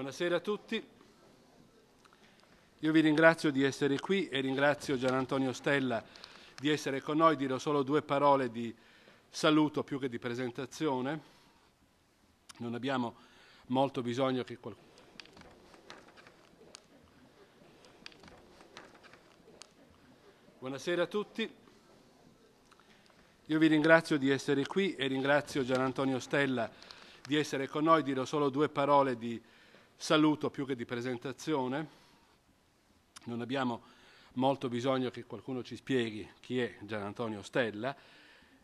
Buonasera a tutti. Io vi ringrazio di essere qui e ringrazio Gian Antonio Stella di essere con noi. Dirò solo due parole di saluto più che di presentazione. Non abbiamo molto bisogno che qualcuno... Buonasera a tutti. Io vi ringrazio di essere qui e ringrazio Gian Antonio Stella di essere con noi. Dirò solo due parole di saluto saluto più che di presentazione. Non abbiamo molto bisogno che qualcuno ci spieghi chi è Gian Antonio Stella,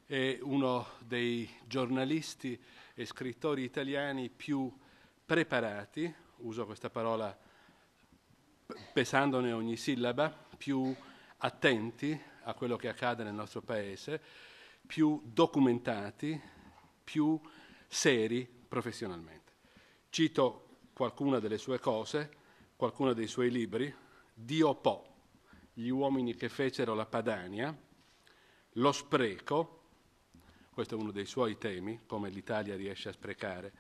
è uno dei giornalisti e scrittori italiani più preparati, uso questa parola pesandone ogni sillaba, più attenti a quello che accade nel nostro paese, più documentati, più seri professionalmente. Cito qualcuna delle sue cose, qualcuno dei suoi libri, Dio Po, gli uomini che fecero la Padania, lo spreco, questo è uno dei suoi temi, come l'Italia riesce a sprecare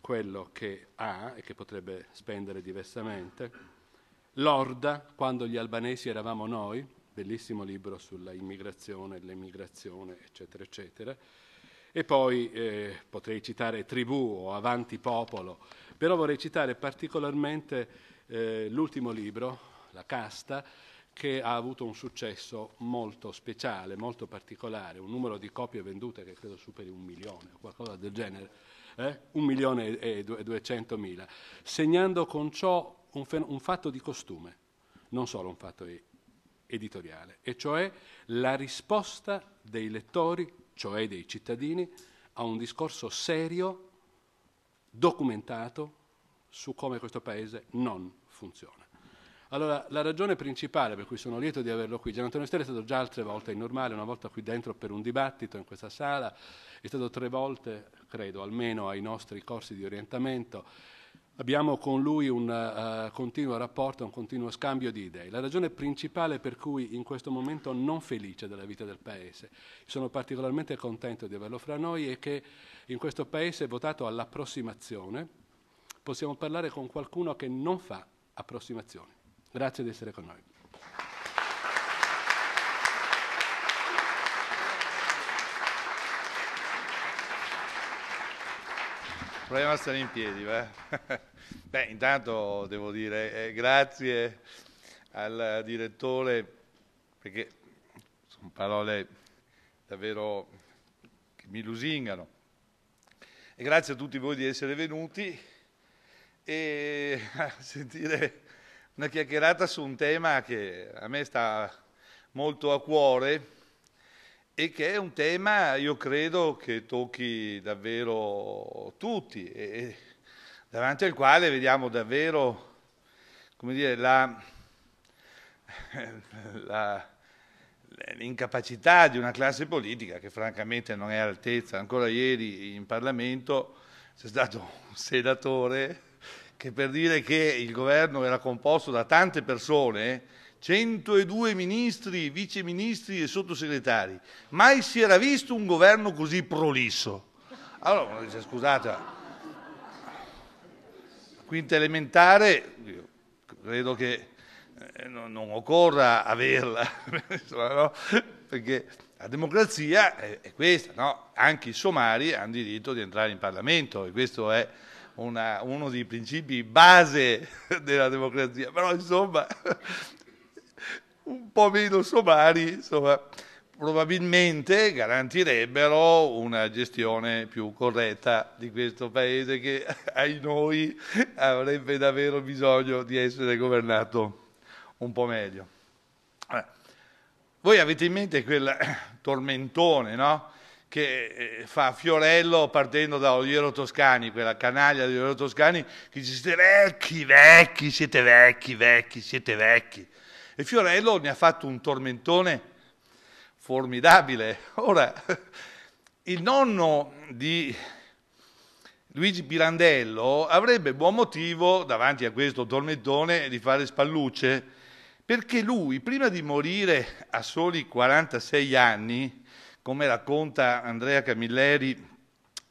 quello che ha e che potrebbe spendere diversamente, l'orda, quando gli albanesi eravamo noi, bellissimo libro sulla immigrazione, l'emigrazione, eccetera, eccetera, e poi eh, potrei citare tribù o avanti popolo, però vorrei citare particolarmente eh, l'ultimo libro, La casta, che ha avuto un successo molto speciale, molto particolare, un numero di copie vendute che credo superi un milione o qualcosa del genere, eh? un milione e duecentomila, segnando con ciò un, un fatto di costume, non solo un fatto e editoriale, e cioè la risposta dei lettori, cioè dei cittadini, a un discorso serio documentato su come questo Paese non funziona. Allora, la ragione principale per cui sono lieto di averlo qui, Gian Antonio Stella è stato già altre volte in normale, una volta qui dentro per un dibattito in questa sala, è stato tre volte, credo, almeno ai nostri corsi di orientamento, Abbiamo con lui un uh, continuo rapporto, un continuo scambio di idee. La ragione principale per cui in questo momento non felice della vita del Paese, sono particolarmente contento di averlo fra noi, è che in questo Paese votato all'approssimazione, possiamo parlare con qualcuno che non fa approssimazioni. Grazie di essere con noi. Proviamo a stare in piedi. Beh. Beh, intanto devo dire eh, grazie al direttore perché sono parole davvero che mi lusingano. E grazie a tutti voi di essere venuti e a sentire una chiacchierata su un tema che a me sta molto a cuore e che è un tema, io credo, che tocchi davvero tutti e davanti al quale vediamo davvero, come dire, la, la l'incapacità di una classe politica che francamente non è all'altezza. Ancora ieri in Parlamento c'è stato un senatore che per dire che il governo era composto da tante persone, 102 ministri, viceministri e sottosegretari, mai si era visto un governo così prolisso. Allora uno dice scusate, quinta elementare, credo che eh, non, non, occorra averla, no? perché la democrazia è, è questa, no? anche i somari hanno diritto di entrare in Parlamento e questo è una, uno dei principi base della democrazia, però insomma un po' meno somari insomma, probabilmente garantirebbero una gestione più corretta di questo Paese che ai noi avrebbe davvero bisogno di essere governato un po' meglio. Allora, eh, voi avete in mente quel tormentone, no? che eh, fa Fiorello partendo da Oliero Toscani, quella canaglia di Oliero Toscani, che dice siete vecchi, vecchi, siete vecchi, vecchi, siete vecchi. E Fiorello ne ha fatto un tormentone formidabile. Ora, il nonno di Luigi Pirandello avrebbe buon motivo, davanti a questo tormentone, di fare spallucce, perché lui, prima di morire a soli 46 anni, come racconta Andrea Camilleri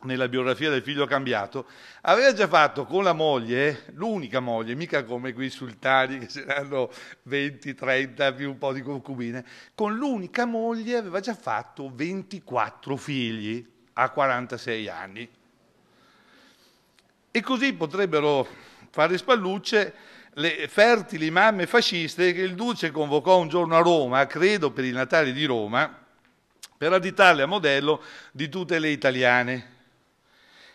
nella biografia del figlio cambiato, aveva già fatto con la moglie, l'unica moglie, mica come quei sultani che ce n'hanno 20, 30 più un po' di concubine, con l'unica moglie aveva già fatto 24 figli a 46 anni. E così potrebbero fare spallucce le fertili mamme fasciste che il Duce convocò un giorno a Roma, credo per il Natale di Roma, per additarle a modello di tutte le italiane.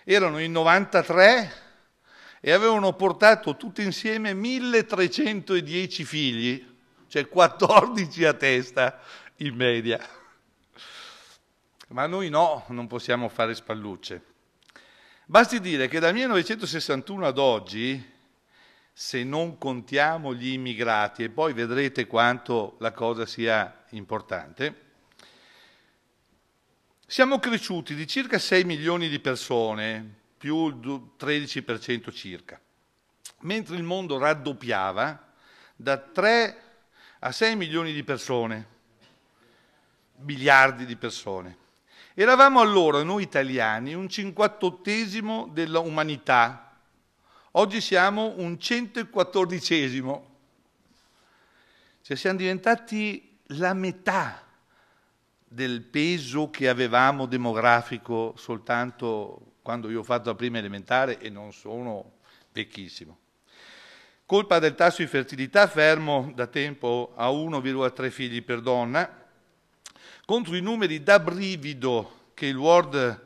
Erano in 93 e avevano portato tutti insieme 1310 figli, cioè 14 a testa in media. Ma noi no, non possiamo fare spallucce. Basti dire che dal 1961 ad oggi se non contiamo gli immigrati, e poi vedrete quanto la cosa sia importante, siamo cresciuti di circa 6 milioni di persone, più il 13% circa, mentre il mondo raddoppiava da 3 a 6 milioni di persone, miliardi di persone. Eravamo allora, noi italiani, un 58 dell'umanità, Oggi siamo un 114 cioè siamo diventati la metà del peso che avevamo demografico soltanto quando io ho fatto la prima elementare e non sono vecchissimo. Colpa del tasso di fertilità fermo da tempo a 1,3 figli per donna, contro i numeri da brivido che il World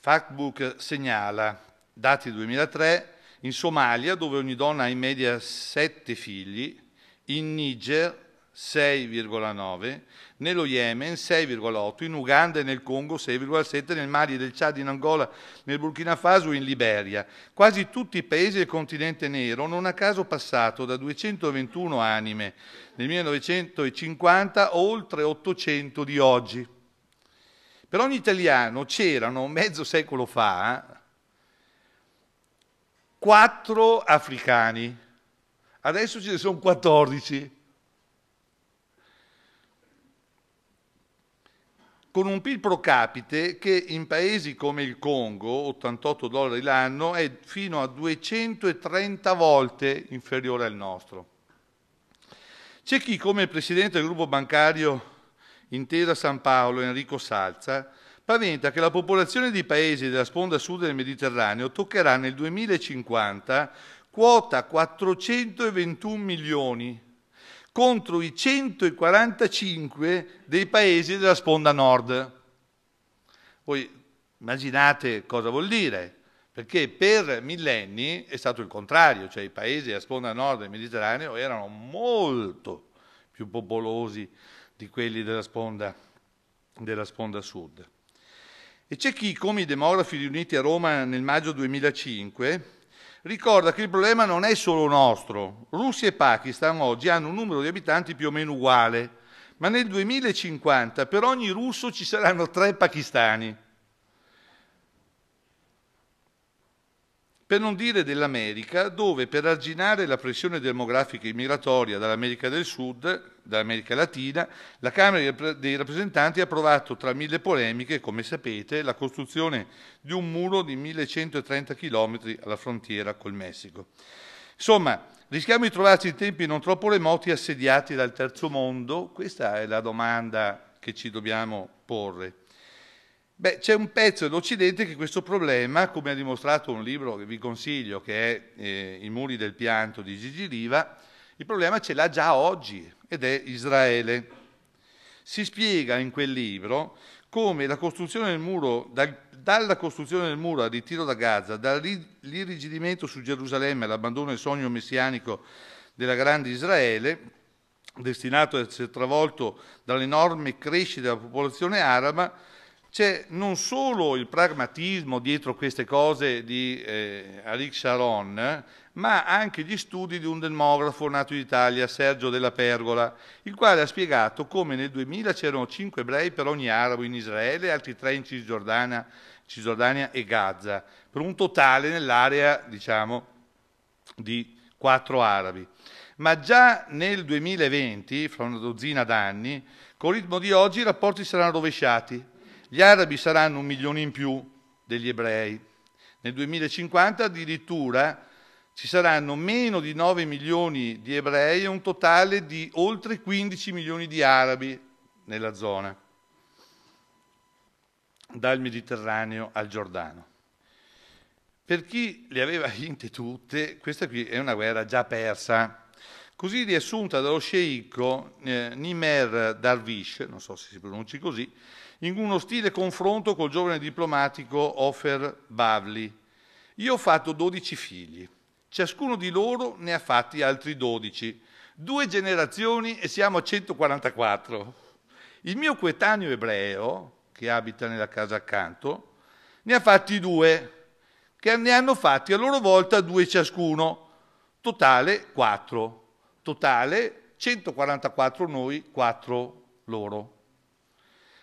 Factbook segnala, dati 2003, in Somalia dove ogni donna ha in media 7 figli, in Niger 6,9, nello Yemen 6,8, in Uganda e nel Congo 6,7, nel Mali, nel Chad, in Angola, nel Burkina Faso e in Liberia. Quasi tutti i paesi del continente nero, non a caso passato da 221 anime nel 1950 a oltre 800 di oggi. Per ogni italiano c'erano, mezzo secolo fa, quattro africani, adesso ce ne sono 14. con un PIL pro capite che in paesi come il Congo, 88 dollari l'anno, è fino a 230 volte inferiore al nostro. C'è chi, come presidente del gruppo bancario Intesa San Paolo, Enrico Salza, paventa che la popolazione di paesi della sponda sud del Mediterraneo toccherà nel 2050 quota 421 milioni contro i 145 dei paesi della sponda nord. Voi immaginate cosa vuol dire, perché per millenni è stato il contrario, cioè i paesi della sponda nord del Mediterraneo erano molto più popolosi di quelli della sponda, della sponda sud. E c'è chi, come i demografi riuniti a Roma nel maggio 2005, ricorda che il problema non è solo nostro. Russia e Pakistan oggi hanno un numero di abitanti più o meno uguale, ma nel 2050 per ogni russo ci saranno tre pakistani. Per non dire dell'America, dove per arginare la pressione demografica immigratoria dall'America del Sud, dall'America Latina, la Camera dei rappresentanti ha approvato tra mille polemiche, come sapete, la costruzione di un muro di 1130 km alla frontiera col Messico. Insomma, rischiamo di trovarci in tempi non troppo remoti assediati dal terzo mondo? Questa è la domanda che ci dobbiamo porre. Beh, c'è un pezzo dell'Occidente che questo problema, come ha dimostrato un libro che vi consiglio, che è eh, I muri del pianto di Gigi Riva, il problema ce l'ha già oggi ed è Israele. Si spiega in quel libro come la costruzione del muro, dal, dalla costruzione del muro al ritiro da Gaza, dall'irrigidimento su Gerusalemme all'abbandono del sogno messianico della grande Israele, destinato ad essere travolto dall'enorme crescita della popolazione araba, c'è non solo il pragmatismo dietro queste cose di eh, Aric Sharon, ma anche gli studi di un demografo nato in Italia, Sergio della Pergola, il quale ha spiegato come nel 2000 c'erano 5 ebrei per ogni arabo in Israele e altri 3 in Cisgiordania, Cisgiordania e Gaza, per un totale nell'area diciamo, di 4 arabi. Ma già nel 2020, fra una dozzina d'anni, col ritmo di oggi i rapporti saranno rovesciati gli arabi saranno un milione in più degli ebrei. Nel 2050 addirittura ci saranno meno di 9 milioni di ebrei e un totale di oltre 15 milioni di arabi nella zona, dal Mediterraneo al Giordano. Per chi le aveva inte tutte, questa qui è una guerra già persa, così riassunta dallo sceicco eh, Nimer Darwish, non so se si pronunci così, in uno stile confronto col giovane diplomatico Offer Bavli. Io ho fatto 12 figli, ciascuno di loro ne ha fatti altri 12, due generazioni e siamo a 144. Il mio coetaneo ebreo, che abita nella casa accanto, ne ha fatti due, che ne hanno fatti a loro volta due ciascuno, totale 4, totale 144 noi, 4 loro.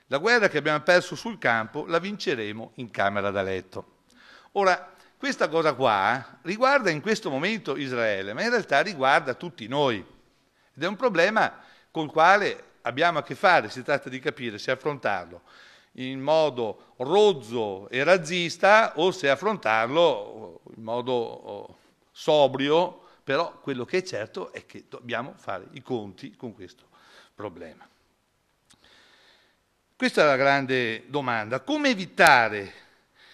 La guerra che abbiamo perso sul campo la vinceremo in camera da letto. Ora, questa cosa qua eh, riguarda in questo momento Israele, ma in realtà riguarda tutti noi. Ed è un problema col quale abbiamo a che fare, si tratta di capire se affrontarlo in modo rozzo e razzista o se affrontarlo eh, in modo oh, sobrio, però quello che è certo è che dobbiamo fare i conti con questo problema. Questa è la grande domanda. Come evitare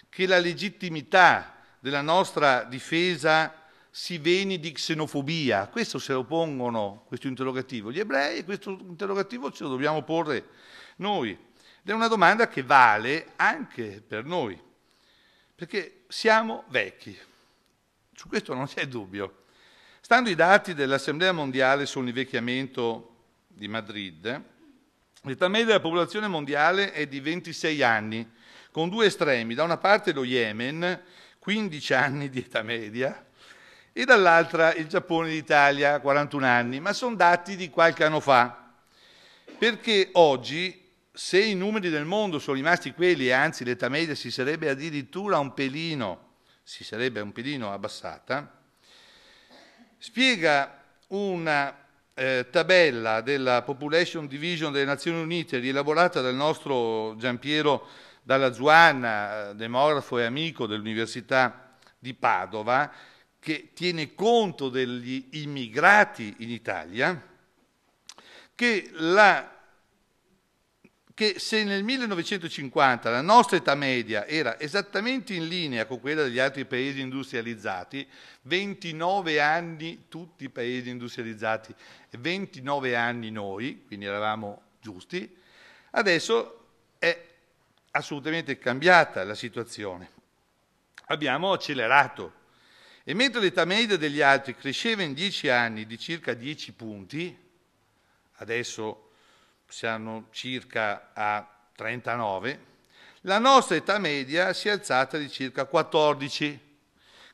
che la legittimità della nostra difesa si veni di xenofobia? Questo se lo pongono, questo interrogativo, gli ebrei e questo interrogativo ce lo dobbiamo porre noi. Ed è una domanda che vale anche per noi, perché siamo vecchi, su questo non c'è dubbio. Stando ai dati dell'Assemblea Mondiale sull'invecchiamento di Madrid, L'età media della popolazione mondiale è di 26 anni, con due estremi, da una parte lo Yemen, 15 anni di età media, e dall'altra il Giappone e l'Italia, 41 anni, ma sono dati di qualche anno fa, perché oggi se i numeri del mondo sono rimasti quelli, e anzi l'età media si sarebbe addirittura un pelino, si sarebbe un pelino abbassata, spiega una eh, tabella della Population Division delle Nazioni Unite rielaborata dal nostro Giampiero Dalla Zuanna, eh, demografo e amico dell'Università di Padova, che tiene conto degli immigrati in Italia, che la che se nel 1950 la nostra età media era esattamente in linea con quella degli altri paesi industrializzati, 29 anni tutti i paesi industrializzati e 29 anni noi, quindi eravamo giusti, adesso è assolutamente cambiata la situazione. Abbiamo accelerato e mentre l'età media degli altri cresceva in 10 anni di circa 10 punti, adesso siamo circa a 39, la nostra età media si è alzata di circa 14,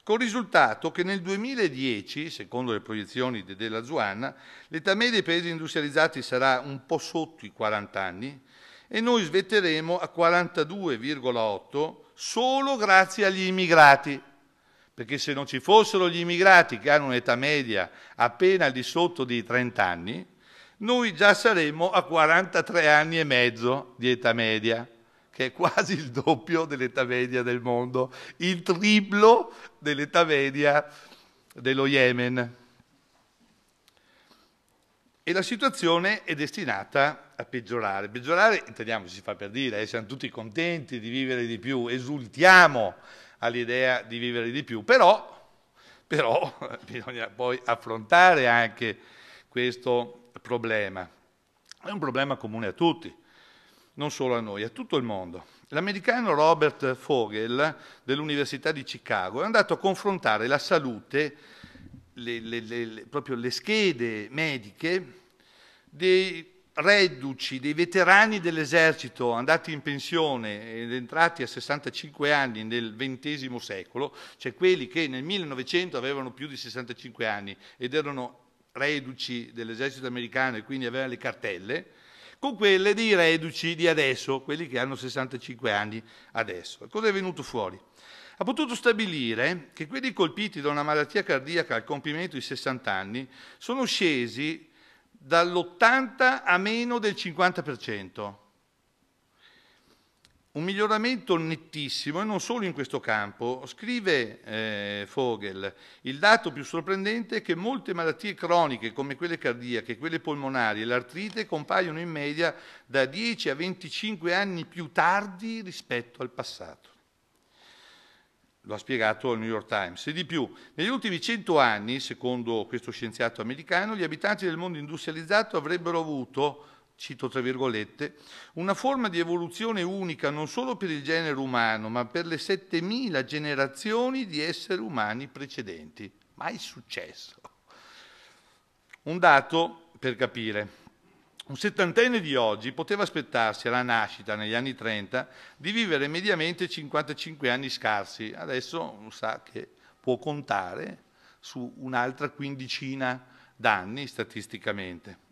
col risultato che nel 2010, secondo le proiezioni della Zuanna, l'età media dei paesi industrializzati sarà un po' sotto i 40 anni e noi svetteremo a 42,8 solo grazie agli immigrati. Perché se non ci fossero gli immigrati che hanno un'età media appena al di sotto dei 30 anni, noi già saremmo a 43 anni e mezzo di età media, che è quasi il doppio dell'età media del mondo, il triplo dell'età media dello Yemen. E la situazione è destinata a peggiorare. Peggiorare, intendiamoci, si fa per dire, eh, siamo tutti contenti di vivere di più, esultiamo all'idea di vivere di più, però, però bisogna poi affrontare anche questo problema, è un problema comune a tutti, non solo a noi, a tutto il mondo. L'americano Robert Fogel dell'Università di Chicago è andato a confrontare la salute, le, le, le, proprio le schede mediche dei reduci, dei veterani dell'esercito andati in pensione ed entrati a 65 anni nel XX secolo, cioè quelli che nel 1900 avevano più di 65 anni ed erano reduci dell'esercito americano e quindi aveva le cartelle, con quelle dei reduci di adesso, quelli che hanno 65 anni adesso. cosa è venuto fuori? Ha potuto stabilire che quelli colpiti da una malattia cardiaca al compimento di 60 anni sono scesi dall'80 a meno del 50% un miglioramento nettissimo e non solo in questo campo. Scrive eh, Vogel, il dato più sorprendente è che molte malattie croniche come quelle cardiache, quelle polmonari e l'artrite compaiono in media da 10 a 25 anni più tardi rispetto al passato. Lo ha spiegato il New York Times. E di più, negli ultimi 100 anni, secondo questo scienziato americano, gli abitanti del mondo industrializzato avrebbero avuto cito tra virgolette, una forma di evoluzione unica non solo per il genere umano, ma per le 7000 generazioni di esseri umani precedenti. Mai successo. Un dato per capire. Un settantenne di oggi poteva aspettarsi alla nascita, negli anni 30, di vivere mediamente 55 anni scarsi. Adesso sa che può contare su un'altra quindicina d'anni statisticamente.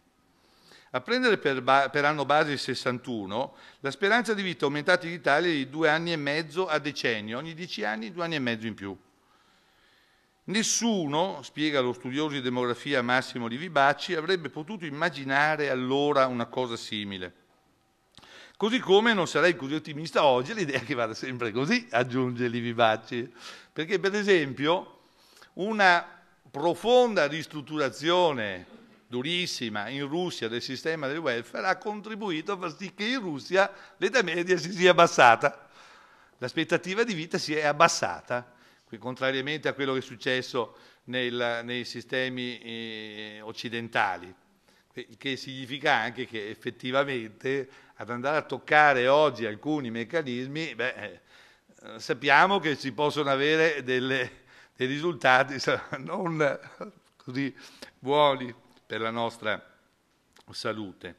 A prendere per, ba- per anno base il 61, la speranza di vita aumentata in Italia di due anni e mezzo a decennio, ogni dieci anni due anni e mezzo in più. Nessuno, spiega lo studioso di demografia Massimo Di avrebbe potuto immaginare allora una cosa simile. Così come non sarei così ottimista oggi l'idea che vada sempre così, aggiunge Livibacci. perché per esempio una profonda ristrutturazione durissima in Russia del sistema del welfare ha contribuito a far sì che in Russia l'età media si sia abbassata, l'aspettativa di vita si è abbassata, contrariamente a quello che è successo nel, nei sistemi eh, occidentali, che significa anche che effettivamente ad andare a toccare oggi alcuni meccanismi, beh, eh, sappiamo che si possono avere delle, dei risultati non così buoni per la nostra salute.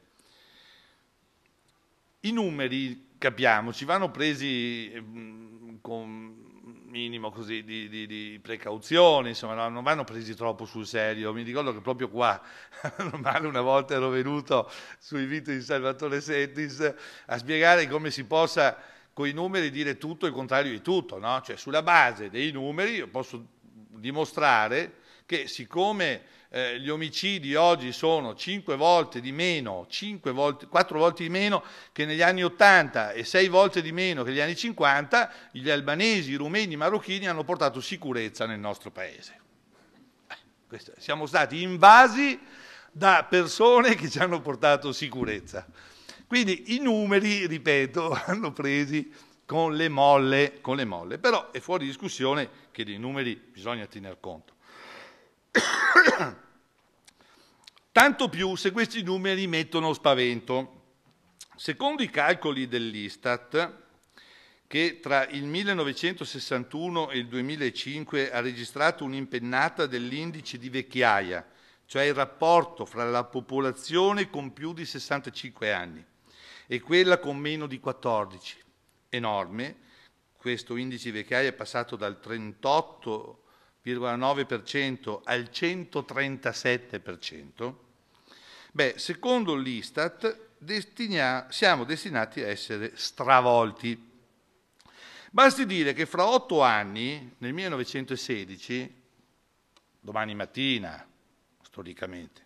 I numeri, capiamoci, vanno presi mm, con minimo così di, di, di precauzione, insomma, non vanno presi troppo sul serio. Mi ricordo che proprio qua, normale, una volta ero venuto sui video di Salvatore Settis a spiegare come si possa con i numeri dire tutto il contrario di tutto, no? Cioè, sulla base dei numeri io posso dimostrare che siccome eh, gli omicidi oggi sono 5 volte di meno, 5 volte, 4 volte di meno che negli anni 80 e 6 volte di meno che negli anni 50, gli albanesi, i rumeni, i marocchini hanno portato sicurezza nel nostro paese. Eh, siamo stati invasi da persone che ci hanno portato sicurezza. Quindi i numeri, ripeto, hanno presi con le molle, con le molle. però è fuori discussione che dei numeri bisogna tener conto. tanto più se questi numeri mettono spavento. Secondo i calcoli dell'Istat, che tra il 1961 e il 2005 ha registrato un'impennata dell'indice di vecchiaia, cioè il rapporto fra la popolazione con più di 65 anni e quella con meno di 14. Enorme, questo indice di vecchiaia è passato dal 38,9% al 137%. Beh, secondo l'Istat destina- siamo destinati a essere stravolti. Basti dire che fra otto anni, nel 1916, domani mattina, storicamente,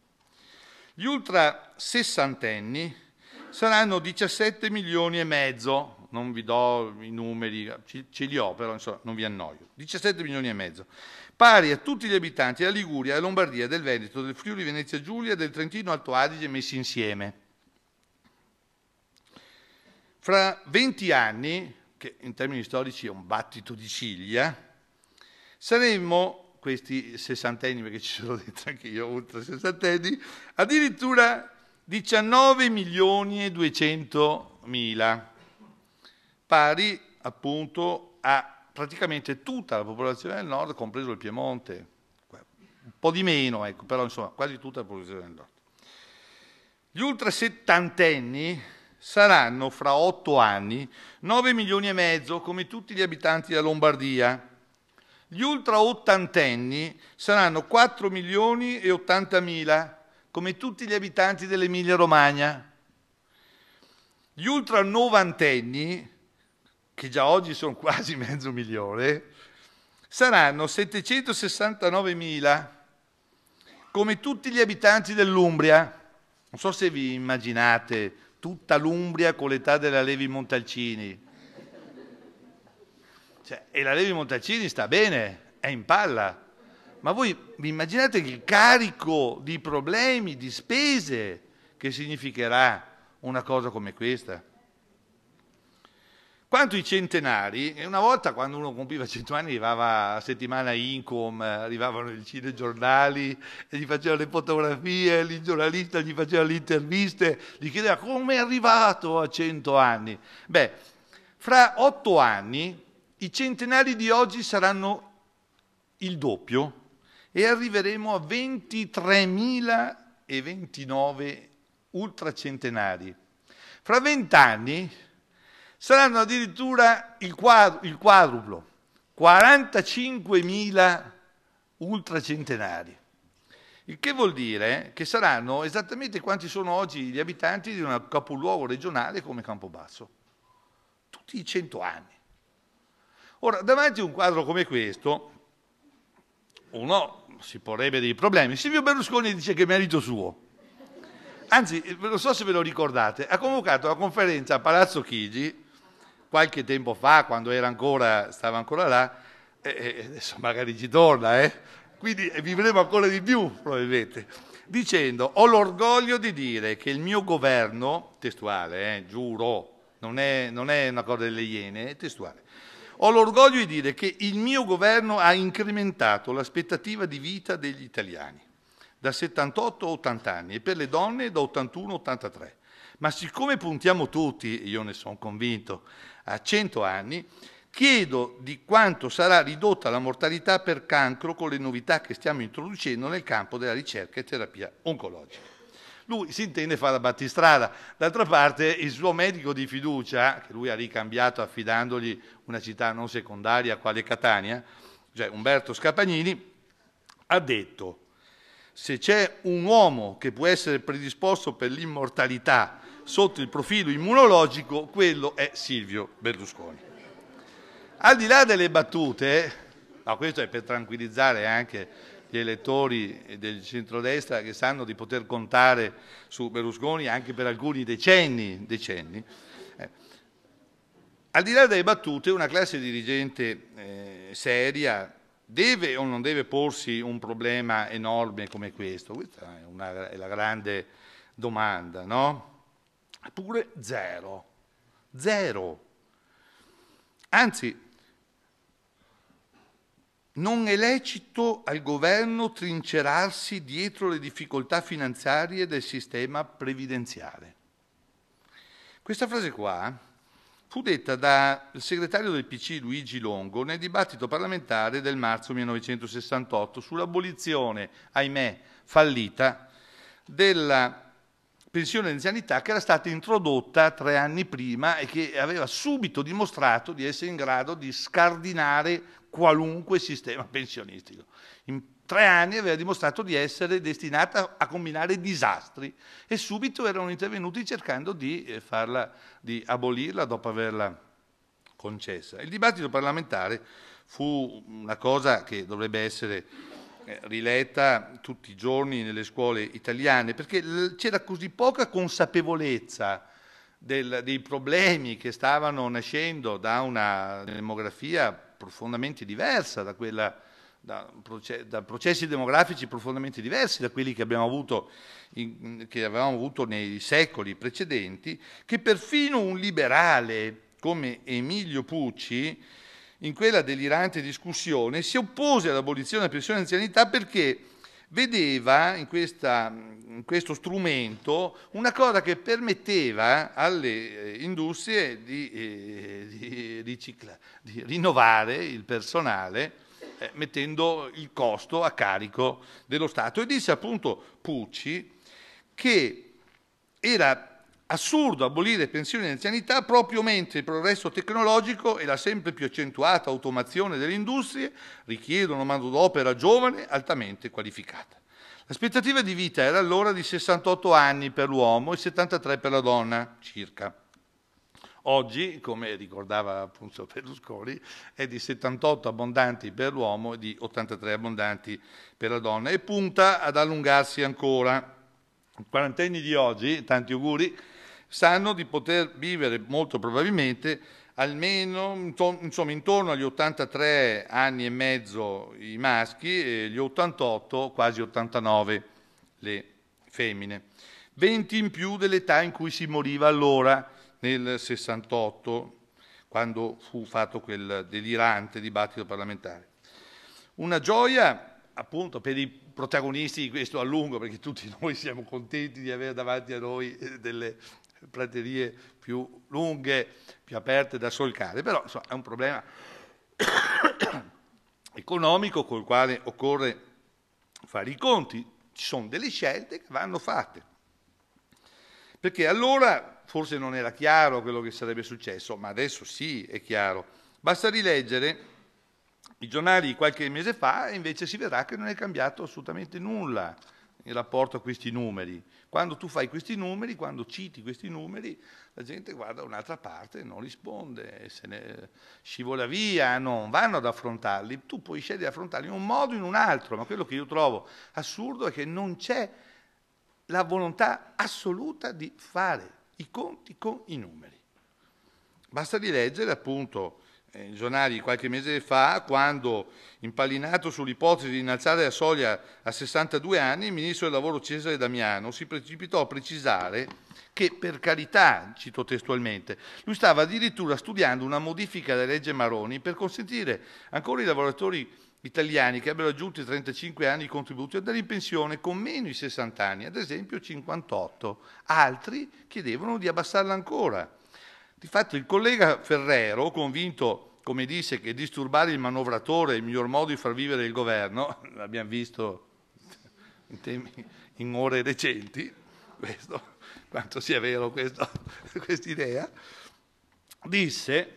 gli ultra sessantenni saranno 17 milioni e mezzo, non vi do i numeri, ce li ho però insomma, non vi annoio, 17 milioni e mezzo, pari a tutti gli abitanti della Liguria, della Lombardia, del Veneto, del Friuli Venezia Giulia del Trentino Alto Adige messi insieme. Fra 20 anni, che in termini storici è un battito di ciglia, saremmo, questi sessantenni, perché ci sono dentro anche io, oltre sessantenni, addirittura 19 milioni e 200 mila, pari appunto a praticamente tutta la popolazione del nord, compreso il Piemonte, un po' di meno, ecco, però insomma quasi tutta la popolazione del nord. Gli ultra settantenni saranno fra otto anni 9 milioni e mezzo come tutti gli abitanti della Lombardia. Gli ultra ottantenni saranno 4 milioni e 80 mila come tutti gli abitanti dell'Emilia Romagna. Gli ultra novantenni che già oggi sono quasi mezzo milione, saranno 769 mila, come tutti gli abitanti dell'Umbria. Non so se vi immaginate tutta l'Umbria con l'età della Levi Montalcini. Cioè, e la Levi Montalcini sta bene, è in palla. Ma voi vi immaginate il carico di problemi, di spese che significherà una cosa come questa? Quanto i centenari, una volta quando uno compiva 100 anni arrivava a settimana Incom, arrivavano i cinegiornali, e gli facevano le fotografie, il giornalista gli faceva le interviste, gli chiedeva come è arrivato a 100 anni. Beh, fra 8 anni i centenari di oggi saranno il doppio e arriveremo a 23.029 ultracentenari. Fra 20 anni saranno addirittura il, quadru il quadruplo, 45.000 ultracentenari. Il che vuol dire che saranno esattamente quanti sono oggi gli abitanti di un capoluogo regionale come Campobasso. Tutti i 100 anni. Ora, davanti a un quadro come questo, uno si porrebbe dei problemi. Silvio Berlusconi dice che è merito suo. Anzi, non so se ve lo ricordate, ha convocato la conferenza a Palazzo Chigi qualche tempo fa, quando era ancora, stava ancora là, e adesso magari ci torna, eh? quindi eh, vivremo ancora di più probabilmente, dicendo ho l'orgoglio di dire che il mio governo, testuale, eh, giuro, non è, non è una cosa delle iene, è testuale, ho l'orgoglio di dire che il mio governo ha incrementato l'aspettativa di vita degli italiani da 78 a 80 anni e per le donne da 81 a 83. Ma siccome puntiamo tutti, io ne sono convinto, a 100 anni, chiedo di quanto sarà ridotta la mortalità per cancro con le novità che stiamo introducendo nel campo della ricerca e terapia oncologica. Lui si intende fare la battistrada. D'altra parte il suo medico di fiducia, che lui ha ricambiato affidandogli una città non secondaria quale Catania, cioè Umberto Scapagnini, ha detto se c'è un uomo che può essere predisposto per l'immortalità sotto il profilo immunologico, quello è Silvio Berlusconi. Al di là delle battute, ma questo è per tranquillizzare anche gli elettori del centrodestra che sanno di poter contare su Berlusconi anche per alcuni decenni, decenni. Eh. Al di là delle battute, una classe dirigente eh, seria deve o non deve porsi un problema enorme come questo? Questa è, una, è la grande domanda, no? pure zero. Zero. Anzi, non è lecito al governo trincerarsi dietro le difficoltà finanziarie del sistema previdenziale. Questa frase qua fu detta dal segretario del PC Luigi Longo nel dibattito parlamentare del marzo 1968 sull'abolizione, ahimè, fallita della pensione anzianità che era stata introdotta tre anni prima e che aveva subito dimostrato di essere in grado di scardinare qualunque sistema pensionistico. In tre anni aveva dimostrato di essere destinata a combinare disastri e subito erano intervenuti cercando di, eh, farla, di abolirla dopo averla concessa. Il dibattito parlamentare fu una cosa che dovrebbe essere eh, riletta tutti i giorni nelle scuole italiane, perché c'era così poca consapevolezza del, dei problemi che stavano nascendo da una demografia profondamente diversa, da, quella, da, da processi demografici profondamente diversi da quelli che, avuto in, che avevamo avuto nei secoli precedenti, che perfino un liberale come Emilio Pucci in quella delirante discussione, si oppose all'abolizione della pensione di anzianità perché vedeva in, questa, in, questo strumento una cosa che permetteva alle eh, industrie di, eh, di, ricicla, di rinnovare il personale eh, mettendo il costo a carico dello Stato. E disse appunto Pucci che era Assurdo abolire pensioni di anzianità proprio mentre il progresso tecnologico e la sempre più accentuata automazione delle industrie richiedono manodopera giovane altamente qualificata. L'aspettativa di vita era allora di 68 anni per l'uomo e 73 per la donna circa. Oggi, come ricordava appunto Berlusconi, è di 78 abbondanti per l'uomo e di 83 abbondanti per la donna e punta ad allungarsi ancora. I quarantenni di oggi, tanti auguri, sanno di poter vivere molto probabilmente almeno insomma, intorno agli 83 anni e mezzo i maschi e gli 88, quasi 89 le femmine. 20 in più dell'età in cui si moriva allora, nel 68, quando fu fatto quel delirante dibattito parlamentare. Una gioia appunto per i protagonisti di questo a lungo, perché tutti noi siamo contenti di avere davanti a noi eh, delle, praterie più lunghe, più aperte da solcare, però insomma, è un problema economico col quale occorre fare i conti, ci sono delle scelte che vanno fatte. Perché allora forse non era chiaro quello che sarebbe successo, ma adesso sì, è chiaro. Basta rileggere i giornali di qualche mese fa e invece si vedrà che non è cambiato assolutamente nulla in rapporto a questi numeri. Quando tu fai questi numeri, quando citi questi numeri, la gente guarda un'altra parte, e non risponde, se ne scivola via, non vanno ad affrontarli. Tu puoi scegliere di affrontarli in un modo o in un altro, ma quello che io trovo assurdo è che non c'è la volontà assoluta di fare i conti con i numeri. Basta di leggere appunto eh, giornali qualche mese fa, quando, impallinato sull'ipotesi di innalzare la soglia a 62 anni, il ministro del lavoro Cesare Damiano si precipitò a precisare che, per carità, cito testualmente, lui stava addirittura studiando una modifica della legge Maroni per consentire ancora i lavoratori italiani che abbiano raggiunto i 35 anni di contributi ad andare in pensione con meno di 60 anni, ad esempio 58, altri chiedevano di abbassarla ancora. Di fatto il collega Ferrero, convinto, come disse, che disturbare il manovratore è il miglior modo di far vivere il governo, l'abbiamo visto in, temi, in ore recenti, questo, quanto sia vero questa idea, disse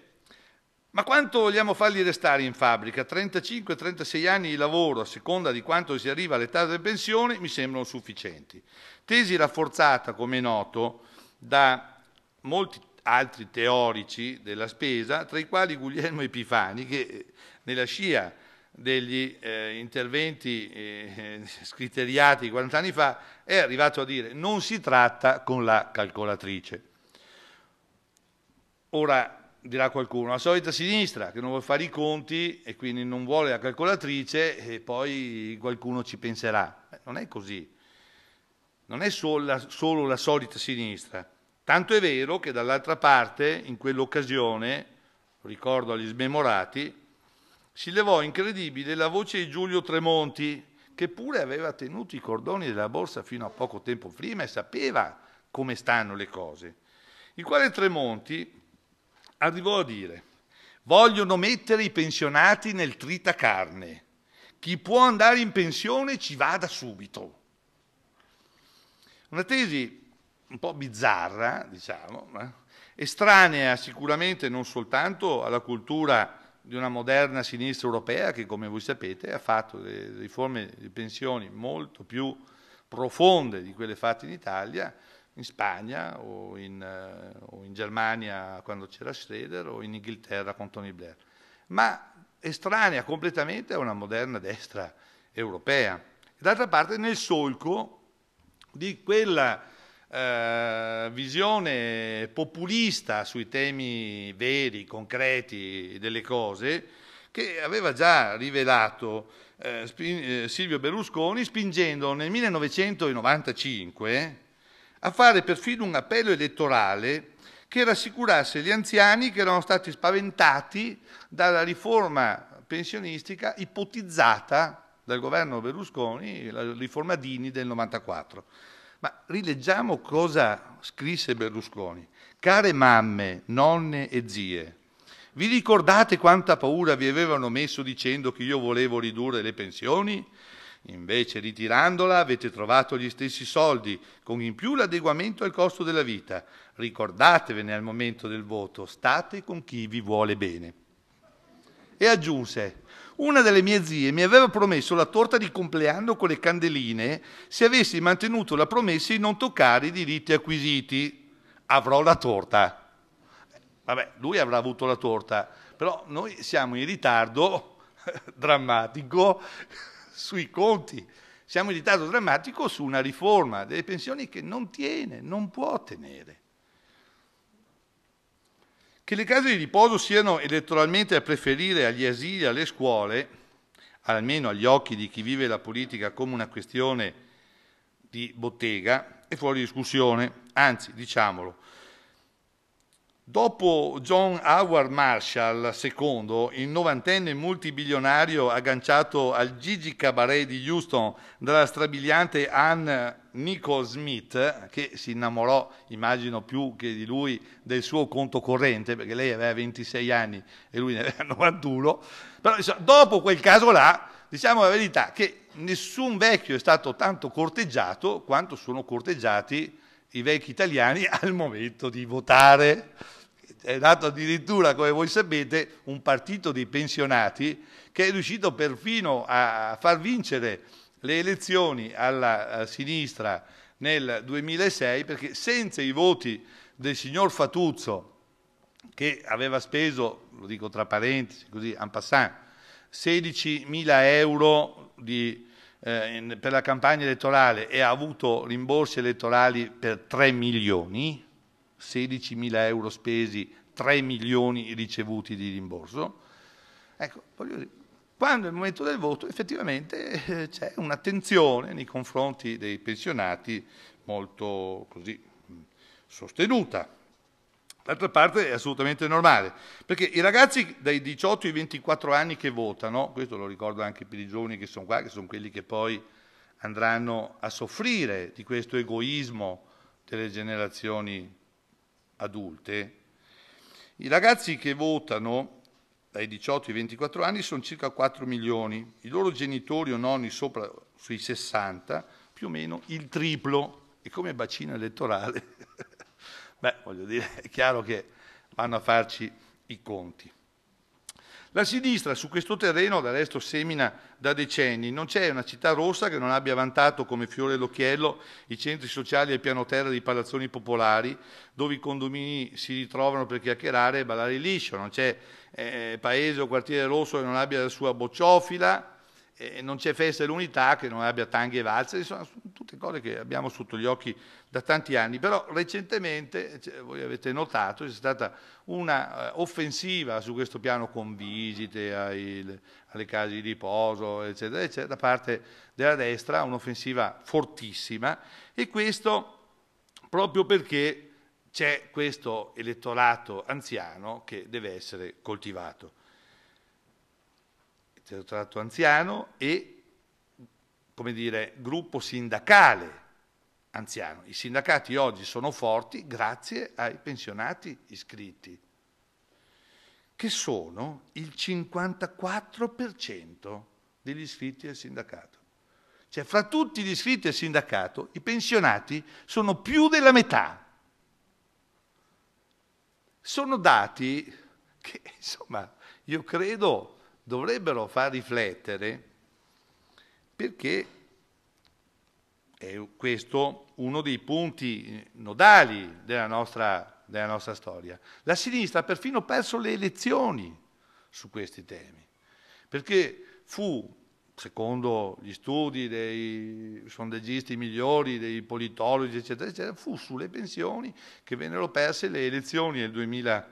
ma quanto vogliamo fargli restare in fabbrica? 35-36 anni di lavoro, a seconda di quanto si arriva all'età delle pensioni, mi sembrano sufficienti. Tesi rafforzata, come è noto, da molti altri teorici della spesa, tra i quali Guglielmo Epifani, che eh, nella scia degli eh, interventi eh, scriteriati 40 anni fa è arrivato a dire non si tratta con la calcolatrice. Ora dirà qualcuno, la solita sinistra che non vuole fare i conti e quindi non vuole la calcolatrice e poi qualcuno ci penserà. non è così, non è solo solo la solita sinistra. Tanto è vero che dall'altra parte, in quell'occasione, ricordo agli smemorati, si levò incredibile la voce di Giulio Tremonti, che pure aveva tenuto i cordoni della borsa fino a poco tempo prima e sapeva come stanno le cose, il quale Tremonti arrivò a dire vogliono mettere i pensionati nel tritacarne, chi può andare in pensione ci vada subito. Una tesi un po' bizzarra, diciamo, eh? estranea sicuramente non soltanto alla cultura di una moderna sinistra europea che, come voi sapete, ha fatto delle riforme di pensioni molto più profonde di quelle fatte in Italia, in Spagna o in, eh, o in Germania quando c'era Schroeder o in Inghilterra con Tony Blair, ma estranea completamente a una moderna destra europea. D'altra parte nel solco di quella eh, visione populista sui temi veri, concreti delle cose, che aveva già rivelato eh, eh Silvio Berlusconi spingendo nel 1995 a fare perfino un appello elettorale che rassicurasse gli anziani che erano stati spaventati dalla riforma pensionistica ipotizzata dal governo Berlusconi, la riforma Dini del 1994. Ma rileggiamo cosa scrisse Berlusconi. Care mamme, nonne e zie, vi ricordate quanta paura vi avevano messo dicendo che io volevo ridurre le pensioni? Invece ritirandola avete trovato gli stessi soldi, con in più l'adeguamento al costo della vita. Ricordatevene al momento del voto, state con chi vi vuole bene. E aggiunse, una delle mie zie mi aveva promesso la torta di compleanno con le candeline se avessi mantenuto la promessa di non toccare i diritti acquisiti. Avrò la torta. Vabbè, lui avrà avuto la torta, però noi siamo in ritardo drammatico sui conti. Siamo in ritardo drammatico su una riforma delle pensioni che non tiene, non può tenere. Che le case di riposo siano elettoralmente a preferire agli asili e alle scuole, almeno agli occhi di chi vive la politica come una questione di bottega, è fuori discussione. Anzi, diciamolo, Dopo John Howard Marshall II, il novantenne multibilionario agganciato al Gigi Cabaret di Houston dalla strabiliante Anne Nico Smith, che si innamorò, immagino più che di lui, del suo conto corrente, perché lei aveva 26 anni e lui ne aveva 91, però insomma, dopo quel caso là, diciamo la verità, che nessun vecchio è stato tanto corteggiato quanto sono corteggiati i vecchi italiani al momento di votare. È nato addirittura, come voi sapete, un partito dei pensionati che è riuscito perfino a far vincere le elezioni alla eh, sinistra nel 2006 perché senza i voti del signor Fatuzzo che aveva speso, lo dico tra parentesi, così en passant, 16 mila euro di, eh, in, per la campagna elettorale e ha avuto rimborsi elettorali per 3 milioni, 16 mila euro spesi, 3 milioni ricevuti di rimborso. Ecco, voglio dire, quando è il momento del voto effettivamente eh, c'è un'attenzione nei confronti dei pensionati molto così, mm, sostenuta. D'altra parte è assolutamente normale, perché i ragazzi dai 18 ai 24 anni che votano, questo lo ricordo anche per i giovani che sono qua, che sono quelli che poi andranno a soffrire di questo egoismo delle generazioni adulte, i ragazzi che votano dai 18 ai 24 anni sono circa 4 milioni, i loro genitori o nonni sopra sui 60, più o meno il triplo. E come bacino elettorale, beh, voglio dire, è chiaro che vanno a farci i conti. La sinistra su questo terreno, del resto, semina da decenni. Non c'è una città rossa che non abbia vantato come fiore all'occhiello i centri sociali e il piano terra di palazzoni popolari, dove i condomini si ritrovano per chiacchierare e ballare liscio. Non c'è eh, eh, paese o quartiere rosso che non abbia la sua bocciofila, eh, non c'è festa dell'unità che non abbia tanghe e valze, insomma, sono tutte cose che abbiamo sotto gli occhi da tanti anni, però recentemente, eh, cioè, voi avete notato, c'è stata un'offensiva eh, uh, su questo piano con visite ai, le, alle case di riposo, eccetera, eccetera, da parte della destra, un'offensiva fortissima e questo proprio perché c'è questo elettorato anziano che deve essere coltivato. Elettorato anziano e, come dire, gruppo sindacale anziano. I sindacati oggi sono forti grazie ai pensionati iscritti, che sono il 54% degli iscritti al sindacato. Cioè, fra tutti gli iscritti al sindacato, i pensionati sono più della metà sono dati che, insomma, io credo dovrebbero far riflettere perché è questo uno dei punti nodali della nostra, della nostra storia. La sinistra ha perfino perso le elezioni su questi temi, perché fu secondo gli studi dei sondaggisti migliori, dei politologi, eccetera, eccetera, fu sulle pensioni che vennero perse le elezioni, 2000,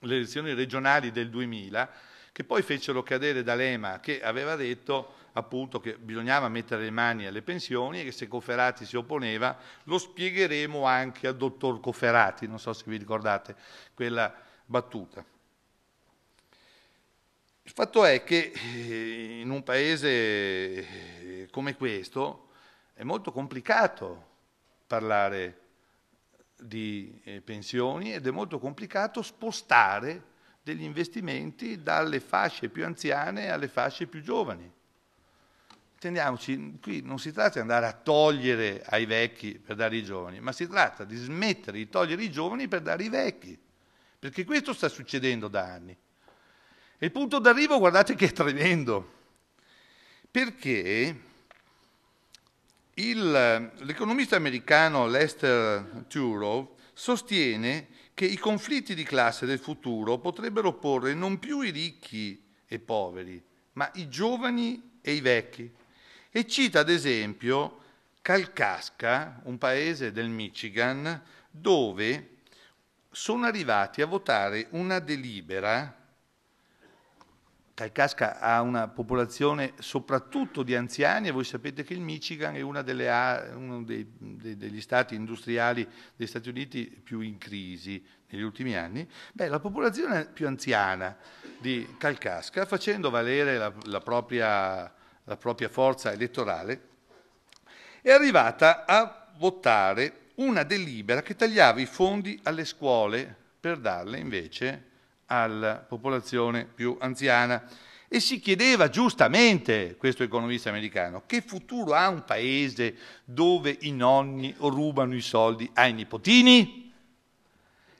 le elezioni regionali del 2000, che poi fecero cadere D'Alema, che aveva detto appunto che bisognava mettere le mani alle pensioni e che se Cofferati si opponeva lo spiegheremo anche al dottor Cofferati, non so se vi ricordate quella battuta. Il fatto è che eh, in un paese eh, come questo è molto complicato parlare di eh, pensioni ed è molto complicato spostare degli investimenti dalle fasce più anziane alle fasce più giovani. Intendiamoci, qui non si tratta di andare a togliere ai vecchi per dare ai giovani, ma si tratta di smettere di togliere i giovani per dare ai vecchi, perché questo sta succedendo da anni. Il punto d'arrivo, guardate che è tremendo, perché il, l'economista americano Lester Turov sostiene che i conflitti di classe del futuro potrebbero porre non più i ricchi e i poveri, ma i giovani e i vecchi. E cita ad esempio Calcasca, un paese del Michigan, dove sono arrivati a votare una delibera Kalkaska ha una popolazione soprattutto di anziani e voi sapete che il Michigan è delle, uno dei, dei, degli stati industriali degli Stati Uniti più in crisi negli ultimi anni, Beh, la popolazione più anziana di Calcasca, facendo valere la, la, propria, la propria forza elettorale, è arrivata a votare una delibera che tagliava i fondi alle scuole per darle invece alla popolazione più anziana. E si chiedeva giustamente, questo economista americano, che futuro ha un paese dove i nonni rubano i soldi ai nipotini?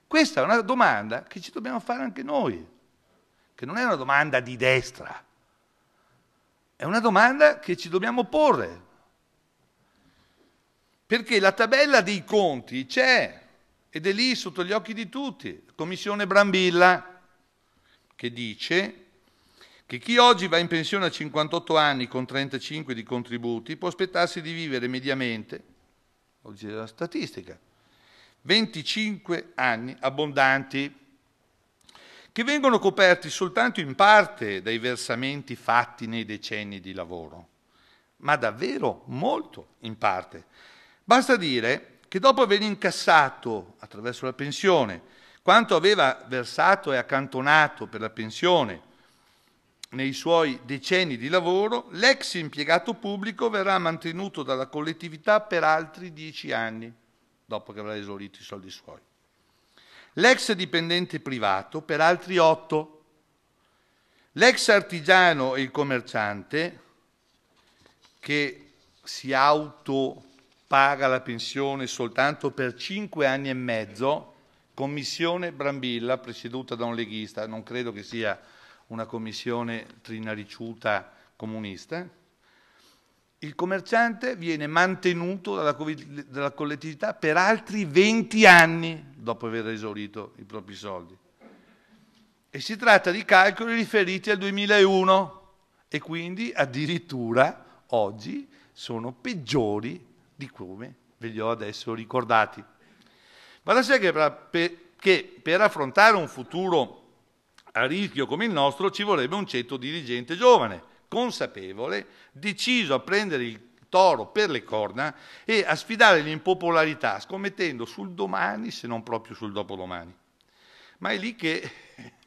Questa è una domanda che ci dobbiamo fare anche noi, che non è una domanda di destra, è una domanda che ci dobbiamo porre. Perché la tabella dei conti c'è ed è lì sotto gli occhi di tutti, Commissione Brambilla che dice che chi oggi va in pensione a 58 anni con 35 di contributi può aspettarsi di vivere mediamente, oggi è la statistica, 25 anni abbondanti, che vengono coperti soltanto in parte dai versamenti fatti nei decenni di lavoro, ma davvero molto in parte. Basta dire che dopo aver incassato attraverso la pensione quanto aveva versato e accantonato per la pensione nei suoi decenni di lavoro, l'ex impiegato pubblico verrà mantenuto dalla collettività per altri dieci anni, dopo che avrà esaurito i soldi suoi. L'ex dipendente privato per altri otto. L'ex artigiano e il commerciante che si autopaga la pensione soltanto per cinque anni e mezzo, Commissione Brambilla, presieduta da un leghista, non credo che sia una commissione trinariciuta comunista, il commerciante viene mantenuto dalla, dalla collettività per altri 20 anni dopo aver esaurito i propri soldi. E si tratta di calcoli riferiti al 2001 e quindi addirittura oggi sono peggiori di come ve li ho adesso ricordati. Ma da sé che per affrontare un futuro a rischio come il nostro ci vorrebbe un ceto dirigente giovane, consapevole, deciso a prendere il toro per le corna e a sfidare l'impopolarità, scommettendo sul domani se non proprio sul dopodomani. Ma è lì che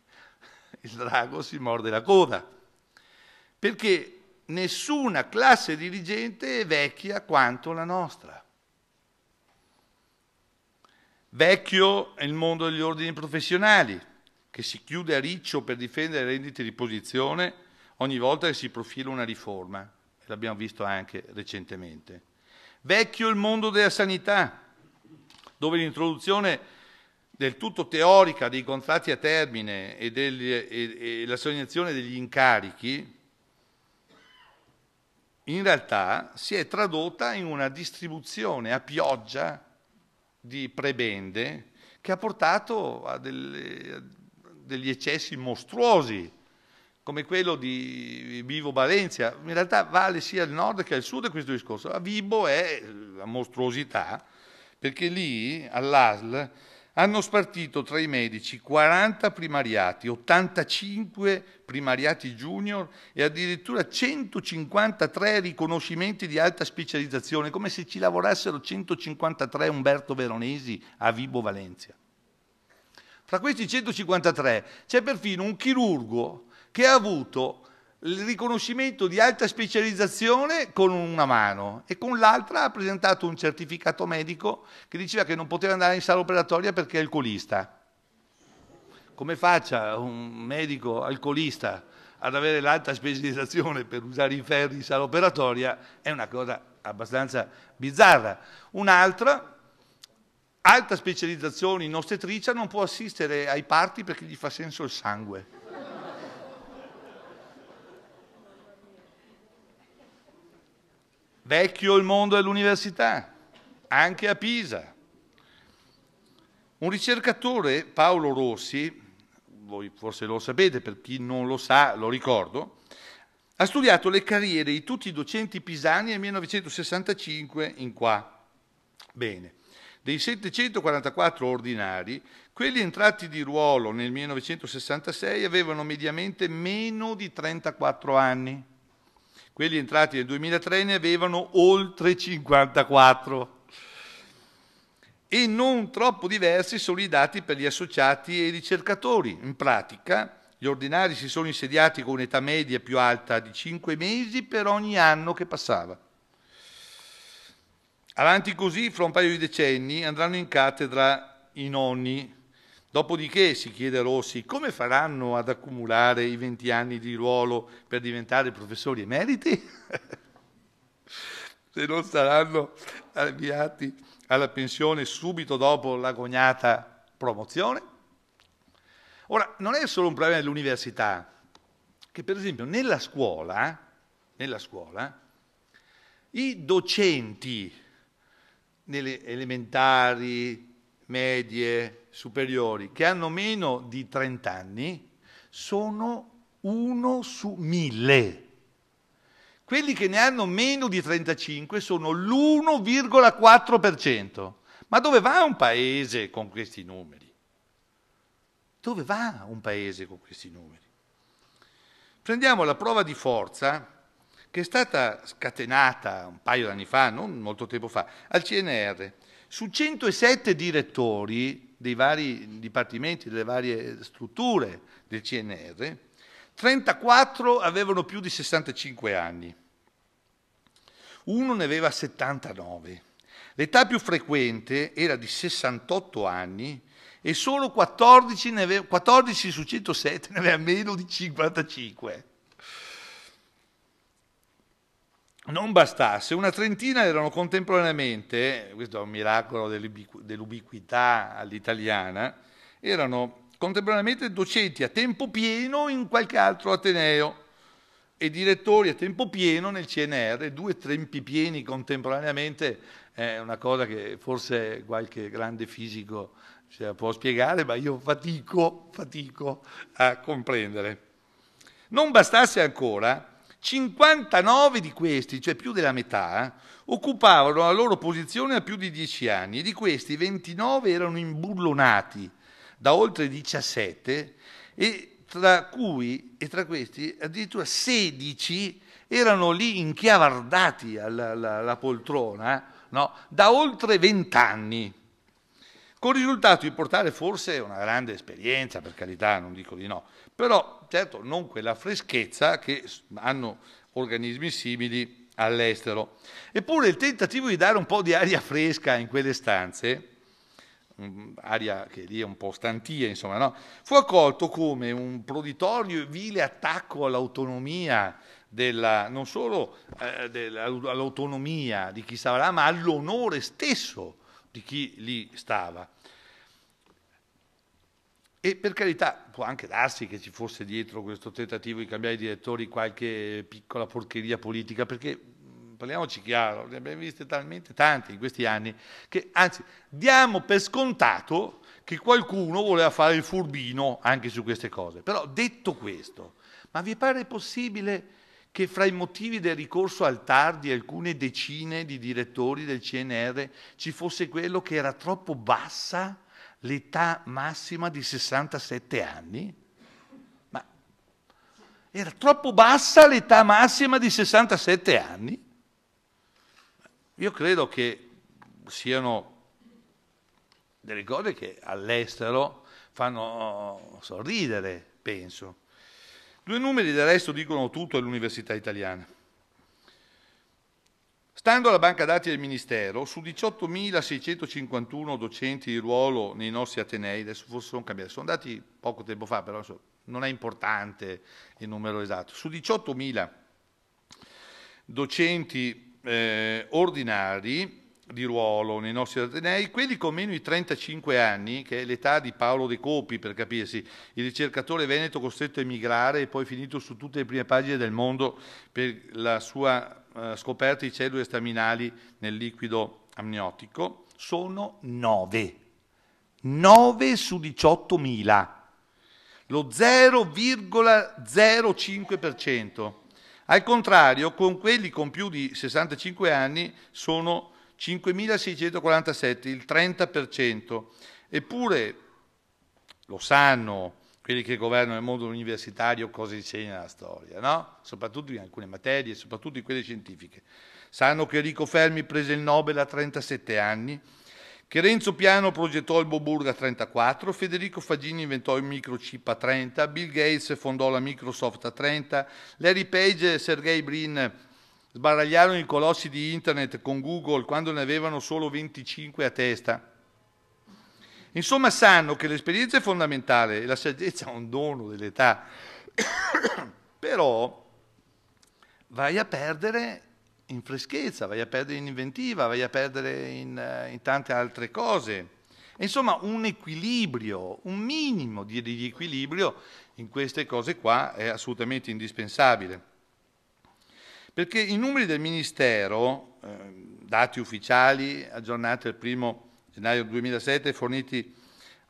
il drago si morde la coda, perché nessuna classe dirigente è vecchia quanto la nostra. Vecchio è il mondo degli ordini professionali, che si chiude a riccio per difendere rendite di posizione ogni volta che si profila una riforma, l'abbiamo visto anche recentemente. Vecchio è il mondo della sanità, dove l'introduzione del tutto teorica dei contratti a termine e, degli, e, e l'assegnazione degli incarichi in realtà si è tradotta in una distribuzione a pioggia di prebende che ha portato a, delle, a degli eccessi mostruosi, come quello di Vivo Valencia. In realtà vale sia al nord che al sud questo discorso. A Vibo è la mostruosità, perché lì all'ASL hanno spartito tra i medici 40 primariati, 85 primariati junior e addirittura 153 riconoscimenti di alta specializzazione, come se ci lavorassero 153 Umberto Veronesi a Vibo Valencia. Fra questi 153 c'è perfino un chirurgo che ha avuto il riconoscimento di alta specializzazione con una mano e con l'altra ha presentato un certificato medico che diceva che non poteva andare in sala operatoria perché è alcolista. Come faccia un medico alcolista ad avere l'alta specializzazione per usare i ferri in sala operatoria è una cosa abbastanza bizzarra. Un'altra, alta specializzazione in ostetricia non può assistere ai parti perché gli fa senso il sangue. Vecchio il mondo dell'università, anche a Pisa. Un ricercatore, Paolo Rossi, voi forse lo sapete, per chi non lo sa lo ricordo, ha studiato le carriere di tutti i docenti pisani nel 1965 in qua. Bene, dei 744 ordinari, quelli entrati di ruolo nel 1966 avevano mediamente meno di 34 anni quelli entrati nel 2003 ne avevano oltre 54 e non troppo diversi sono i dati per gli associati e i ricercatori. In pratica, gli ordinari si sono insediati con un'età media più alta di 5 mesi per ogni anno che passava. Avanti così, fra un paio di decenni, andranno in cattedra i nonni, Dopodiché, si chiede Rossi, come faranno ad accumulare i 20 anni di ruolo per diventare professori emeriti? Se non saranno avviati alla pensione subito dopo l'agognata promozione? Ora, non è solo un problema dell'università, che per esempio nella scuola, nella scuola i docenti nelle elementari, medie, superiori, che hanno meno di 30 anni, sono 1 su 1000. Quelli che ne hanno meno di 35 sono l'1,4%. Ma dove va un paese con questi numeri? Dove va un paese con questi numeri? Prendiamo la prova di forza che è stata scatenata un paio di anni fa, non molto tempo fa, al CNR. Su 107 direttori dei vari dipartimenti, delle varie strutture del CNR, 34 avevano più di 65 anni, uno ne aveva 79. L'età più frequente era di 68 anni e solo 14, 14 su 107 ne aveva meno di 55. non bastasse, una trentina erano contemporaneamente, questo è un miracolo dell'ubiquità all'italiana, erano contemporaneamente docenti a tempo pieno in qualche altro ateneo e direttori a tempo pieno nel CNR, due tempi pieni contemporaneamente è una cosa che forse qualche grande fisico se la può spiegare, ma io fatico, fatico a comprendere. Non bastasse ancora, 59 di questi, cioè più della metà, occupavano la loro posizione da più di 10 anni e di questi 29 erano imbullonati da oltre 17 e tra cui e tra questi addirittura 16 erano lì inchiavardati alla, alla, alla poltrona no? da oltre 20 anni. Con il risultato di portare forse una grande esperienza, per carità, non dico di no, però certo non quella freschezza che hanno organismi simili all'estero. Eppure il tentativo di dare un po' di aria fresca in quelle stanze, mm, aria che lì è un po' stantia, insomma, no? fu accolto come un proditorio e vile attacco all'autonomia, della, non solo eh, dell'autonomia di chi stava là, ma all'onore stesso di chi lì stava. E per carità, può anche darsi che ci fosse dietro questo tentativo di cambiare i direttori qualche piccola porcheria politica, perché mm, parliamoci chiaro, ne abbiamo viste talmente tante in questi anni che anzi diamo per scontato che qualcuno voleva fare il furbino anche su queste cose. Però detto questo, ma vi pare possibile che fra i motivi del ricorso al TAR di alcune decine di direttori del CNR ci fosse quello che era troppo bassa? l'età massima di 67 anni? Ma era troppo bassa l'età massima di 67 anni? Io credo che siano delle cose che all'estero fanno sorridere, penso. Due numeri del resto dicono tutto all'università italiana. Stando alla banca dati del Ministero, su 18.651 docenti di ruolo nei nostri atenei, adesso forse sono cambiati, sono dati poco tempo fa, però non è importante il numero esatto, su 18.000 docenti eh, ordinari di ruolo nei nostri atenei, quelli con meno di 35 anni, che è l'età di Paolo De Copi, per capirsi, il ricercatore veneto costretto a emigrare e poi finito su tutte le prime pagine del mondo per la sua eh, scoperte di cellule staminali nel liquido amniotico sono 9. 9 su 18.000, lo 0,05%. Al contrario, con quelli con più di 65 anni sono 5.647, il 30%. Eppure lo sanno quelli che governano il mondo universitario cosa insegna la storia, no? Soprattutto in alcune materie, soprattutto in quelle scientifiche. Sanno che Enrico Fermi prese il Nobel a 37 anni, che Renzo Piano progettò il Boburg a 34, Federico Fagini inventò il microchip a 30, Bill Gates fondò la Microsoft a 30, Larry Page e Sergey Brin sbaragliarono i colossi di Internet con Google quando ne avevano solo 25 a testa. Insomma, sanno che l'esperienza è fondamentale e la saggezza è un dono dell'età. Però vai a perdere in freschezza, vai a perdere in inventiva, vai a perdere in, eh, in tante altre cose. E insomma, un equilibrio, un minimo di, di equilibrio in queste cose qua è assolutamente indispensabile. Perché i numeri del Ministero, eh, dati ufficiali aggiornati al primo gennaio 2007 forniti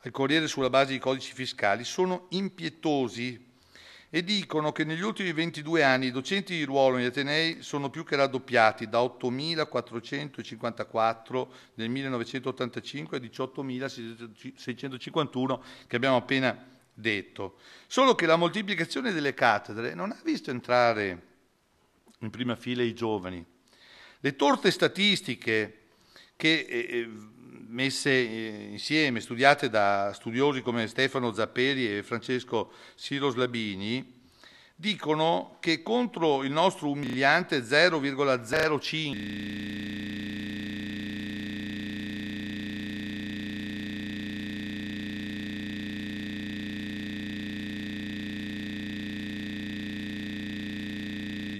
al Corriere sulla base di codici fiscali sono impietosi e dicono che negli ultimi 22 anni i docenti di ruolo negli Atenei sono più che raddoppiati da 8.454 nel 1985 a 18.651 che abbiamo appena detto. Solo che la moltiplicazione delle cattedre non ha visto entrare in prima fila i giovani. Le torte statistiche che eh, eh messe eh, insieme, studiate da studiosi come Stefano Zapperi e Francesco Siro Slabini, dicono che contro il nostro umiliante 0,05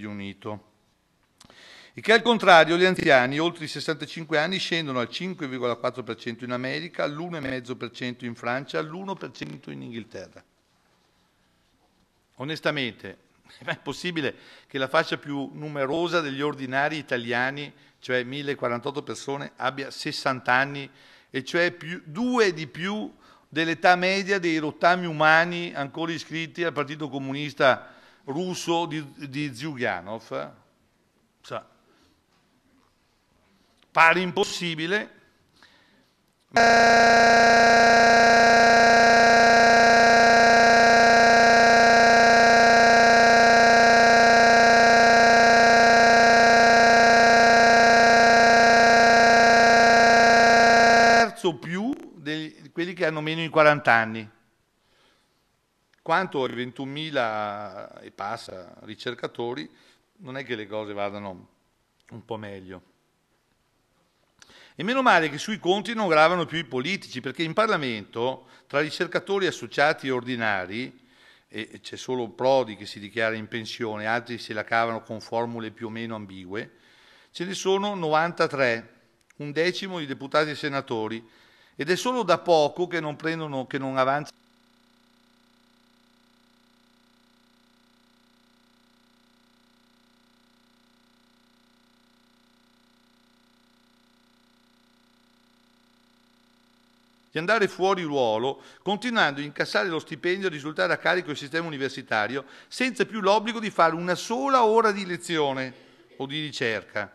unito e che al contrario gli anziani oltre i 65 anni scendono al 5,4% in America, all'1,5% in Francia, all'1% in Inghilterra. Onestamente, è possibile che la fascia più numerosa degli ordinari italiani, cioè 1048 persone, abbia 60 anni, e cioè più, due di più dell'età media dei rottami umani ancora iscritti al Partito Comunista russo di, di Zyuganov, pare impossibile, più di quelli che hanno meno di 40 anni. Quanto ai 21.000 e passa ricercatori, non è che le cose vadano un po' meglio. E meno male che sui conti non gravano più i politici, perché in Parlamento, tra ricercatori associati e ordinari, e c'è solo Prodi che si dichiara in pensione, altri se la cavano con formule più o meno ambigue, ce ne sono 93, un decimo di deputati e senatori, ed è solo da poco che non, prendono, che non avanzano. di andare fuori ruolo, continuando a incassare lo stipendio e risultare a carico del sistema universitario, senza più l'obbligo di fare una sola ora di lezione o di ricerca.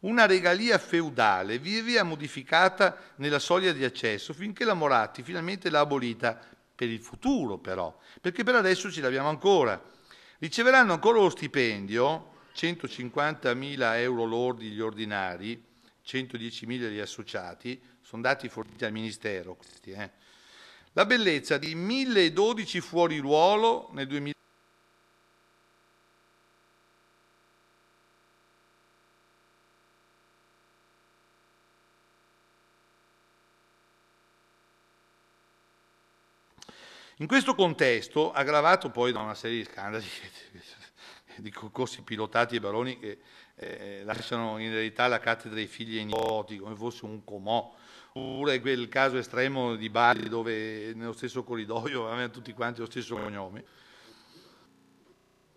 Una regalia feudale via via modificata nella soglia di accesso finché la Moratti finalmente l'ha abolita, per il futuro però, perché per adesso ce l'abbiamo ancora. Riceveranno ancora lo stipendio, 150.000 euro lordi gli ordinari, 110.000 gli associati, sono dati forniti al Ministero questi. Eh. La bellezza di 1012 fuori ruolo nel 2000. In questo contesto, aggravato poi da una serie di scandali di concorsi pilotati e baroni che eh, lasciano in realtà la cattedra ai figli e ai nipoti come fosse un comò oppure quel caso estremo di Bari dove nello stesso corridoio avevano tutti quanti lo stesso cognome.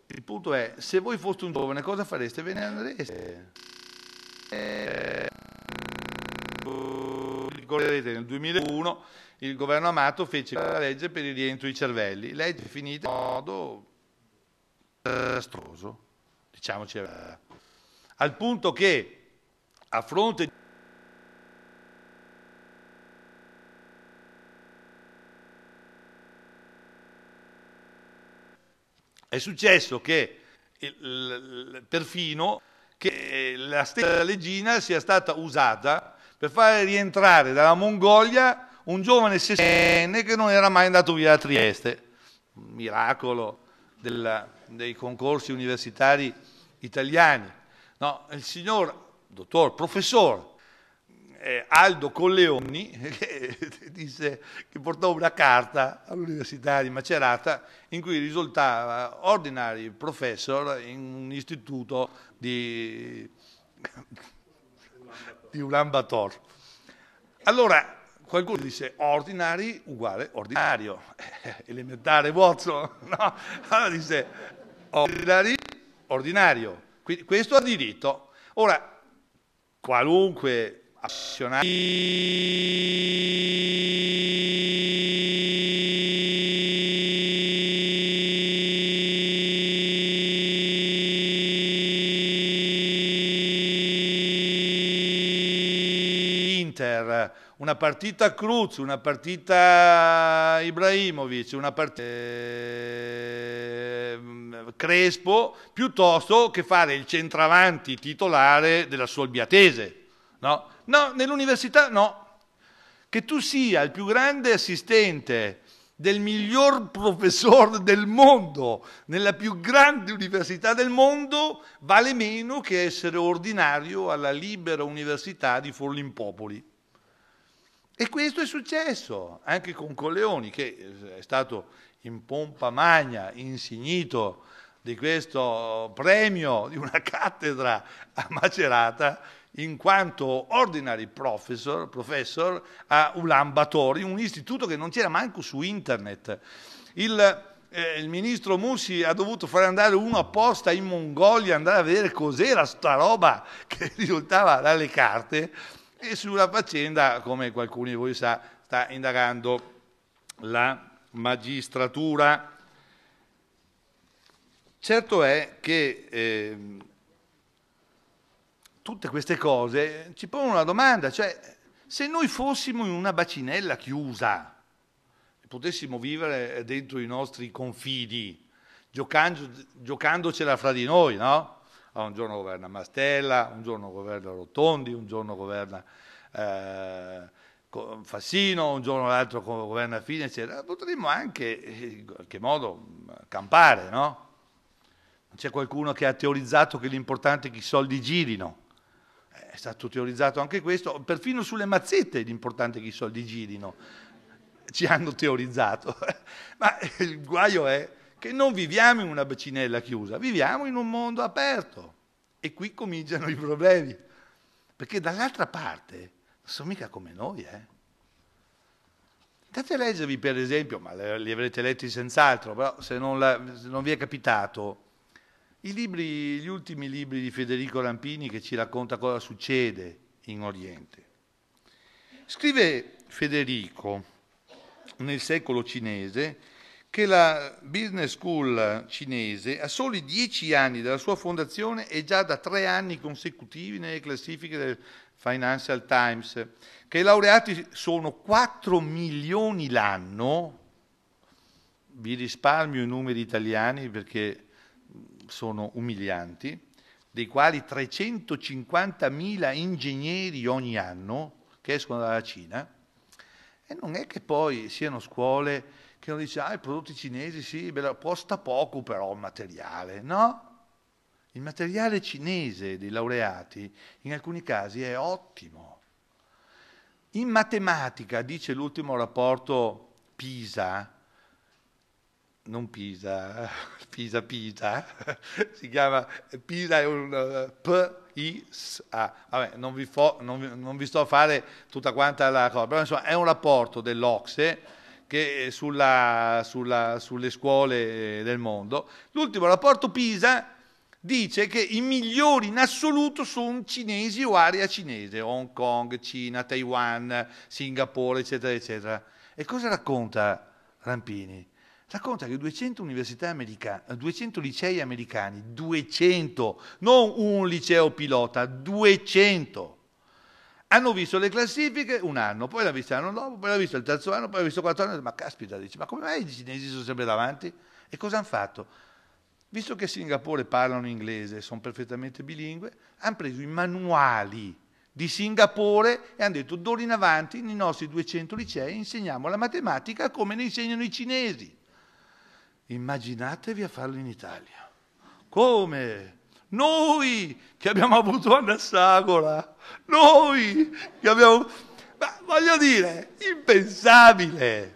Il punto è, se voi foste un giovane, cosa fareste? Ve ne andreste. Eh, ricorderete nel 2001 il governo Amato fece la legge per il rientro dei cervelli, legge finita in modo disastroso, diciamoci, al punto che a fronte di È successo che il, perfino che la stessa leggina sia stata usata per fare rientrare dalla Mongolia un giovane sessenne che non era mai andato via da Trieste. miracolo della, dei concorsi universitari italiani. No, il signor, dottor, professore eh, Aldo Colleoni che, disse, che portò una carta all'Università di Macerata in cui risultava ordinary professor in un istituto di, di Ulan Bator. Allora qualcuno disse ordinary uguale ordinario, elementare Watson, no? Allora disse ordinary, ordinario, Quindi questo ha diritto. Ora, qualunque Inter, una partita Cruz, una partita Ibrahimovic, una partita ehm, Crespo, piuttosto che fare il centravanti titolare della Solbiatese, no? No, nell'università no. Che tu sia il più grande assistente del miglior professore del mondo nella più grande università del mondo vale meno che essere ordinario alla libera università di Forlimpopoli. E questo è successo anche con Colleoni, che eh, è stato in pompa magna, insignito di questo premio, di una cattedra a Macerata, in quanto ordinary professor, professor a Ulaanbaatar, un istituto che non c'era manco su internet. Il, eh, il ministro Musi ha dovuto fare andare uno apposta in Mongolia, andare a vedere cos'era sta roba che risultava dalle carte e sulla faccenda, come qualcuno di voi sa, sta indagando la magistratura. Certo è che eh, tutte queste cose ci pongono una domanda, cioè se noi fossimo in una bacinella chiusa, potessimo vivere dentro i nostri confini, giocando, giocandocela fra di noi, no? Ah, un giorno governa Mastella, un giorno governa Rotondi, un giorno governa eh, Fassino, un giorno l'altro governa Fine, eccetera. Potremmo anche in qualche modo campare, no? C'è qualcuno che ha teorizzato che l'importante è che i soldi girino è stato teorizzato anche questo, perfino sulle mazzette è l'importante che i soldi girino, ci hanno teorizzato, ma il guaio è che non viviamo in una bacinella chiusa, viviamo in un mondo aperto e qui cominciano i problemi, perché dall'altra parte non sono mica come noi, eh. Andate a leggervi per esempio, ma li avrete letti senz'altro, però se non, la, se non vi è capitato, libri, gli ultimi libri di Federico Lampini che ci racconta cosa succede in Oriente. Scrive Federico nel secolo cinese che la business school cinese a soli dieci anni dalla sua fondazione è già da tre anni consecutivi nelle classifiche del Financial Times, che i laureati sono 4 milioni l'anno, vi risparmio i numeri italiani perché sono umilianti, dei quali 350.000 ingegneri ogni anno che escono dalla Cina, e non è che poi siano scuole che non dicono, ah, i prodotti cinesi sì, costa poco però il materiale, no? Il materiale cinese dei laureati in alcuni casi è ottimo. In matematica, dice l'ultimo rapporto PISA, non Pisa, eh, Pisa Pisa, si chiama Pisa è un eh, P-I-S-A, vabbè non vi, fo, non, non vi, sto a fare tutta quanta la cosa, però insomma è un rapporto dell'Ocse che sulla, sulla, sulle scuole eh, del mondo, l'ultimo rapporto Pisa dice che i migliori in assoluto sono cinesi o area cinese, Hong Kong, Cina, Taiwan, Singapore, eccetera, eccetera. E cosa racconta Rampini? racconta che 200, america, 200 eh, licei americani, 200, non un liceo pilota, 200, hanno visto le classifiche un anno, poi l'ha vista l'anno dopo, poi l'ha vista il terzo anno, poi l'ha visto quattro anni, ma caspita, dice, ma come mai i cinesi sono sempre davanti? E cosa hanno fatto? Visto che a Singapore parlano inglese, sono perfettamente bilingue, hanno preso i manuali di Singapore e hanno detto d'ora in avanti nei nostri 200 licei insegniamo la matematica come ne insegnano i cinesi. Immaginatevi a farlo in Italia. Come? Noi che abbiamo avuto Anassagola, noi che abbiamo... Ma voglio dire, impensabile!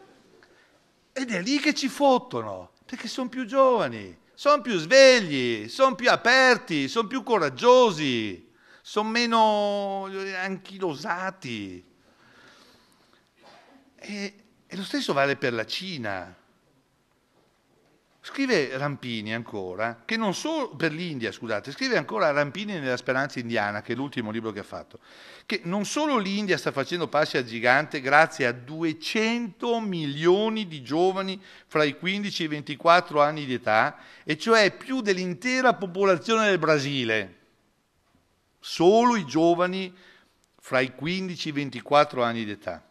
Ed è lì che ci fottono, perché sono più giovani, sono più svegli, sono più aperti, sono più coraggiosi, sono meno anchilosati. E, e lo stesso vale per la Cina. Scrive Rampini ancora, che non solo per l'India, scusate, scrive ancora Rampini nella Speranza indiana, che è l'ultimo libro che ha fatto, che non solo l'India sta facendo passi al gigante grazie a 200 milioni di giovani fra i 15 e i 24 anni di età, e cioè più dell'intera popolazione del Brasile. Solo i giovani fra i 15 e i 24 anni di età.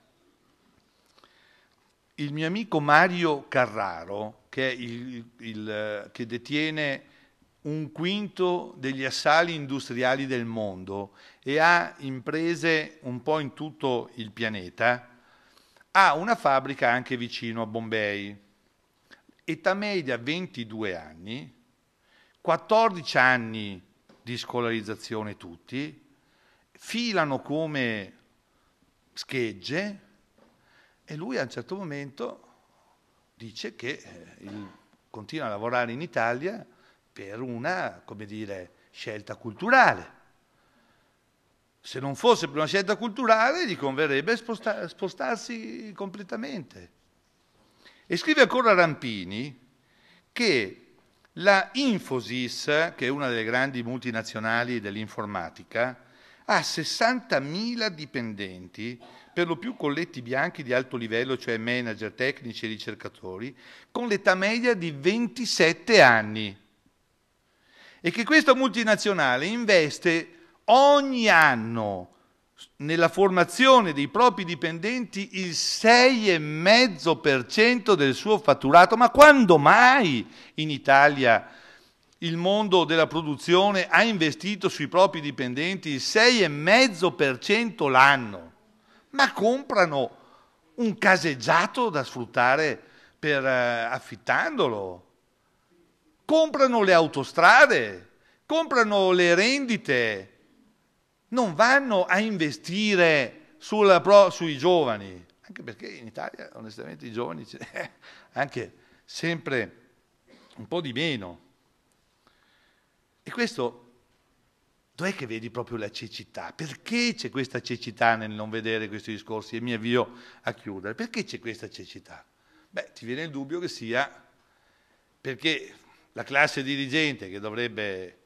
Il mio amico Mario Carraro che, il, il, che detiene un quinto degli assali industriali del mondo e ha imprese un po' in tutto il pianeta, ha una fabbrica anche vicino a Bombay. Età media 22 anni, 14 anni di scolarizzazione tutti, filano come schegge e lui a un certo momento dice che eh, il, continua a lavorare in Italia per una, dire, scelta culturale. Se non fosse per una scelta culturale gli converrebbe sposta, spostarsi completamente. E scrive ancora Rampini che la Infosys, che è una delle grandi multinazionali dell'informatica, ha 60.000 dipendenti per lo più colletti bianchi di alto livello, cioè manager, tecnici e ricercatori, con l'età media di 27 anni. E che questa multinazionale investe ogni anno nella formazione dei propri dipendenti il 6,5% del suo fatturato. Ma quando mai in Italia il mondo della produzione ha investito sui propri dipendenti il 6,5% l'anno? ma comprano un caseggiato da sfruttare per, eh, affittandolo, comprano le autostrade, comprano le rendite, non vanno a investire sulla, sui giovani, anche perché in Italia onestamente i giovani ce anche sempre un po' di meno. E questo Dov'è che vedi proprio la cecità? Perché c'è questa cecità nel non vedere questi discorsi? E mi avvio a chiudere. Perché c'è questa cecità? Beh, ti viene il dubbio che sia perché la classe dirigente che dovrebbe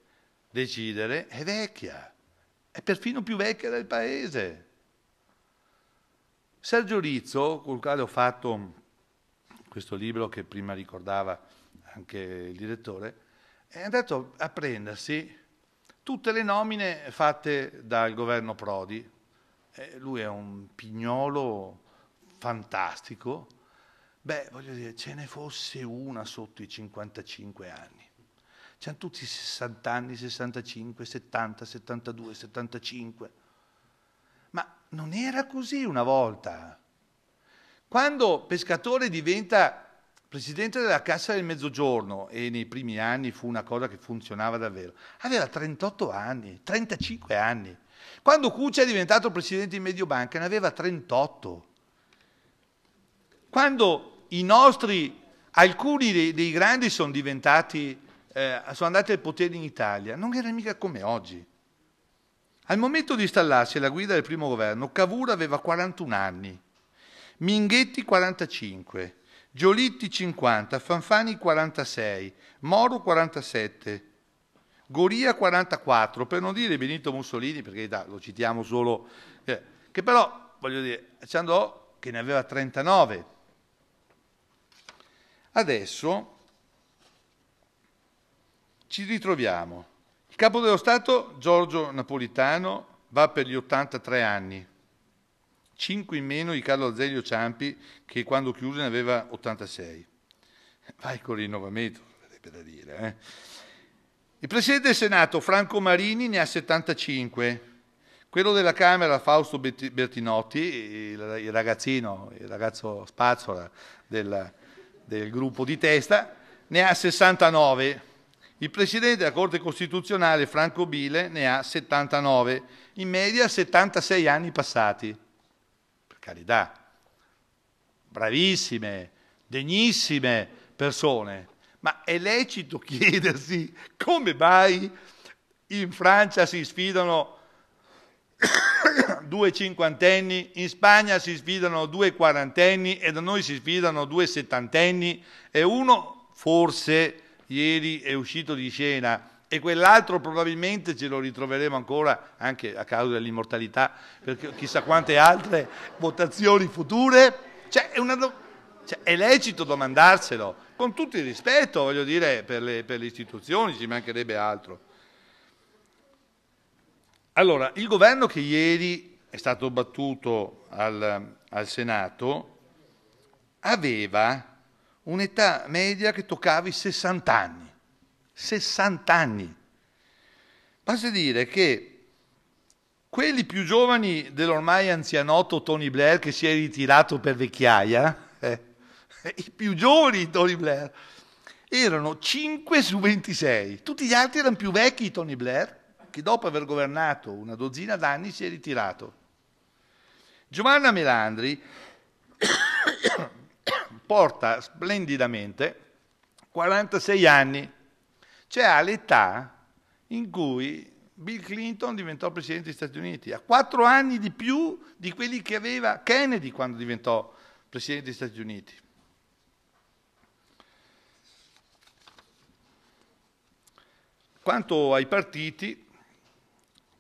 decidere è vecchia, è perfino più vecchia del paese. Sergio Rizzo, col quale ho fatto questo libro che prima ricordava anche il direttore, è andato a prendersi tutte le nomine fatte dal governo Prodi. Eh, lui è un pignolo fantastico. Beh, voglio dire, ce ne fosse una sotto i 55 anni. C'hanno tutti 60 anni, 65, 70, 72, 75. Ma non era così una volta. Quando pescatore diventa presidente della Cassa del Mezzogiorno, e nei primi anni fu una cosa che funzionava davvero, aveva 38 anni, 35 anni. Quando Cuccia è diventato presidente di Mediobanca ne aveva 38. Quando i nostri, alcuni dei, dei grandi sono diventati, eh, sono andati al potere in Italia, non era mica come oggi. Al momento di installarsi alla guida del primo governo, Cavour aveva 41 anni, Minghetti 45, Giolitti 50, Fanfani 46, Moro 47, Goria 44, per non dire Benito Mussolini, perché da, lo citiamo solo, eh, che però, voglio dire, ci andò che ne aveva 39. Adesso ci ritroviamo. Il capo dello Stato, Giorgio Napolitano, va per gli 83 anni. 5 in meno di Carlo Azeglio Ciampi che quando chiuse ne aveva 86. Vai col rinnovamento, verrebbe da dire. Eh? Il Presidente del Senato Franco Marini ne ha 75, quello della Camera Fausto Bertinotti, il ragazzino, il ragazzo spazzola del, del gruppo di testa, ne ha 69. Il Presidente della Corte Costituzionale Franco Bile ne ha 79, in media 76 anni passati carità, bravissime, degnissime persone, ma è lecito chiedersi come mai in Francia si sfidano due cinquantenni, in Spagna si sfidano due quarantenni e da noi si sfidano due settantenni e uno forse ieri è uscito di scena e quell'altro probabilmente ce lo ritroveremo ancora anche a causa dell'immortalità, perché chissà quante altre votazioni future. Cioè, è, una, cioè, è lecito domandarselo, con tutto il rispetto, voglio dire, per le, per le istituzioni, ci mancherebbe altro. Allora, il governo che ieri è stato battuto al, al Senato aveva un'età media che toccava i 60 anni. 60 anni. Basta dire che quelli più giovani dell'ormai anzianotto Tony Blair che si è ritirato per vecchiaia, eh, i più giovani di Tony Blair, erano 5 su 26. Tutti gli altri erano più vecchi di Tony Blair, che dopo aver governato una dozzina d'anni si è ritirato. Giovanna Melandri porta splendidamente 46 anni cioè all'età in cui Bill Clinton diventò Presidente degli Stati Uniti, a quattro anni di più di quelli che aveva Kennedy quando diventò Presidente degli Stati Uniti. Quanto ai partiti,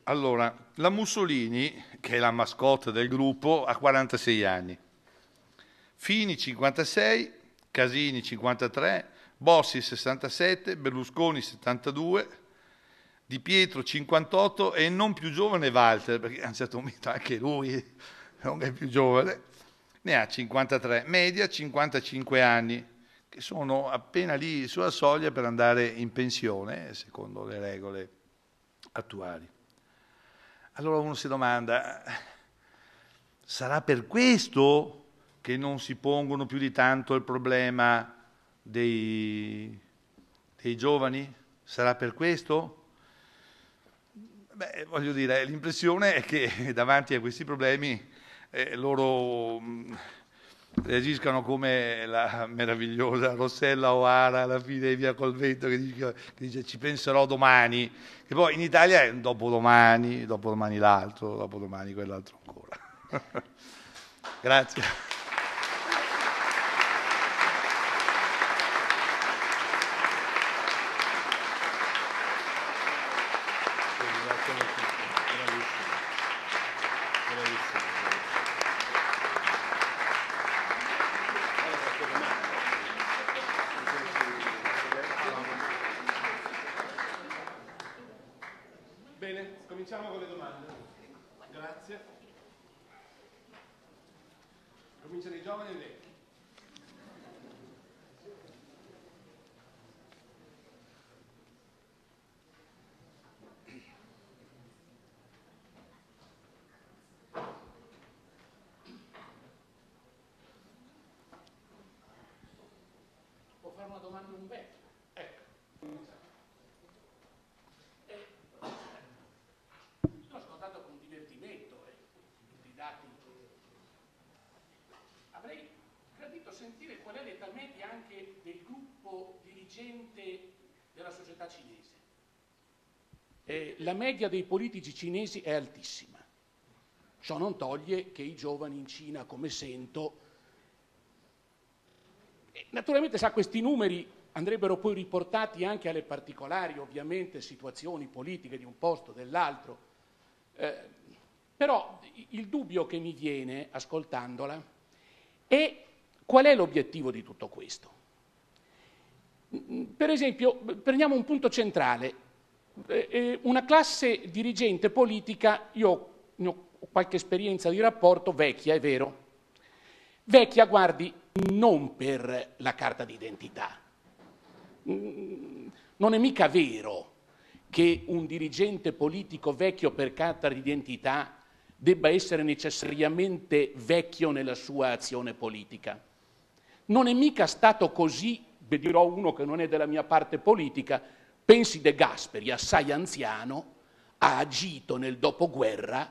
allora, la Mussolini, che è la mascotte del gruppo, ha 46 anni, Fini 56, Casini 53, Bossi 67, Berlusconi 72, Di Pietro 58 e non più giovane Walter, perché a un certo momento anche lui non è più giovane, ne ha 53, media 55 anni, che sono appena lì sulla soglia per andare in pensione, secondo le regole attuali. Allora uno si domanda, sarà per questo che non si pongono più di tanto il problema dei, dei giovani? Sarà per questo? Beh, voglio dire, l'impressione è che davanti a questi problemi eh, loro mh, mm, reagiscano come la meravigliosa Rossella O'Hara alla fine di Via col Vento che dice, che dice, ci penserò domani, che poi in Italia è dopodomani, dopodomani l'altro, dopodomani quell'altro ancora. Grazie. convincere i giovani e i vecchi. Può fare una domanda un vecchio. dirigente della società cinese. Eh, la media dei politici cinesi è altissima. Ciò non toglie che i giovani in Cina, come sento, naturalmente sa questi numeri andrebbero poi riportati anche alle particolari, ovviamente, situazioni politiche di un posto, o dell'altro. Eh, però il dubbio che mi viene ascoltandola è qual è l'obiettivo di tutto questo? Per esempio, prendiamo un punto centrale, eh, eh, una classe dirigente politica, io ho qualche esperienza di rapporto, vecchia, è vero, vecchia, guardi, non per la carta d'identità. Mm, non è mica vero che un dirigente politico vecchio per carta d'identità debba essere necessariamente vecchio nella sua azione politica. Non è mica stato così dirò uno che non è della mia parte politica, pensi De Gasperi, assai anziano, ha agito nel dopoguerra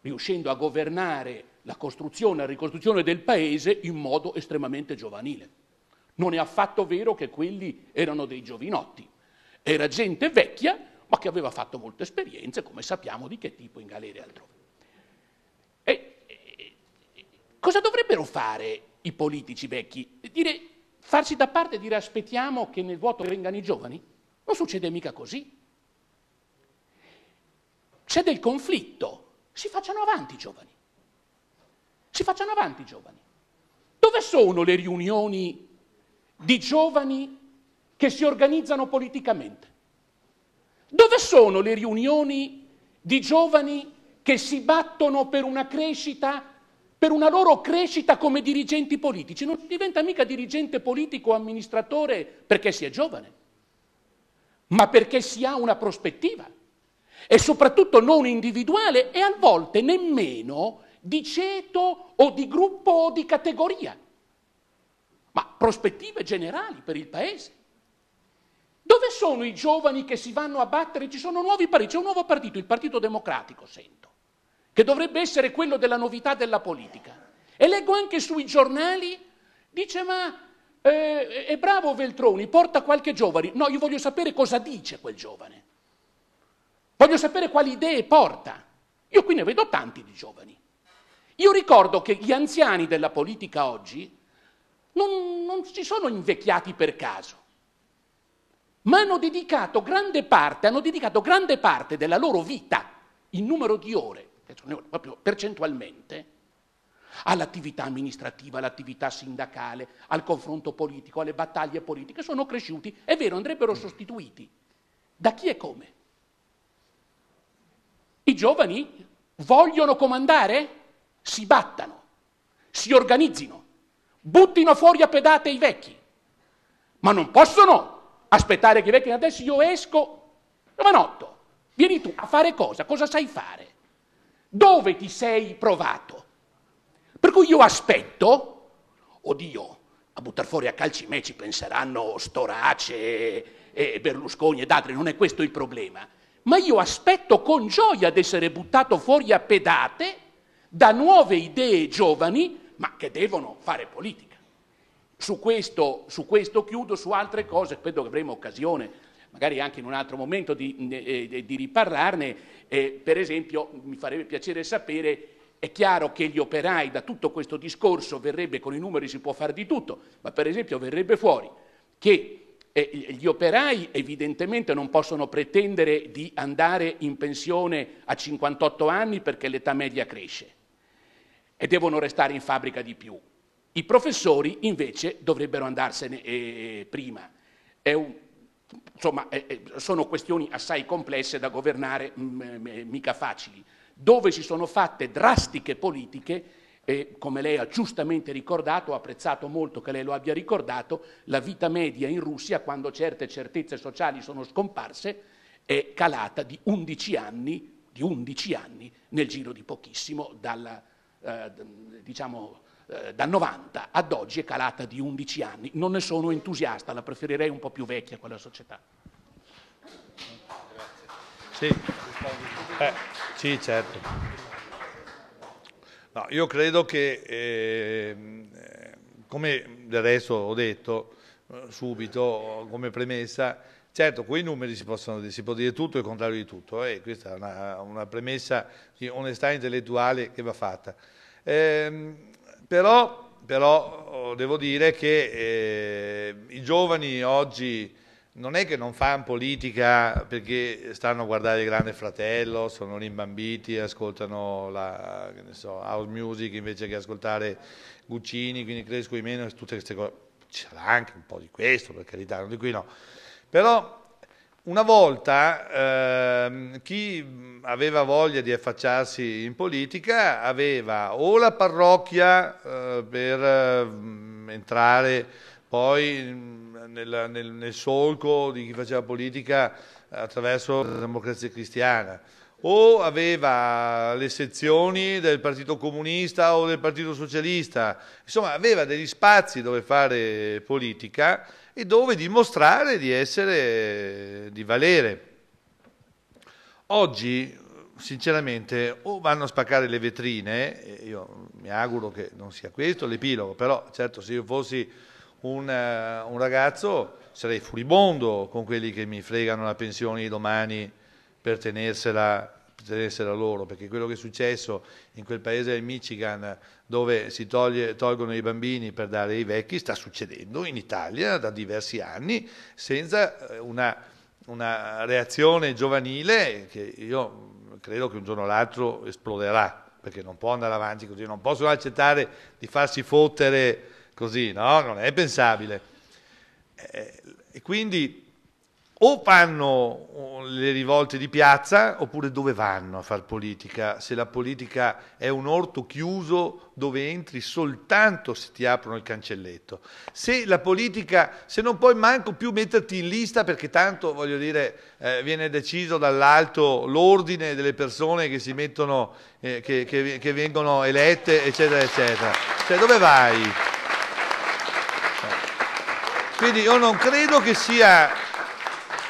riuscendo a governare la costruzione e la ricostruzione del paese in modo estremamente giovanile. Non è affatto vero che quelli erano dei giovinotti, era gente vecchia ma che aveva fatto molte esperienze, come sappiamo, di che tipo in galera e altrove. E, e, cosa dovrebbero fare i politici vecchi? Dire farsi da parte e dire aspettiamo che nel vuoto vengano i giovani? Non succede mica così. C'è del conflitto, si facciano avanti i giovani. Si facciano avanti i giovani. Dove sono le riunioni di giovani che si organizzano politicamente? Dove sono le riunioni di giovani che si battono per una crescita per una loro crescita come dirigenti politici. Non si diventa mica dirigente politico o amministratore perché si è giovane, ma perché si ha una prospettiva e soprattutto non individuale e a volte nemmeno di ceto o di gruppo o di categoria, ma prospettive generali per il Paese. Dove sono i giovani che si vanno a battere? Ci sono nuovi partiti, c'è un nuovo partito, il Partito Democratico, sento che dovrebbe essere quello della novità della politica. E leggo anche sui giornali, dice ma eh, è bravo Veltroni, porta qualche giovane. No, io voglio sapere cosa dice quel giovane. Voglio sapere quali idee porta. Io qui ne vedo tanti di giovani. Io ricordo che gli anziani della politica oggi non, non si sono invecchiati per caso, ma hanno dedicato grande parte, hanno dedicato grande parte della loro vita, in numero di ore, proprio percentualmente, all'attività amministrativa, all'attività sindacale, al confronto politico, alle battaglie politiche, sono cresciuti, è vero, andrebbero sostituiti. Da chi e come? I giovani vogliono comandare? Si battano, si organizzino, buttino fuori a pedate i vecchi, ma non possono aspettare che i vecchi adesso io esco, giovanotto, vieni tu a fare cosa? Cosa sai fare? Dove ti sei provato? Per cui io aspetto, oddio, a buttare fuori a calci me ci penseranno Storace e Berlusconi ed altri, non è questo il problema, ma io aspetto con gioia di essere buttato fuori a pedate da nuove idee giovani, ma che devono fare politica. Su questo, su questo chiudo, su altre cose credo che avremo occasione magari anche in un altro momento di, eh, di riparlarne, eh, per esempio mi farebbe piacere sapere è chiaro che gli operai da tutto questo discorso verrebbe, con i numeri si può fare di tutto, ma per esempio verrebbe fuori che eh, gli operai evidentemente non possono pretendere di andare in pensione a 58 anni perché l'età media cresce e devono restare in fabbrica di più. I professori invece dovrebbero andarsene eh, prima. È un, Insomma, eh, eh, sono questioni assai complesse da governare, mm, eh, eh, mica facili. Dove si sono fatte drastiche politiche, e come lei ha giustamente ricordato, ho apprezzato molto che lei lo abbia ricordato, la vita media in Russia, quando certe certezze sociali sono scomparse, è calata di 11 anni, di 11 anni nel giro di pochissimo dalla, eh, diciamo, eh, da 90 ad oggi è calata di 11 anni. Non ne sono entusiasta, la preferirei un po' più vecchia quella società. Sì, eh, sì certo. No, io credo che, eh, come del resto ho detto eh, subito, come premessa, Certo, quei numeri si, possono, si, può dire tutto e il contrario di tutto, eh, questa è una, una, premessa di onestà intellettuale che va fatta. Ehm, però, però oh, devo dire che eh, i giovani oggi non è che non fanno politica perché stanno a guardare il Grande Fratello, sono rimbambiti, ascoltano la, so, house music invece che ascoltare Guccini, quindi cresco di meno e tutte queste cose. C'era anche un po' di questo, per carità, non di qui no. Però una volta eh, chi aveva voglia di affacciarsi in politica aveva o la parrocchia eh, per eh, entrare poi mm, nel, nel, nel, solco di chi faceva politica attraverso la democrazia cristiana, o aveva le sezioni del Partito Comunista o del Partito Socialista, insomma aveva degli spazi dove fare politica e dove dimostrare di essere, di valere. Oggi, sinceramente, o vanno a spaccare le vetrine, io mi auguro che non sia questo l'epilogo, però certo se io fossi un, un ragazzo sarei furibondo con quelli che mi fregano la pensione domani per tenersela a loro, perché quello che è successo in quel paese del Michigan dove si toglie, tolgono i bambini per dare ai vecchi sta succedendo in Italia da diversi anni senza eh, una, una reazione giovanile che io credo che un giorno o l'altro esploderà, perché non può andare avanti così, non possono accettare di farsi fottere così, no? Non è pensabile. Eh, e quindi o fanno le rivolte di piazza oppure dove vanno a fare politica? Se la politica è un orto chiuso dove entri soltanto se ti aprono il cancelletto. Se la politica, se non puoi manco più metterti in lista perché tanto, voglio dire, eh, viene deciso dall'alto l'ordine delle persone che si mettono, eh, che, che, che vengono elette, eccetera, eccetera. Cioè dove vai? Quindi io non credo che sia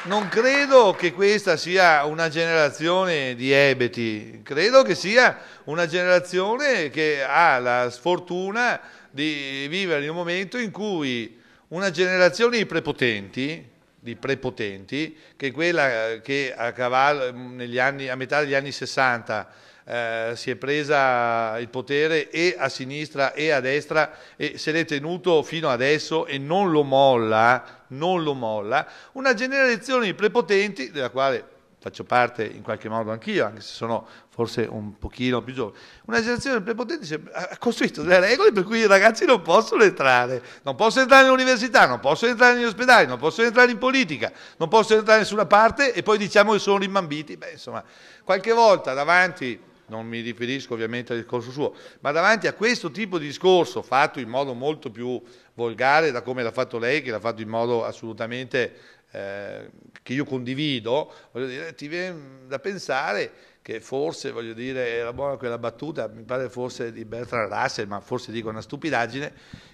non credo che questa sia una generazione di ebeti, credo che sia una generazione che ha la sfortuna di vivere in un momento in cui una generazione di prepotenti, di prepotenti che è quella che a, cavallo, anni, a metà degli anni 60 eh, si è presa il potere e a sinistra e a destra e se l'è tenuto fino adesso e non lo molla non lo molla, una generazione di prepotenti, della quale faccio parte in qualche modo anch'io, anche se sono forse un pochino più giovane, una generazione di prepotenti ha costruito delle regole per cui i ragazzi non possono entrare, non possono entrare in all'università, non possono entrare negli ospedali, non possono entrare in politica, non possono entrare da nessuna parte e poi diciamo che sono rimambiti, Beh, insomma, qualche volta davanti non mi riferisco ovviamente al discorso suo, ma davanti a questo tipo di discorso fatto in modo molto più volgare da come l'ha fatto lei, che l'ha fatto in modo assolutamente eh, che io condivido, voglio dire, ti viene da pensare che forse, voglio dire, era buona quella battuta, mi pare forse di Bertrand Russell, ma forse dico una stupidaggine,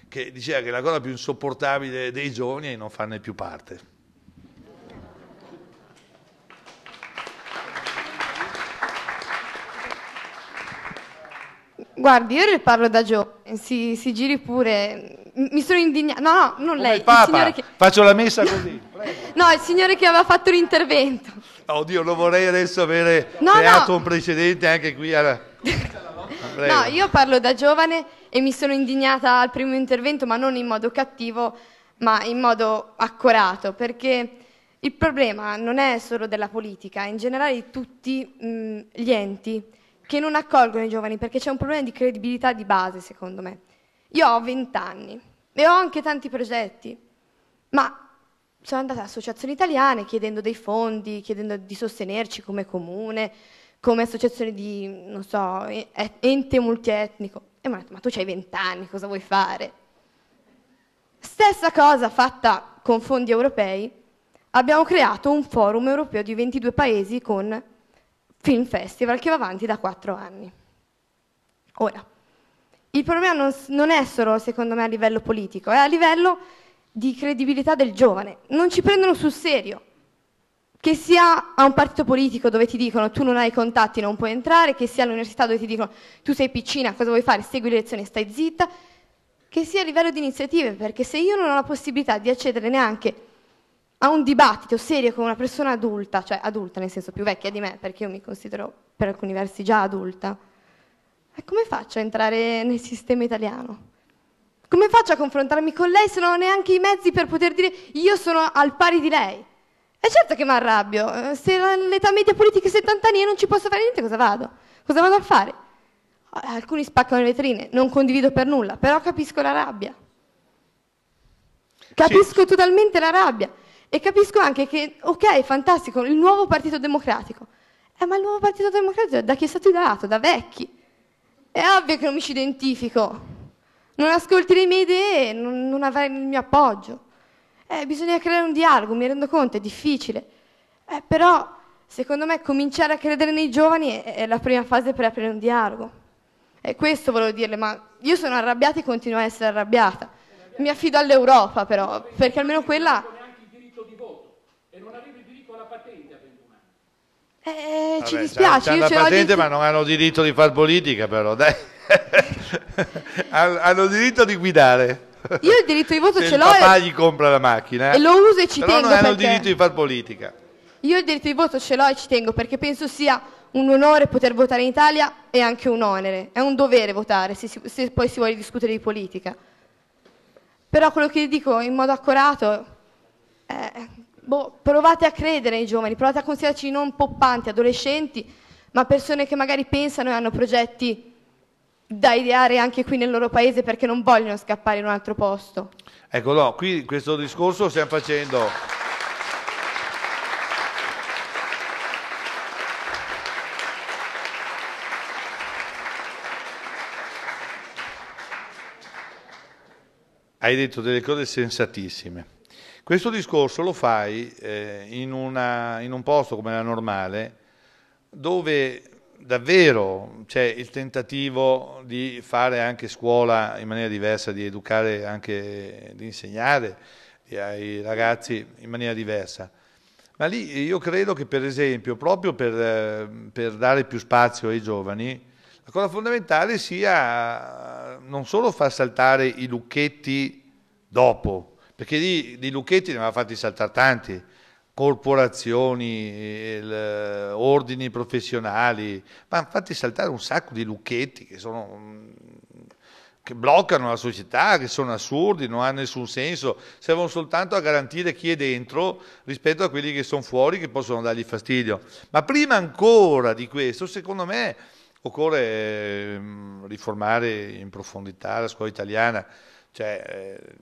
che diceva che la cosa più insopportabile dei giovani è non farne più parte. Guardi, io le parlo da giovane, si, si giri pure. Mi sono indignata. No, no, non Come lei. Il Papa. Il che... Faccio la messa così. no, il signore che aveva fatto l'intervento. Oddio, lo vorrei adesso avere no, creato no. un precedente anche qui alla... no, io parlo da giovane e mi sono indignata al primo intervento, ma non in modo cattivo, ma in modo accurato, perché il problema non è solo della politica, in generale di tutti mh, gli enti che non accolgono i giovani perché c'è un problema di credibilità di base, secondo me. Io ho 20 anni e ho anche tanti progetti, ma sono andata a associazioni italiane chiedendo dei fondi, chiedendo di sostenerci come comune, come associazione di, non so, ente multietnico. E mi hanno detto, ma tu hai 20 anni, cosa vuoi fare? Stessa cosa fatta con fondi europei, abbiamo creato un forum europeo di 22 paesi con Film Festival che va avanti da quattro anni. Ora, il problema non, non, è solo, secondo me, a livello politico, è a livello di credibilità del giovane. Non ci prendono sul serio. Che sia a un partito politico dove ti dicono tu non hai contatti, non puoi entrare, che sia all'università dove ti dicono tu sei piccina, cosa vuoi fare, segui le lezioni, stai zitta, che sia a livello di iniziative, perché se io non ho la possibilità di accedere neanche a a un dibattito serio con una persona adulta, cioè adulta nel senso più vecchia di me, perché io mi considero per alcuni versi già adulta, e eh, come faccio a entrare nel sistema italiano? Come faccio a confrontarmi con lei se non ho neanche i mezzi per poter dire io sono al pari di lei? E certo che mi arrabbio, eh, se l'età media politica è 70 anni e non ci posso fare niente, cosa vado? Cosa vado a fare? Eh, alcuni spaccano le vetrine, non condivido per nulla, però capisco la rabbia. Capisco sì. totalmente la rabbia. E capisco anche che, ok, fantastico, il nuovo Partito Democratico. Eh, ma il nuovo Partito Democratico da chi è stato ideato? Da vecchi. È ovvio che non mi ci identifico. Non ascolti le mie idee, non, non avrai il mio appoggio. Eh, bisogna creare un dialogo, mi rendo conto, è difficile. Eh, però, secondo me, cominciare a credere nei giovani è, è la prima fase per aprire un dialogo. E questo volevo dirle, ma io sono arrabbiata e continuo a essere arrabbiata. Mi affido all'Europa però, perché almeno quella Eh, eh, Vabbè, ci dispiace. C'è la patente, ma non hanno diritto di fare politica, però dai. hanno diritto di guidare. Io il diritto di voto Se ce l'ho. Il papà e... gli compra la macchina. Eh. E lo uso e ci però tengo. Non hanno perché... diritto di far politica. Io il diritto di voto ce l'ho e ci tengo perché penso sia un onore poter votare in Italia e anche un onere. È un dovere votare se, si, se, poi si vuole discutere di politica. Però quello che dico in modo accurato è eh, boh, provate a credere ai giovani, provate a considerarci non poppanti, adolescenti, ma persone che magari pensano e hanno progetti da ideare anche qui nel loro paese perché non vogliono scappare in un altro posto. Ecco, no, qui questo discorso lo stiamo facendo. Hai detto delle cose sensatissime. Questo discorso lo fai eh, in, una, in un posto come la normale dove davvero c'è il tentativo di fare anche scuola in maniera diversa, di educare anche, di insegnare ai ragazzi in maniera diversa. Ma lì io credo che per esempio, proprio per, eh, per dare più spazio ai giovani, la cosa fondamentale sia non solo far saltare i lucchetti dopo, perché di, di Lucchetti ne aveva fatti saltare tanti, corporazioni, il, ordini professionali, ma hanno fatti saltare un sacco di lucchetti che, sono, mm, che bloccano la società, che sono assurdi, non hanno nessun senso, servono soltanto a garantire chi è dentro rispetto a quelli che sono fuori che possono dargli fastidio. Ma prima ancora di questo, secondo me, occorre mm, riformare in profondità la scuola italiana. Cioè, eh,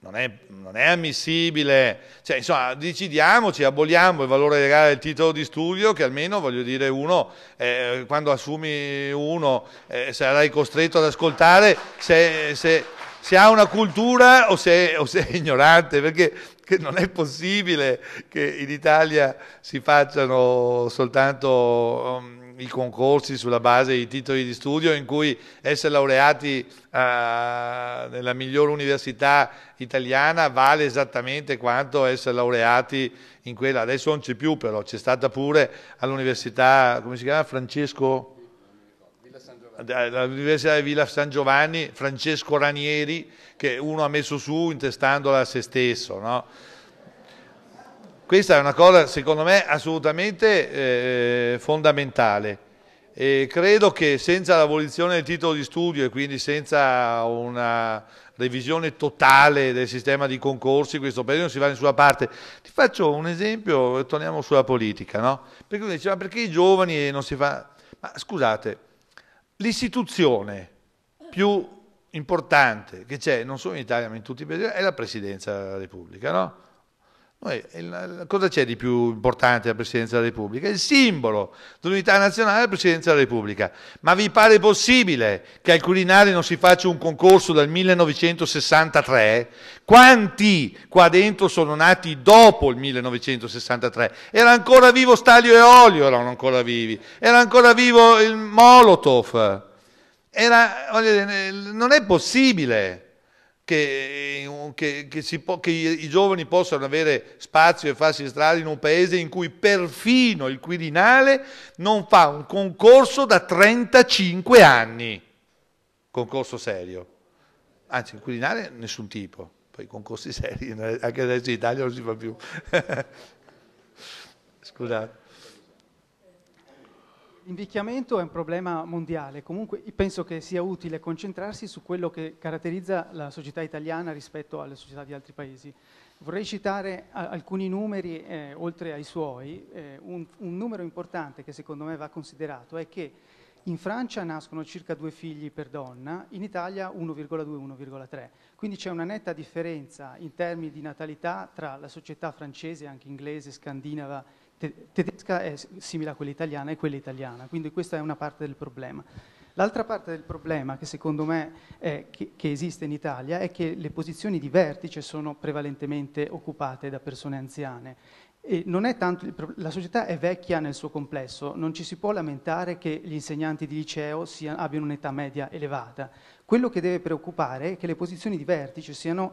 non è, non è, ammissibile. Cioè, insomma, decidiamoci, aboliamo il valore legale del titolo di studio, che almeno, voglio dire, uno, eh, quando assumi uno, eh, sarai costretto ad ascoltare se, se, se ha una cultura o se, o se è ignorante, perché non è possibile che in Italia si facciano soltanto... Um, i concorsi sulla base dei titoli di studio in cui essere laureati eh, nella migliore università italiana vale esattamente quanto essere laureati in quella, adesso non c'è più però, c'è stata pure all'università, come si chiama, Francesco? Eh, all'Università di Villa San Giovanni, Francesco Ranieri, che uno ha messo su intestandola a se stesso, no? Questa è una cosa secondo me assolutamente eh, eh, fondamentale e credo che senza l'abolizione del titolo di studio e quindi senza una revisione totale del sistema di concorsi in questo periodo non si va da nessuna parte. Ti faccio un esempio, e torniamo sulla politica, no? Perché uno dice, ma perché i giovani non si fa... Ma scusate, l'istituzione più importante che c'è, non solo in Italia ma in tutti i paesi, è la Presidenza della Repubblica, no? Eh, cosa c'è di più importante della Presidenza della Repubblica? Il simbolo dell'unità nazionale della Presidenza della Repubblica. Ma vi pare possibile che al Culinario non si faccia un concorso dal 1963? Quanti qua dentro sono nati dopo il 1963? Era ancora vivo Stalio e Olio, erano ancora vivi. Era ancora vivo il Molotov. Era, dire, eh, non è possibile che, che, che, può, che, i giovani possano avere spazio e farsi strada in un paese in cui perfino il Quirinale non fa un concorso da 35 anni, concorso serio, anzi il Quirinale nessun tipo, poi concorsi seri anche adesso in Italia non si fa più. Scusate. L'invecchiamento è un problema mondiale, comunque penso che sia utile concentrarsi su quello che caratterizza la società italiana rispetto alle società di altri paesi. Vorrei citare alcuni numeri, eh, oltre ai suoi, eh, un, un numero importante che secondo me va considerato è che in Francia nascono circa due figli per donna, in Italia 1,2-1,3. Quindi c'è una netta differenza in termini di natalità tra la società francese, anche inglese, scandinava te- tedesca è simile a quella italiana e quella italiana, quindi questa è una parte del problema. L'altra parte del problema che secondo me è, che, che, esiste in Italia è che le posizioni di vertice sono prevalentemente occupate da persone anziane. Pro- la società è vecchia nel suo complesso, non ci si può lamentare che gli insegnanti di liceo sia, abbiano un'età media elevata. Quello che deve preoccupare è che le posizioni di vertice siano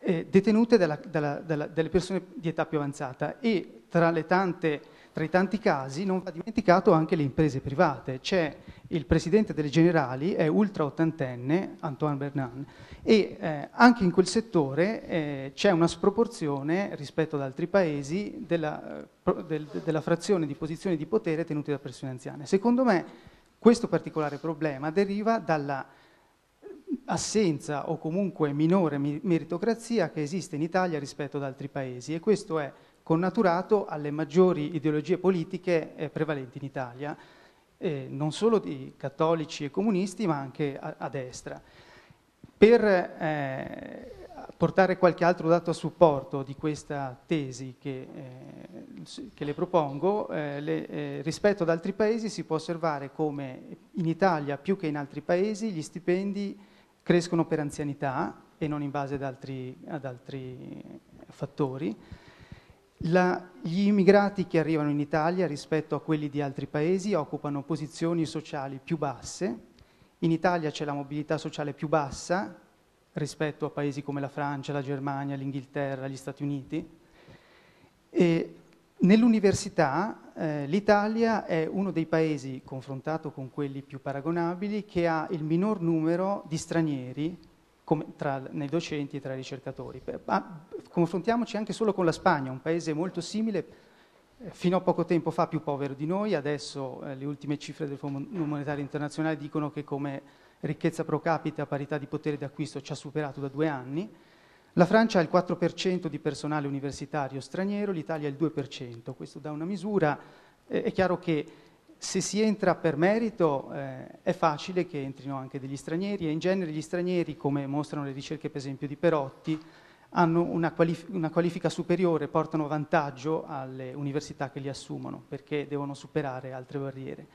eh, detenute dalla, dalla, dalla, dalle persone di età più avanzata e tra, tante, tra, i tanti casi non va dimenticato anche le imprese private. C'è il presidente delle Generali, è ultra ottantenne, Antoine Bernan, e eh, anche in quel settore eh, c'è una sproporzione rispetto ad altri paesi della, eh, del, della frazione di posizioni di potere tenute da persone anziane. Secondo me questo particolare problema deriva dalla assenza o comunque minore meritocrazia che esiste in Italia rispetto ad altri paesi e questo è connaturato alle maggiori ideologie politiche eh, prevalenti in Italia, eh, non solo di cattolici e comunisti ma anche a, a destra. Per eh, portare qualche altro dato a supporto di questa tesi che, eh, che le propongo, eh, le, eh, rispetto ad altri paesi si può osservare come in Italia più che in altri paesi gli stipendi crescono per anzianità e non in base ad altri, ad altri fattori. La, gli immigrati che arrivano in Italia rispetto a quelli di altri paesi occupano posizioni sociali più basse. In Italia c'è la mobilità sociale più bassa rispetto a paesi come la Francia, la Germania, l'Inghilterra, gli Stati Uniti. E Nell'università eh, l'Italia è uno dei paesi, confrontato con quelli più paragonabili, che ha il minor numero di stranieri come, tra, nei docenti e tra i ricercatori. Ma, confrontiamoci anche solo con la Spagna, un paese molto simile, eh, fino a poco tempo fa più povero di noi, adesso eh, le ultime cifre del Fondo Monetario Internazionale dicono che come ricchezza pro capita, parità di potere d'acquisto ci ha superato da due anni, la Francia ha il 4% di personale universitario straniero, l'Italia il 2%. Questo dà una misura, eh, è chiaro che se si entra per merito eh, è facile che entrino anche degli stranieri e in genere gli stranieri, come mostrano le ricerche per esempio di Perotti, hanno una, qualif una qualifica superiore, portano vantaggio alle università che li assumono perché devono superare altre barriere.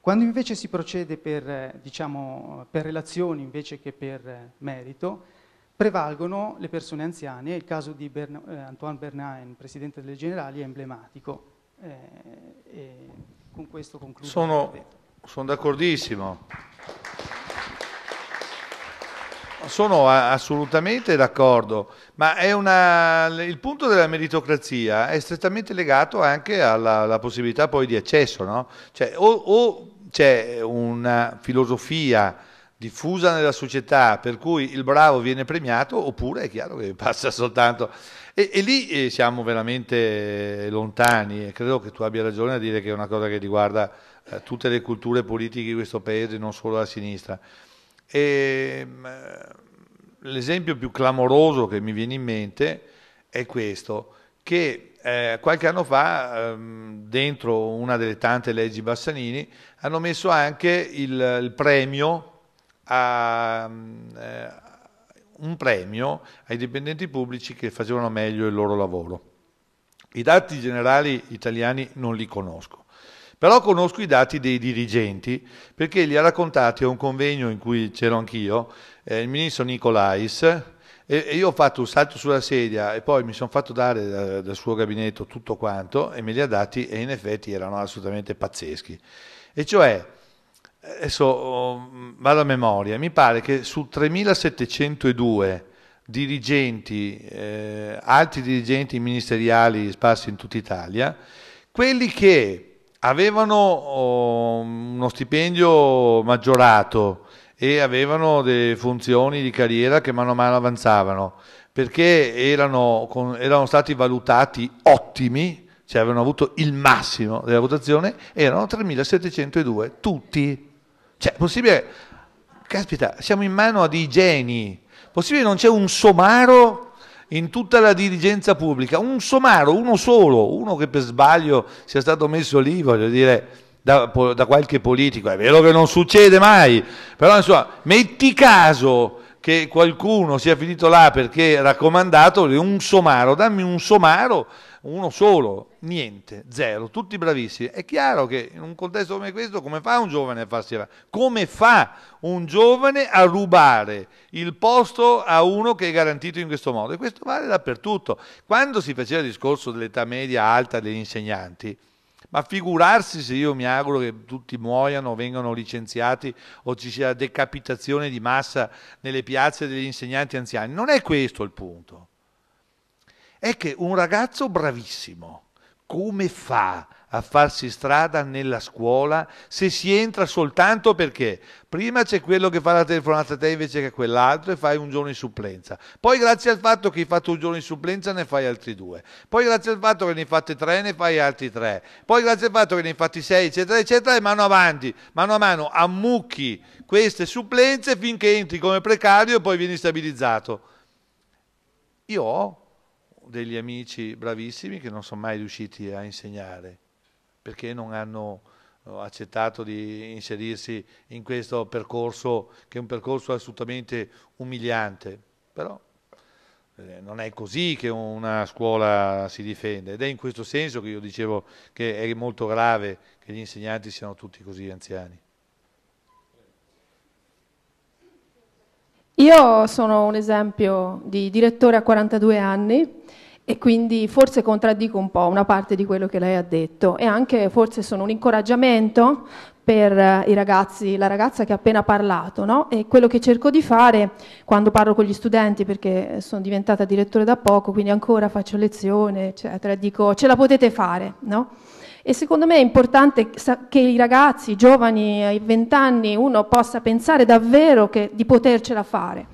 Quando invece si procede per, eh, diciamo, per relazioni invece che per eh, merito, prevalgono le persone anziane, il caso di Bern eh, Antoine Bernain, presidente delle Generali, è emblematico. Eh, con questo concludo. Sono, sono d'accordissimo. Sono assolutamente d'accordo, ma una, il punto della meritocrazia è strettamente legato anche alla, alla possibilità poi di accesso, no? cioè, o, o c'è una filosofia diffusa nella società per cui il bravo viene premiato oppure è chiaro che passa soltanto e, e lì eh, siamo veramente lontani e credo che tu abbia ragione a dire che è una cosa che riguarda eh, tutte le culture politiche di questo paese non solo la sinistra ehm, l'esempio più clamoroso che mi viene in mente è questo che eh, qualche anno fa, ehm, dentro una delle tante leggi Bassanini, hanno messo anche il, il premio a, eh, un premio ai dipendenti pubblici che facevano meglio il loro lavoro. I dati generali italiani non li conosco, però conosco i dati dei dirigenti perché li ha raccontati a un convegno in cui c'ero anch'io, eh, il ministro Nicolais, e, e, io ho fatto un salto sulla sedia e poi mi sono fatto dare da, dal suo gabinetto tutto quanto e me li ha dati e in effetti erano assolutamente pazzeschi. E cioè adesso vado a memoria, mi pare che su 3702 dirigenti, eh, alti dirigenti ministeriali sparsi in tutta Italia, quelli che avevano oh, uno stipendio maggiorato e avevano delle funzioni di carriera che mano a mano avanzavano, perché erano, con, erano stati valutati ottimi, cioè avevano avuto il massimo della votazione, erano 3.702 tutti. Cioè, è possibile, caspita, siamo in mano a dei geni, possibile non c'è un somaro in tutta la dirigenza pubblica, un somaro, uno solo, uno che per sbaglio sia stato messo lì, voglio dire, da, da qualche politico, è vero che non succede mai, però insomma, metti caso che qualcuno sia finito là perché raccomandato, un somaro, dammi un somaro uno solo, niente, zero, tutti bravissimi. È chiaro che in un contesto come questo come fa un giovane a farsi avanti? Come fa un giovane a rubare il posto a uno che è garantito in questo modo? E questo vale dappertutto. Quando si faceva il discorso dell'età media alta degli insegnanti, ma figurarsi se io mi auguro che tutti muoiano, vengano licenziati o ci sia decapitazione di massa nelle piazze degli insegnanti anziani. Non è questo il punto è che un ragazzo bravissimo come fa a farsi strada nella scuola se si entra soltanto perché prima c'è quello che fa la telefonata a te invece che a quell'altro e fai un giorno in supplenza. Poi grazie al fatto che hai fatto un giorno in supplenza ne fai altri due. Poi grazie al fatto che ne hai fatti tre ne fai altri tre. Poi grazie al fatto che ne hai fatti sei eccetera eccetera e mano avanti, mano a mano ammucchi queste supplenze finché entri come precario e poi vieni stabilizzato. Io ho degli amici bravissimi che non sono mai riusciti a insegnare perché non hanno eh, accettato di inserirsi in questo percorso che è un percorso assolutamente umiliante, però eh, non è così che una scuola si difende ed è in questo senso che io dicevo che è molto grave che gli insegnanti siano tutti così anziani. Io sono un esempio di direttore a 42 anni e quindi forse contraddico un po' una parte di quello che lei ha detto e anche forse sono un incoraggiamento per eh, i ragazzi, la ragazza che ha appena parlato no? e quello che cerco di fare quando parlo con gli studenti perché sono diventata direttore da poco quindi ancora faccio lezione eccetera dico ce la potete fare no? E secondo me è importante che i ragazzi, i giovani ai 20 anni, uno possa pensare davvero che, di potercela fare.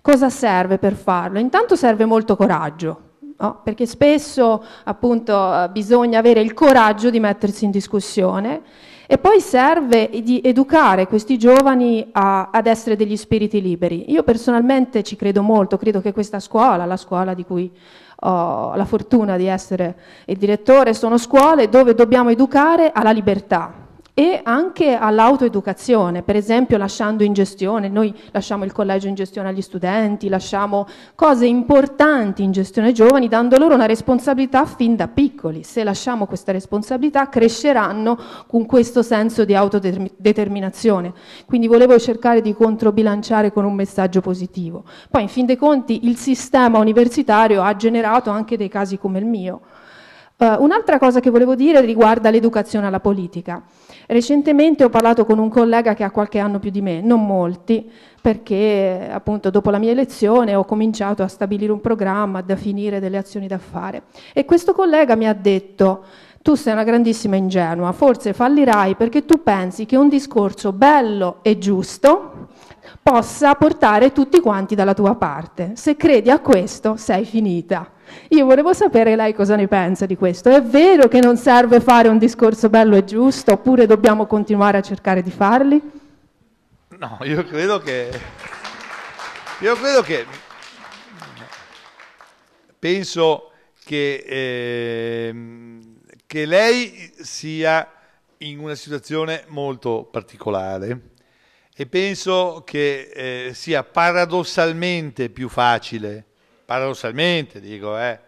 Cosa serve per farlo? Intanto serve molto coraggio, no? perché spesso appunto, eh, bisogna avere il coraggio di mettersi in discussione e poi serve di educare questi giovani a, ad essere degli spiriti liberi. Io personalmente ci credo molto, credo che questa scuola, la scuola di cui ho la fortuna di essere il direttore, sono scuole dove dobbiamo educare alla libertà e anche all'autoeducazione, per esempio lasciando in gestione, noi lasciamo il collegio in gestione agli studenti, lasciamo cose importanti in gestione ai giovani, dando loro una responsabilità fin da piccoli. Se lasciamo questa responsabilità cresceranno con questo senso di autodeterminazione. Quindi volevo cercare di controbilanciare con un messaggio positivo. Poi in fin dei conti il sistema universitario ha generato anche dei casi come il mio. Uh, un'altra cosa che volevo dire riguarda l'educazione alla politica. Recentemente ho parlato con un collega che ha qualche anno più di me, non molti, perché appunto dopo la mia elezione ho cominciato a stabilire un programma, a definire delle azioni da fare. E questo collega mi ha detto, tu sei una grandissima ingenua, forse fallirai perché tu pensi che un discorso bello e giusto possa portare tutti quanti dalla tua parte. Se credi a questo, sei finita. Io volevo sapere lei cosa ne pensa di questo. È vero che non serve fare un discorso bello e giusto oppure dobbiamo continuare a cercare di farli? No, io credo che... Io credo che... Penso che, eh, che lei sia in una situazione molto particolare e penso che eh, sia paradossalmente più facile paradossalmente dico, eh,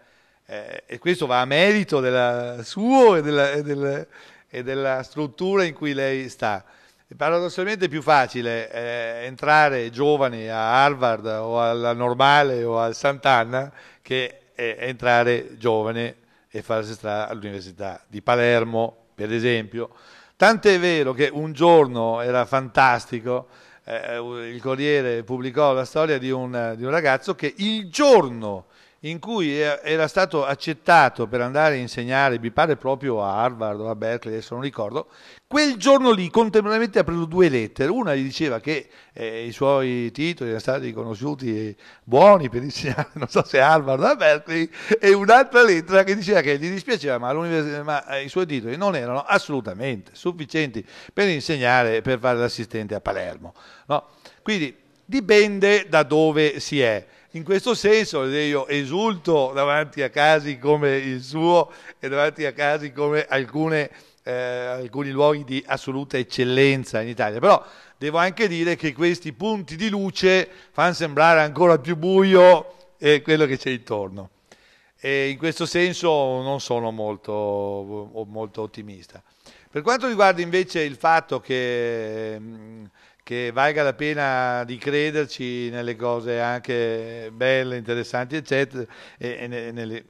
eh, e questo va a merito della suo e della, e, del, e della, struttura in cui lei sta. E paradossalmente è più facile eh, entrare giovani a Harvard o alla Normale o al Sant'Anna che eh, entrare giovane e farsi strada all'Università di Palermo, per esempio. Tant'è vero che un giorno era fantastico, eh, eh, il Corriere pubblicò la storia di un, di un ragazzo che il giorno in cui era stato accettato per andare a insegnare, mi pare proprio a Harvard o a Berkeley, adesso non ricordo, Quel giorno lì, contemporaneamente, ha preso due lettere. Una gli diceva che eh, i suoi titoli erano stati riconosciuti buoni per insegnare, non so se Harvard o Berkeley, e un'altra lettera che diceva che gli dispiaceva, ma, ma eh, i suoi titoli non erano assolutamente sufficienti per insegnare, per fare l'assistente a Palermo. No? Quindi dipende da dove si è. In questo senso io esulto davanti a casi come il suo e davanti a casi come alcune eh, alcuni luoghi di assoluta eccellenza in Italia, però devo anche dire che questi punti di luce fanno sembrare ancora più buio eh, quello che c'è intorno. E in questo senso non sono molto, molto ottimista. Per quanto riguarda invece il fatto che, mm, che, valga la pena di crederci nelle cose anche belle, interessanti, eccetera, e, e nelle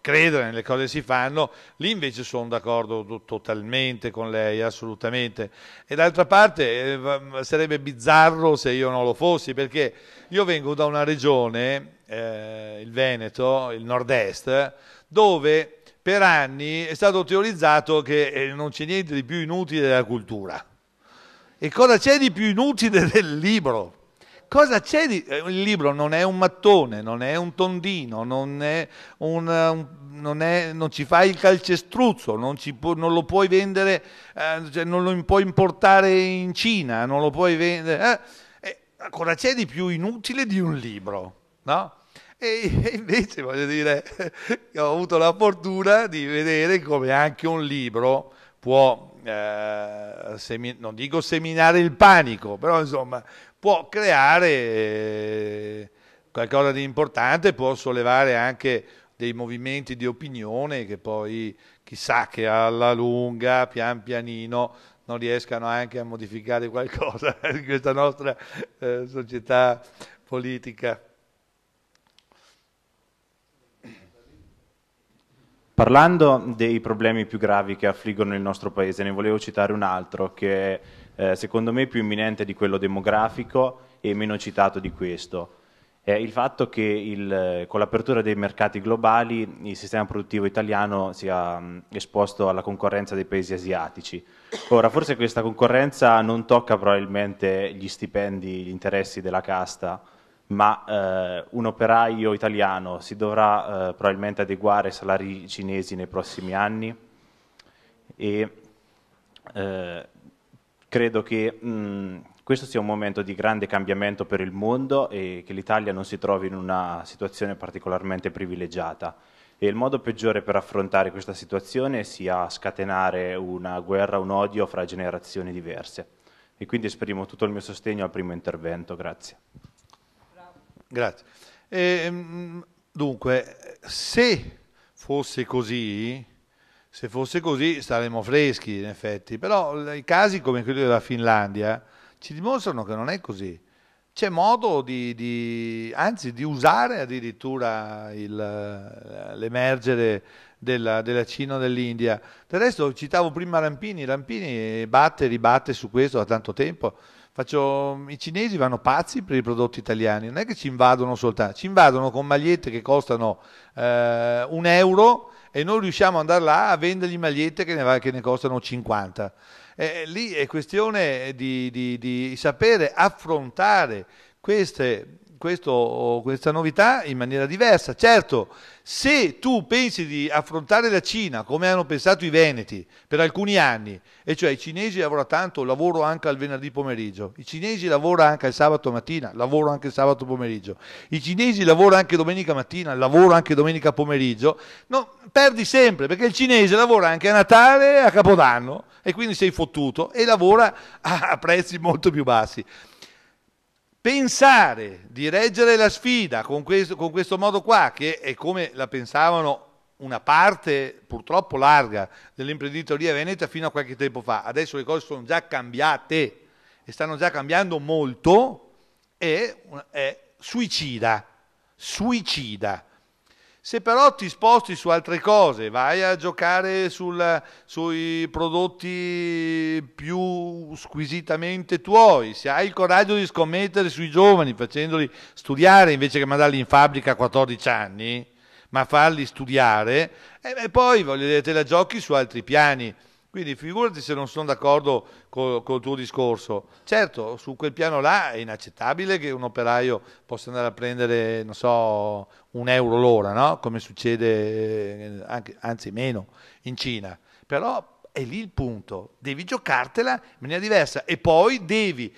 credere nelle cose che si fanno, lì invece sono d'accordo totalmente con lei, assolutamente. E d'altra parte eh, sarebbe bizzarro se io non lo fossi, perché io vengo da una regione, eh, il Veneto, il nord-est, dove per anni è stato teorizzato che eh, non c'è niente di più inutile della cultura. E cosa c'è di più inutile del libro? cosa c'è di... Eh, il libro non è un mattone, non è un tondino, non, è un, eh, un, non, è, non ci fai il calcestruzzo, non, pu, non lo puoi vendere, eh, cioè non lo puoi importare in Cina, non lo puoi vendere... Eh, eh, cosa c'è di più inutile di un libro? No? E invece, voglio dire, ho avuto la fortuna di vedere come anche un libro può, eh, non dico seminare il panico, però insomma può creare eh, qualcosa di importante, può sollevare anche dei movimenti di opinione che poi chissà che alla lunga, pian pianino, non riescano anche a modificare qualcosa in questa nostra eh, società politica. Parlando dei problemi più gravi che affliggono il nostro paese, ne volevo citare un altro che eh, secondo me più imminente di quello demografico e meno citato di questo. È il fatto che il, con l'apertura dei mercati globali il sistema produttivo italiano sia mh, mm, esposto alla concorrenza dei paesi asiatici. Ora, forse questa concorrenza non tocca probabilmente gli stipendi, gli interessi della casta, ma eh, un operaio italiano si dovrà eh, probabilmente adeguare ai salari cinesi nei prossimi anni e eh, credo che mh, questo sia un momento di grande cambiamento per il mondo e che l'Italia non si trovi in una situazione particolarmente privilegiata. E il modo peggiore per affrontare questa situazione sia scatenare una guerra, un odio fra generazioni diverse. E quindi esprimo tutto il mio sostegno al primo intervento. Grazie. Grazie. E, ehm, dunque, se fosse così, se fosse così staremmo freschi in effetti, però i casi come quelli della Finlandia ci dimostrano che non è così. C'è modo di, di anzi, di usare addirittura il, l'emergere della, della, Cina o dell'India. Del resto citavo prima Rampini, Rampini batte e ribatte su questo da tanto tempo. Faccio, I cinesi vanno pazzi per i prodotti italiani, non è che ci invadono soltanto, ci invadono con magliette che costano eh, un euro e non riusciamo ad andare là a vendergli magliette che ne, va, che ne costano 50. Eh, lì è questione di, di, di, sapere affrontare queste questo, questa novità in maniera diversa. Certo, se tu pensi di affrontare la Cina come hanno pensato i Veneti per alcuni anni, e cioè i cinesi lavorano tanto, lavoro anche al venerdì pomeriggio, i cinesi lavorano anche il sabato mattina, lavoro anche il sabato pomeriggio, i cinesi lavorano anche domenica mattina, lavoro anche domenica pomeriggio, no, perdi sempre perché il cinese lavora anche a Natale e a Capodanno e quindi sei fottuto e lavora a prezzi molto più bassi. Pensare di reggere la sfida con questo, con questo modo qua, che è come la pensavano una parte purtroppo larga dell'imprenditoria veneta fino a qualche tempo fa, adesso le cose sono già cambiate e stanno già cambiando molto, è, è suicida, suicida. Se però ti sposti su altre cose, vai a giocare sul, sui prodotti più squisitamente tuoi, se hai il coraggio di scommettere sui giovani facendoli studiare invece che mandarli in fabbrica a 14 anni, ma farli studiare, e poi voglio dire, te la giochi su altri piani. Quindi figurati se non sono d'accordo col, col tuo discorso. Certo, su quel piano là è inaccettabile che un operaio possa andare a prendere, non so, un euro l'ora, no? come succede eh, anche, anzi meno in Cina. Però è lì il punto, devi giocartela in maniera diversa e poi devi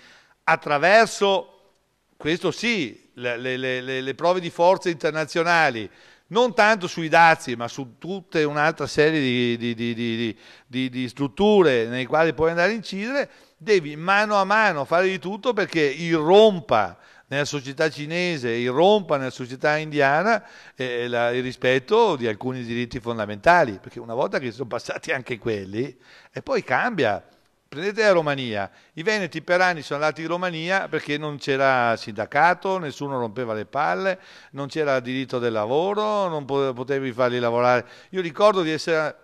attraverso, questo sì, le, le, le, le prove di forza internazionali, non tanto sui dazi, ma su tutta un'altra serie di, di, di, di strutture nei quali puoi andare a incidere, devi mano a mano fare di tutto perché irrompa nella società cinese, irrompa nella società indiana eh, la, il rispetto di alcuni diritti fondamentali, perché una volta che sono passati anche quelli, e poi cambia Prendete la Romania, i Veneti per anni sono andati in Romania perché non c'era sindacato, nessuno rompeva le palle, non c'era diritto del lavoro, non potevi farli lavorare. Io ricordo di essere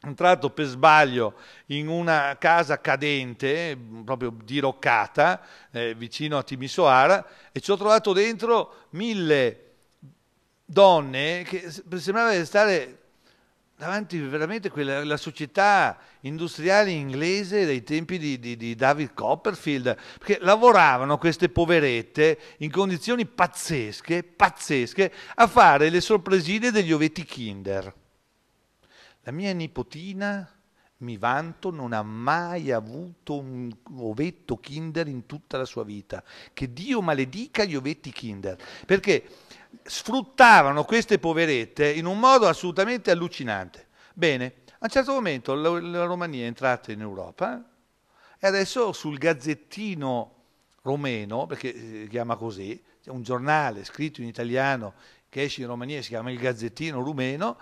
entrato per sbaglio in una casa cadente, proprio diroccata, eh, vicino a Timisoara, e ci ho trovato dentro mille donne che sembrava di stare davanti veramente a quella società industriale inglese dei tempi di, di, di, David Copperfield, perché lavoravano queste poverette in condizioni pazzesche, pazzesche, a fare le sorpresine degli ovetti Kinder. La mia nipotina, mi vanto, non ha mai avuto un ovetto Kinder in tutta la sua vita. Che Dio maledica gli ovetti Kinder, perché sfruttavano queste poverette in un modo assolutamente allucinante. Bene, a un certo momento la, la Romania è entrata in Europa e adesso sul gazzettino romeno, perché eh, si chiama così, un giornale scritto in italiano che esce in Romania, si chiama Il Gazzettino Rumeno,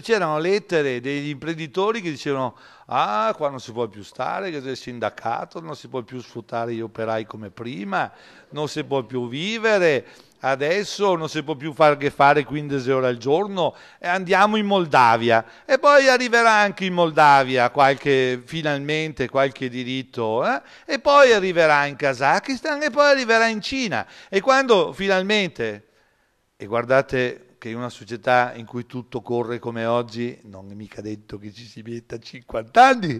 c'erano lettere degli imprenditori che dicevano ah, qua non si può più stare, che c'è il sindacato, non si può più sfruttare gli operai come prima, non si può più vivere, adesso non si può più fare che fare 15 ore al giorno, andiamo in Moldavia. E poi arriverà anche in Moldavia qualche, finalmente qualche diritto, eh? e poi arriverà in Kazakistan, e poi arriverà in Cina. E quando finalmente e guardate che in una società in cui tutto corre come oggi, non è mica detto che ci si metta 50 anni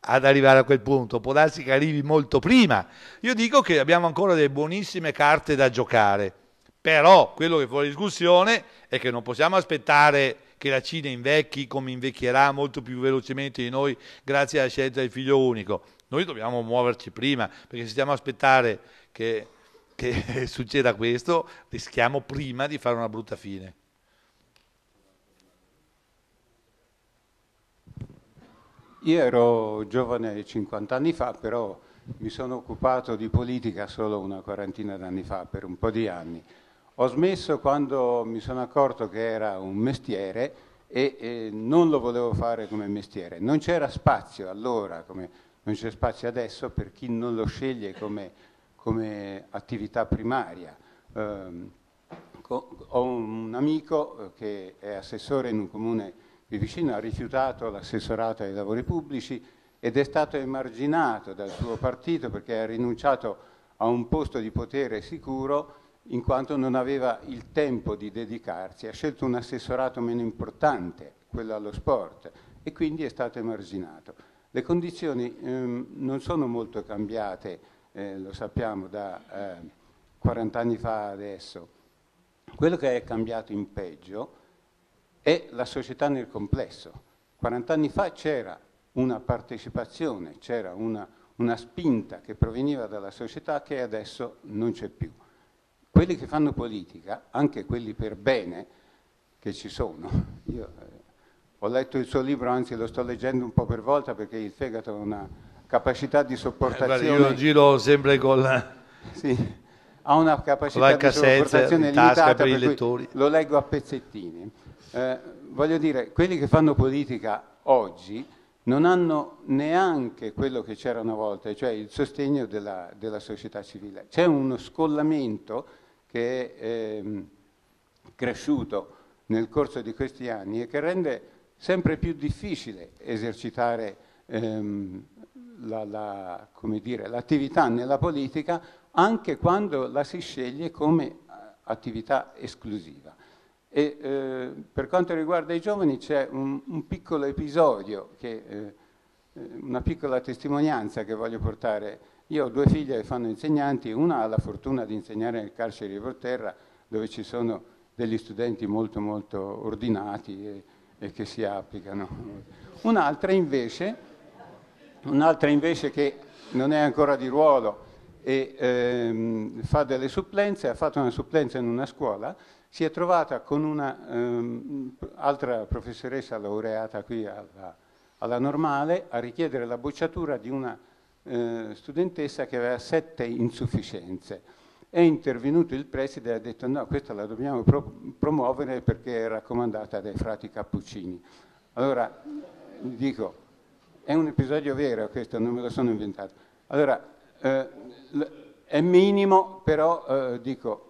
ad arrivare a quel punto, può darsi che arrivi molto prima. Io dico che abbiamo ancora delle buonissime carte da giocare, però quello che fuori discussione è che non possiamo aspettare che la Cina invecchi come invecchierà molto più velocemente di noi grazie alla scelta del figlio unico. Noi dobbiamo muoverci prima, perché se stiamo a aspettare che che succeda questo, rischiamo prima di fare una brutta fine. Io ero giovane 50 anni fa, però mi sono occupato di politica solo una quarantina d'anni fa, per un po' di anni. Ho smesso quando mi sono accorto che era un mestiere e, e non lo volevo fare come mestiere. Non c'era spazio allora, come non c'è spazio adesso, per chi non lo sceglie come come attività primaria. Eh, ho un amico eh, che è assessore in un comune qui vicino, ha rifiutato l'assessorato ai lavori pubblici ed è stato emarginato dal suo partito perché ha rinunciato a un posto di potere sicuro in quanto non aveva il tempo di dedicarsi, ha scelto un assessorato meno importante, quello allo sport, e quindi è stato emarginato. Le condizioni ehm, non sono molto cambiate eh, lo sappiamo da eh, 40 anni fa adesso, quello che è cambiato in peggio è la società nel complesso. 40 anni fa c'era una partecipazione, c'era una, una spinta che proveniva dalla società che adesso non c'è più. Quelli che fanno politica, anche quelli per bene, che ci sono, io eh, ho letto il suo libro, anzi lo sto leggendo un po' per volta perché il fegato è una capacità di eh, sopportazione. Eh, guarda, io giro sempre con la... Sì, ha una capacità di tasca per, per i lettori. lo leggo a pezzettini. Eh, voglio dire, quelli che fanno politica oggi non hanno neanche quello che c'era una volta, cioè il sostegno della, della società civile. C'è uno scollamento che è eh, cresciuto nel corso di questi anni e che rende sempre più difficile esercitare ehm, la, la, dire, l'attività nella politica anche quando la si sceglie come eh, attività esclusiva. E, eh, per quanto riguarda i giovani c'è un, un piccolo episodio, che, eh, eh, una piccola testimonianza che voglio portare. Io ho due figlie che fanno insegnanti, una ha la fortuna di insegnare nel carcere di Volterra dove ci sono degli studenti molto molto ordinati e, e che si applicano. Un'altra invece un'altra invece che non è ancora di ruolo e ehm, fa delle supplenze, ha fatto una supplenza in una scuola, si è trovata con un'altra ehm, professoressa laureata qui alla, alla, normale a richiedere la bocciatura di una eh, studentessa che aveva sette insufficienze. È intervenuto il preside e ha detto no, questa la dobbiamo pro promuovere perché è raccomandata dai frati cappuccini. Allora, dico, è un episodio vero questo, non me lo sono inventato. Allora, eh, è minimo, però eh, dico,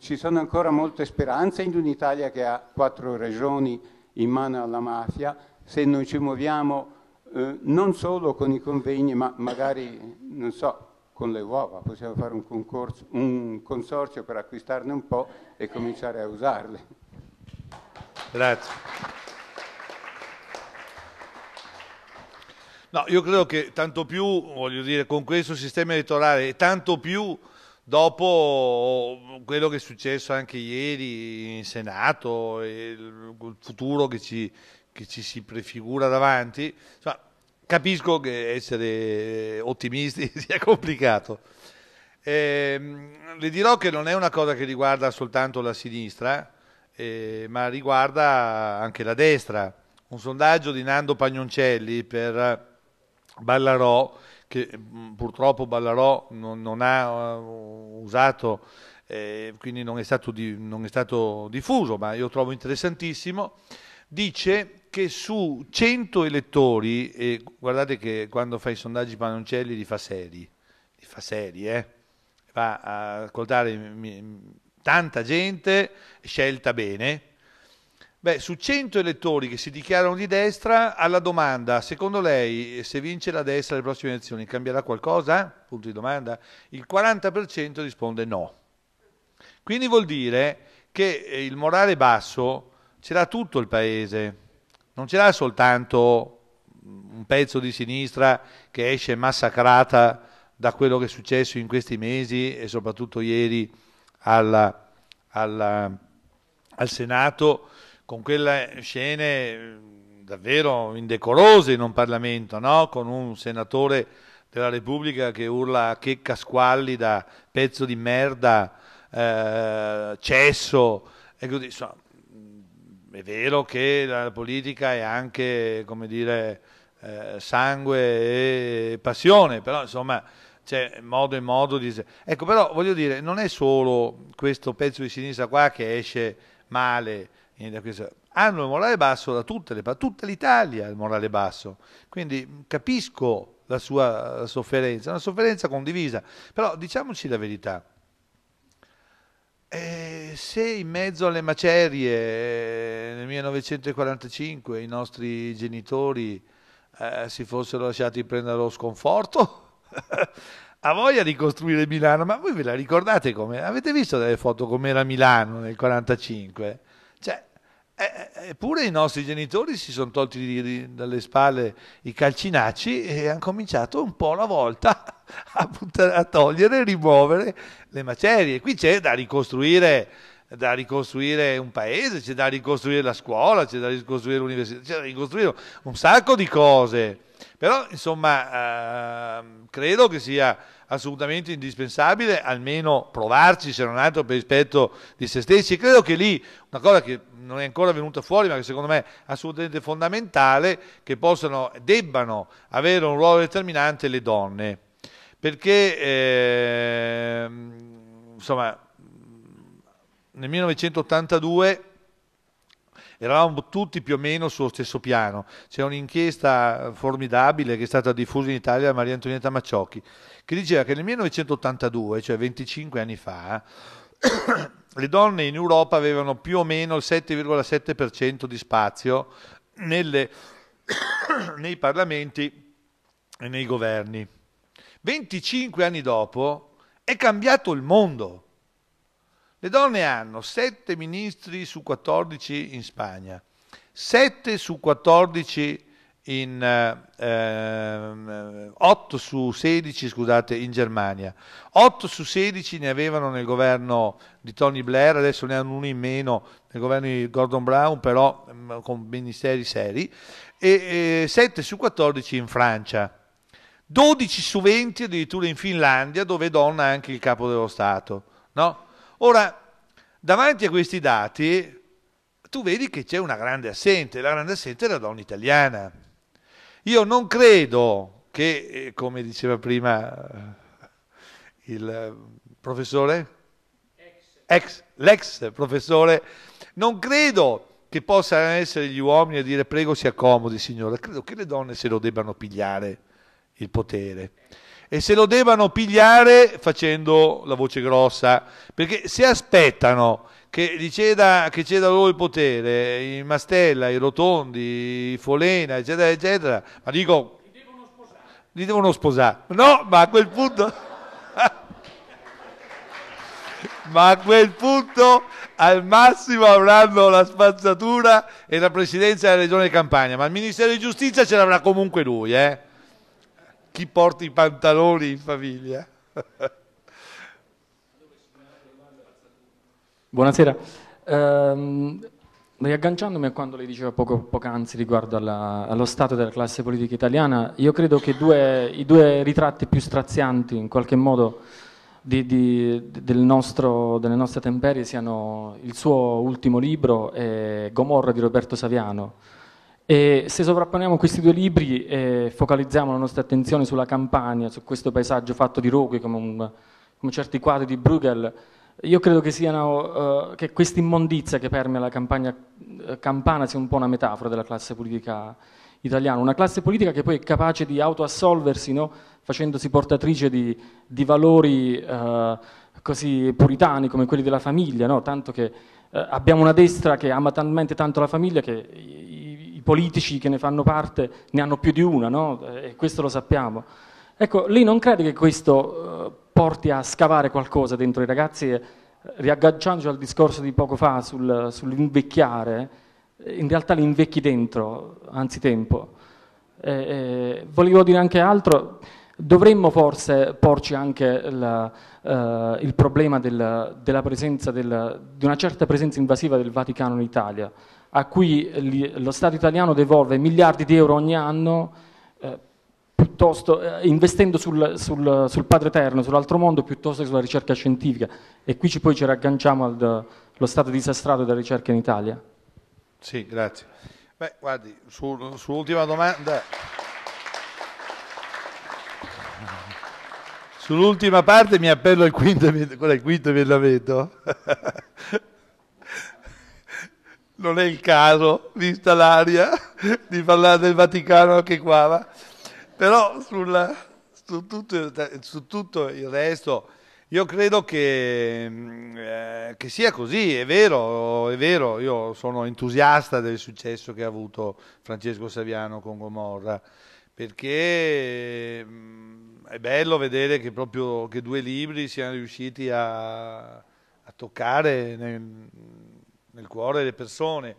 ci sono ancora molte speranze in un'Italia che ha quattro regioni in mano alla mafia, se non ci muoviamo eh, non solo con i convegni, ma magari, non so, con le uova, possiamo fare un, concorso, un consorzio per acquistarne un po' e cominciare a usarle. Grazie. No, io credo che tanto più, voglio dire, con questo sistema elettorale, tanto più dopo quello che è successo anche ieri in Senato e il futuro che ci, che ci si prefigura davanti, insomma, capisco che essere ottimisti sia complicato. Eh, le dirò che non è una cosa che riguarda soltanto la sinistra, eh, ma riguarda anche la destra. Un sondaggio di Nando Pagnoncelli per Ballarò, che mm, purtroppo Ballarò non, non ha uh, usato, eh, quindi non è, di, non è, stato diffuso, ma io trovo interessantissimo, dice che su 100 elettori, e guardate che quando fa i sondaggi Panoncelli li fa seri, li fa seri, eh? va a ascoltare mm, mm, tanta gente scelta bene, Beh, su 100 elettori che si dichiarano di destra, alla domanda, secondo lei se vince la destra alle prossime elezioni cambierà qualcosa? Punto di domanda. Il 40% risponde no. Quindi vuol dire che eh, il morale basso ce l'ha tutto il paese, non ce l'ha soltanto mm, un pezzo di sinistra che esce massacrata da quello che è successo in questi mesi e soprattutto ieri alla, alla, al Senato con quelle scene mm, davvero indecorose in un Parlamento, no? con un senatore della Repubblica che urla checca squallida, pezzo di merda, eh, cesso. E così, insomma, mm, è vero che la politica è anche, come dire, eh, sangue e passione, però insomma c'è modo e modo di... Ecco, però voglio dire, non è solo questo pezzo di sinistra qua che esce male, hanno il morale basso da tutte le parti, tutta l'Italia ha il morale basso, quindi capisco la sua sofferenza, una sofferenza condivisa, però diciamoci la verità, eh, se in mezzo alle macerie eh, nel 1945 i nostri genitori eh, si fossero lasciati prendere lo sconforto, ha voglia di costruire Milano, ma voi ve la ricordate come? Avete visto delle foto com'era Milano nel 1945? Cioè, eh, eh, eh, eppure i nostri genitori si sono tolti dalle spalle i calcinacci e hanno cominciato un po' alla volta a, buttare, a togliere e rimuovere le macerie. Qui c'è da ricostruire, da ricostruire, un paese, c'è da ricostruire la scuola, c'è da ricostruire l'università, c'è da ricostruire un sacco di cose. Però insomma eh, credo che sia assolutamente indispensabile almeno provarci se non altro per rispetto di se stessi. Credo che lì una cosa che non è ancora venuta fuori, ma che secondo me è assolutamente fondamentale, che possano, debbano avere un ruolo determinante le donne. Perché, eh, insomma, nel 1982 eravamo tutti più o meno sullo stesso piano. C'è un'inchiesta formidabile che è stata diffusa in Italia da Maria Antonietta Macciocchi, che diceva che nel 1982, cioè 25 anni fa, le donne in Europa avevano più o meno il 7,7% di spazio nelle, nei parlamenti e nei governi. 25 anni dopo è cambiato il mondo. Le donne hanno 7 ministri su 14 in Spagna, 7 su 14 in in, eh, 8 su 16 scusate, in Germania, 8 su 16 ne avevano nel governo di Tony Blair, adesso ne hanno uno in meno nel governo di Gordon Brown, però mm, con ministeri seri, e, e 7 su 14 in Francia. 12 su 20 addirittura in Finlandia, dove donna anche il capo dello Stato. No? Ora, davanti a questi dati, tu vedi che c'è una grande assente, la grande assente è la donna italiana. Io non credo che, eh, come diceva prima eh, il professore, ex, l'ex professore, non credo che possano essere gli uomini a dire prego si accomodi signore, credo che le donne se lo debbano pigliare il potere e se lo debbano pigliare facendo la voce grossa, perché se aspettano che gli ceda, che ceda loro il potere, i Mastella, i Rotondi, i Folena, eccetera, eccetera, ma dico, li devono sposare. Li devono sposare. No, ma a quel punto... ma a quel punto al massimo avranno la spazzatura e la presidenza della regione Campania, ma il Ministero di Giustizia ce l'avrà comunque lui, eh? Chi porta i pantaloni in famiglia? Buonasera. Um, ehm, riagganciandomi a quanto lei diceva poco, poc'anzi riguardo alla, allo stato della classe politica italiana, io credo che due, i due ritratti più strazianti in qualche modo di, di, del nostro, delle nostre temperie siano il suo ultimo libro e Gomorra di Roberto Saviano. E se sovrapponiamo questi due libri e focalizziamo la nostra attenzione sulla campagna, su questo paesaggio fatto di roghi come, come certi quadri di Bruegel, io credo che, siano, uh, che questa immondizia che permea la campagna eh, campana sia un po' una metafora della classe politica italiana, una classe politica che poi è capace di autoassolversi, no? facendosi portatrice di, di valori uh, così puritani come quelli della famiglia, no? tanto che abbiamo una destra che ama talmente tanto la famiglia che i, i politici che ne fanno parte ne hanno più di una, no? e questo lo sappiamo. Ecco, lei non crede che questo porti a scavare qualcosa dentro i ragazzi eh, riagganciandoci al discorso di poco fa sul, sull'invecchiare, eh, in realtà li invecchi dentro, anzitempo. E, eh, e, volevo dire anche altro, dovremmo forse porci anche la, eh, il problema del, della presenza del, di una certa presenza invasiva del Vaticano in Italia, a cui li, lo Stato italiano devolve miliardi di euro ogni anno eh, piuttosto, eh, investendo sul, sul, sul, Padre Eterno, sull'altro mondo, piuttosto che sulla ricerca scientifica. E qui ci, poi ci ragganciamo allo stato disastrato della ricerca in Italia. Sì, grazie. Beh, guardi, su, sull'ultima domanda... Sull'ultima parte mi appello al quinto, qual quinto emendamento? non è il caso, vista l'aria, di parlare del Vaticano anche qua. Va? Però sulla, su, tutto, su, tutto, il resto io credo che, mm, eh, che, sia così, è vero, è vero, io sono entusiasta del successo che ha avuto Francesco Saviano con Gomorra, perché mm, è bello vedere che proprio che due libri siano riusciti a, a toccare nel, nel cuore le persone.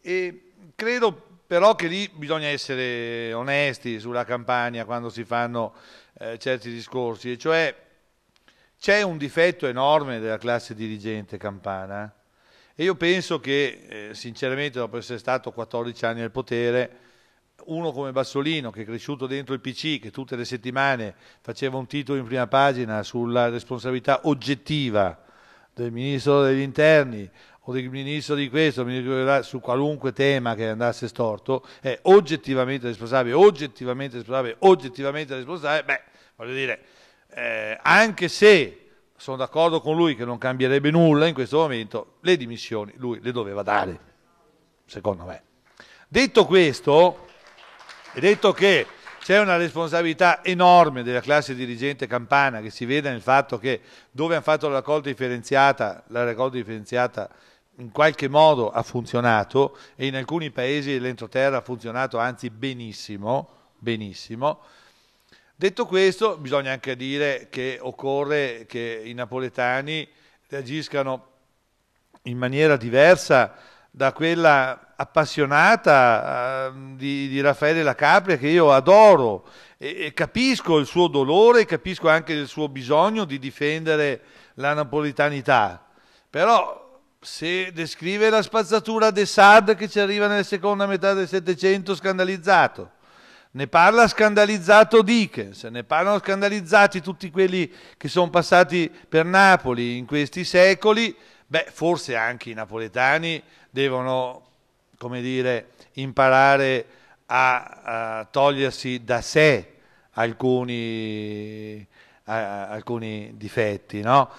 E credo però che lì bisogna essere onesti sulla campagna quando si fanno eh, certi discorsi, e cioè c'è un difetto enorme della classe dirigente campana eh? e io penso che eh, sinceramente dopo essere stato 14 anni al potere, uno come Bassolino che è cresciuto dentro il PC, che tutte le settimane faceva un titolo in prima pagina sulla responsabilità oggettiva del ministro degli interni o del ministro di questo, su qualunque tema che andasse storto, è oggettivamente responsabile, oggettivamente responsabile, oggettivamente responsabile, beh, voglio dire, eh, anche se sono d'accordo con lui che non cambierebbe nulla in questo momento, le dimissioni lui le doveva dare, secondo me. Detto questo, e detto che c'è una responsabilità enorme della classe dirigente campana che si vede nel fatto che dove hanno fatto la raccolta differenziata, la raccolta differenziata in qualche modo ha funzionato e in alcuni paesi l'entroterra ha funzionato anzi benissimo, benissimo. Detto questo, bisogna anche dire che occorre che i napoletani reagiscano in maniera diversa da quella appassionata ehm, di, di, Raffaele La Capria che io adoro e, e capisco il suo dolore, capisco anche il suo bisogno di difendere la napoletanità, però se descrive la spazzatura de Sad che ci arriva nella seconda metà del Settecento scandalizzato. Ne parla scandalizzato Dickens, ne parlano scandalizzati tutti quelli che sono passati per Napoli in questi secoli. Beh, forse anche i napoletani devono, come dire, imparare a, a togliersi da sé alcuni, a, alcuni difetti, no?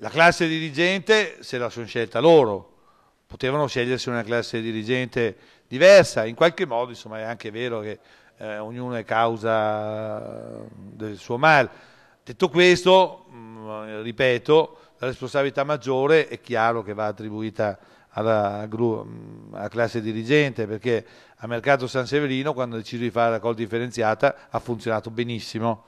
La classe dirigente se la sono scelta loro, potevano scegliersi una classe dirigente diversa, in qualche modo insomma, è anche vero che eh, ognuno è causa eh, del suo male. Detto questo, mh, mm, ripeto, la responsabilità maggiore è chiaro che va attribuita alla, mm, alla, classe dirigente perché a Mercato San Severino quando ha deciso di fare la raccolta differenziata ha funzionato benissimo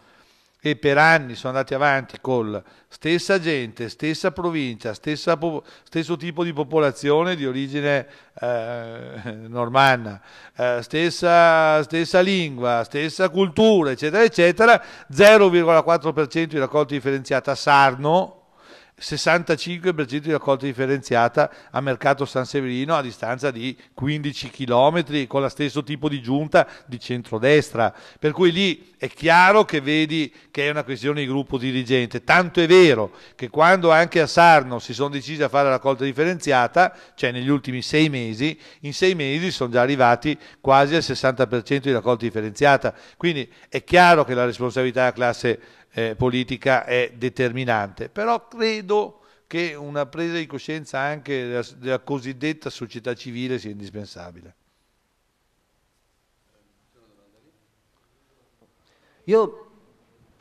e per anni sono andati avanti con stessa gente, stessa provincia, stessa stesso tipo di popolazione di origine eh, normanna, eh, stessa, stessa, lingua, stessa cultura, eccetera, eccetera, 0,4% di raccolta differenziata a Sarno, 65% di raccolta differenziata a Mercato San Severino a distanza di 15 km con lo stesso tipo di giunta di centrodestra. Per cui lì è chiaro che vedi che è una questione di gruppo dirigente. Tanto è vero che quando anche a Sarno si sono decisi a fare la raccolta differenziata, cioè negli ultimi sei mesi, in sei mesi sono già arrivati quasi al 60% di raccolta differenziata. Quindi è chiaro che la responsabilità della classe eh, politica è determinante, però credo che una presa di coscienza anche della, della cosiddetta società civile sia indispensabile. Io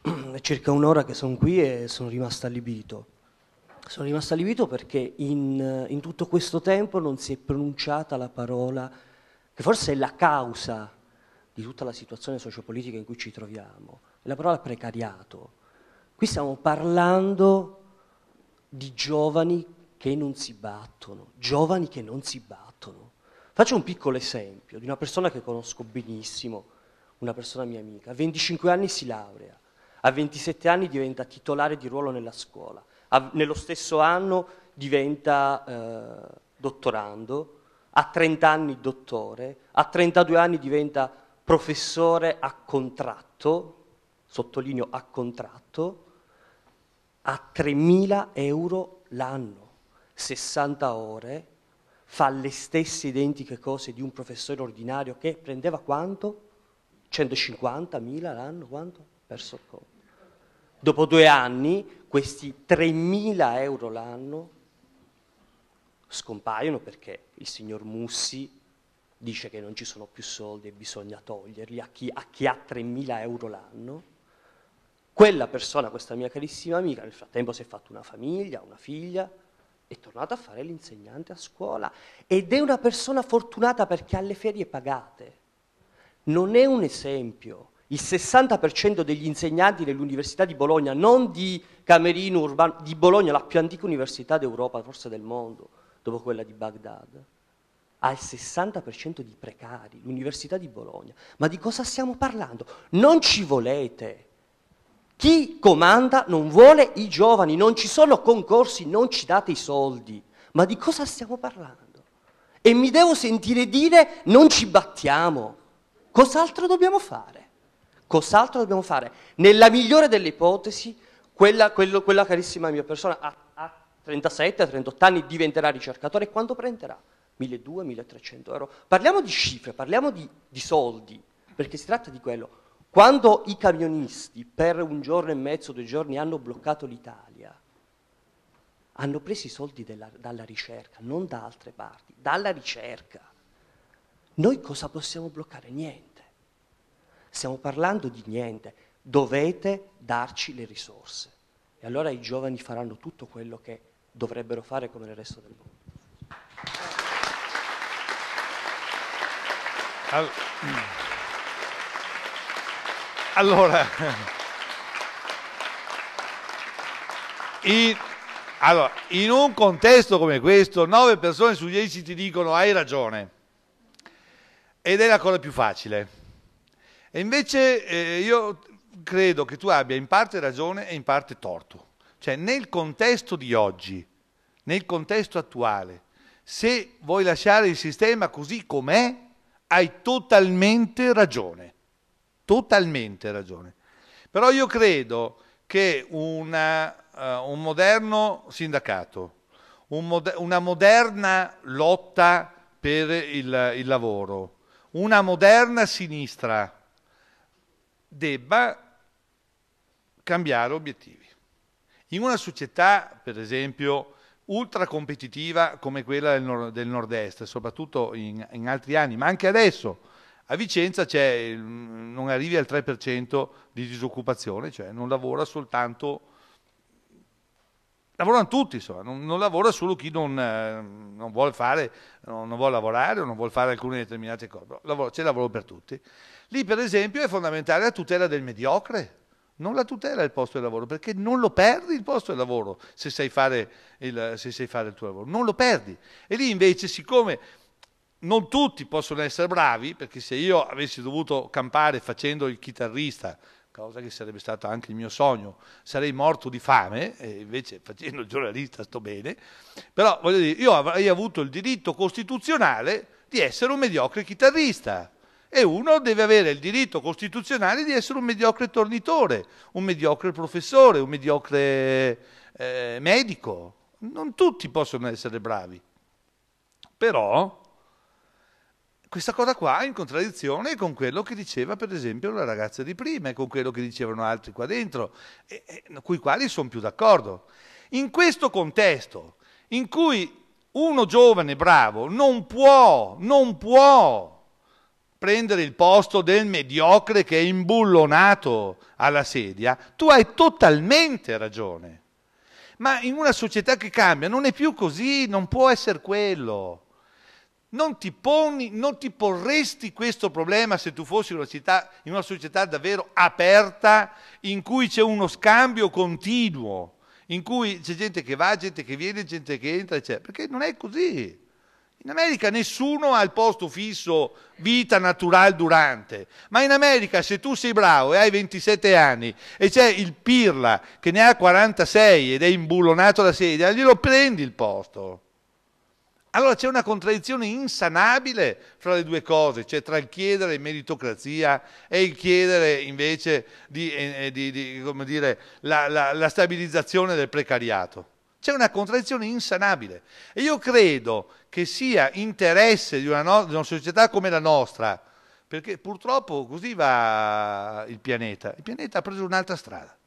è circa un'ora che sono qui e sono rimasto allibito. Sono rimasto allibito perché in, in, tutto questo tempo non si è pronunciata la parola che forse è la causa di tutta la situazione sociopolitica in cui ci troviamo la parola precariato. Qui stiamo parlando di giovani che non si battono, giovani che non si battono. Faccio un piccolo esempio di una persona che conosco benissimo, una persona mia amica. A 25 anni si laurea, a 27 anni diventa titolare di ruolo nella scuola, a, nello stesso anno diventa eh, dottorando, a 30 anni dottore, a 32 anni diventa professore a contratto sottolineo a contratto, a 3.000 euro l'anno, 60 ore, fa le stesse identiche cose di un professore ordinario che prendeva quanto? 150.000 l'anno, quanto? Perso conto. Dopo due anni questi 3.000 euro l'anno scompaiono perché il signor Mussi dice che non ci sono più soldi e bisogna toglierli a chi, a chi ha 3.000 euro l'anno quella persona, questa mia carissima amica, nel frattempo si è fatta una famiglia, una figlia, è tornata a fare l'insegnante a scuola ed è una persona fortunata perché ha le ferie pagate. Non è un esempio. Il 60% degli insegnanti dell'Università di Bologna, non di Camerino Urbano, di Bologna, la più antica università d'Europa, forse del mondo, dopo quella di Baghdad, ha il 60% di precari, l'Università di Bologna. Ma di cosa stiamo parlando? Non ci volete. Chi comanda non vuole i giovani, non ci sono concorsi, non ci date i soldi. Ma di cosa stiamo parlando? E mi devo sentire dire non ci battiamo. Cos'altro dobbiamo fare? Cos'altro dobbiamo fare? Nella migliore delle ipotesi, quella, quello, quella carissima mia persona a, a 37-38 anni diventerà ricercatore Quanto prenderà? 1200-1300 euro. Parliamo di cifre, parliamo di, di soldi, perché si tratta di quello quando i camionisti per un giorno e mezzo, due giorni hanno bloccato l'Italia, hanno preso i soldi della, dalla ricerca, non da altre parti, dalla ricerca. Noi cosa possiamo bloccare? Niente. Stiamo parlando di niente. Dovete darci le risorse. E allora i giovani faranno tutto quello che dovrebbero fare come nel resto del mondo. All- allora, in, allora, in un contesto come questo, 9 persone su 10 ti dicono hai ragione ed è la cosa più facile. E invece eh, io credo che tu abbia in parte ragione e in parte torto. Cioè nel contesto di oggi, nel contesto attuale, se vuoi lasciare il sistema così com'è, hai totalmente ragione totalmente ragione. Però io credo che una, uh, un moderno sindacato, un moder una moderna lotta per il, il lavoro, una moderna sinistra debba cambiare obiettivi. In una società, per esempio, ultra competitiva come quella del, nord-est, nord soprattutto in, in altri anni, ma anche adesso, a Vicenza non arrivi al 3% di disoccupazione, cioè non lavora soltanto... Lavorano tutti, insomma, non, non lavora solo chi non, eh, non vuole fare, non, non, vuole lavorare o non vuole fare alcune determinate cose. c'è lavoro per tutti. Lì, per esempio, è fondamentale la tutela del mediocre. Non la tutela il posto di lavoro, perché non lo perdi il posto di lavoro se sai fare il, se sai fare il tuo lavoro. Non lo perdi. E lì invece, siccome non tutti possono essere bravi, perché se io avessi dovuto campare facendo il chitarrista, cosa che sarebbe stato anche il mio sogno, sarei morto di fame, e invece facendo il giornalista sto bene, però voglio dire, io avrei avuto il diritto costituzionale di essere un mediocre chitarrista e uno deve avere il diritto costituzionale di essere un mediocre tornitore, un mediocre professore, un mediocre eh, medico. Non tutti possono essere bravi. Però questa cosa qua è in contraddizione con quello che diceva per esempio la ragazza di prima e con quello che dicevano altri qua dentro, e, e, con i quali sono più d'accordo. In questo contesto in cui uno giovane bravo non può, non può prendere il posto del mediocre che è imbullonato alla sedia, tu hai totalmente ragione. Ma in una società che cambia non è più così, non può essere quello. Non ti, poni, non ti porresti questo problema se tu fossi una città, in una società davvero aperta, in cui c'è uno scambio continuo, in cui c'è gente che va, gente che viene, gente che entra, eccetera. Perché non è così. In America nessuno ha il posto fisso vita naturale durante, ma in America se tu sei bravo e hai 27 anni e c'è il pirla che ne ha 46 ed è imbulonato la sedia, glielo prendi il posto. Allora c'è una contraddizione insanabile fra le due cose, cioè tra il chiedere meritocrazia e il chiedere invece di, eh, eh di, di dire, la, la, la stabilizzazione del precariato. C'è una contraddizione insanabile. E io credo che sia interesse di una, no- di una, società come la nostra, perché purtroppo così va il pianeta. Il pianeta ha preso un'altra strada.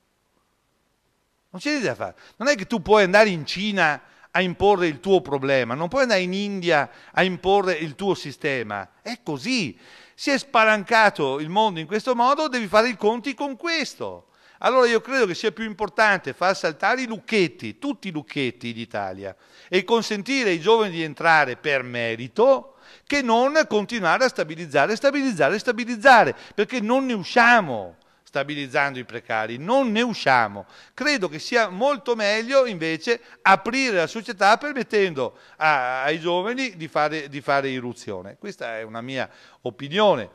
Non c'è niente da fare. Non è che tu puoi andare in Cina a imporre il tuo problema, non puoi andare in India a imporre il tuo sistema. È così. Si è spalancato il mondo in questo modo, devi fare i conti con questo. Allora io credo che sia più importante far saltare i lucchetti, tutti i lucchetti d'Italia, e consentire ai giovani di entrare per merito che non continuare a stabilizzare, stabilizzare, stabilizzare, perché non ne usciamo stabilizzando i precari, non ne usciamo. Credo che sia molto meglio invece aprire la società permettendo a, ai giovani di fare, di fare irruzione. Questa è una mia opinione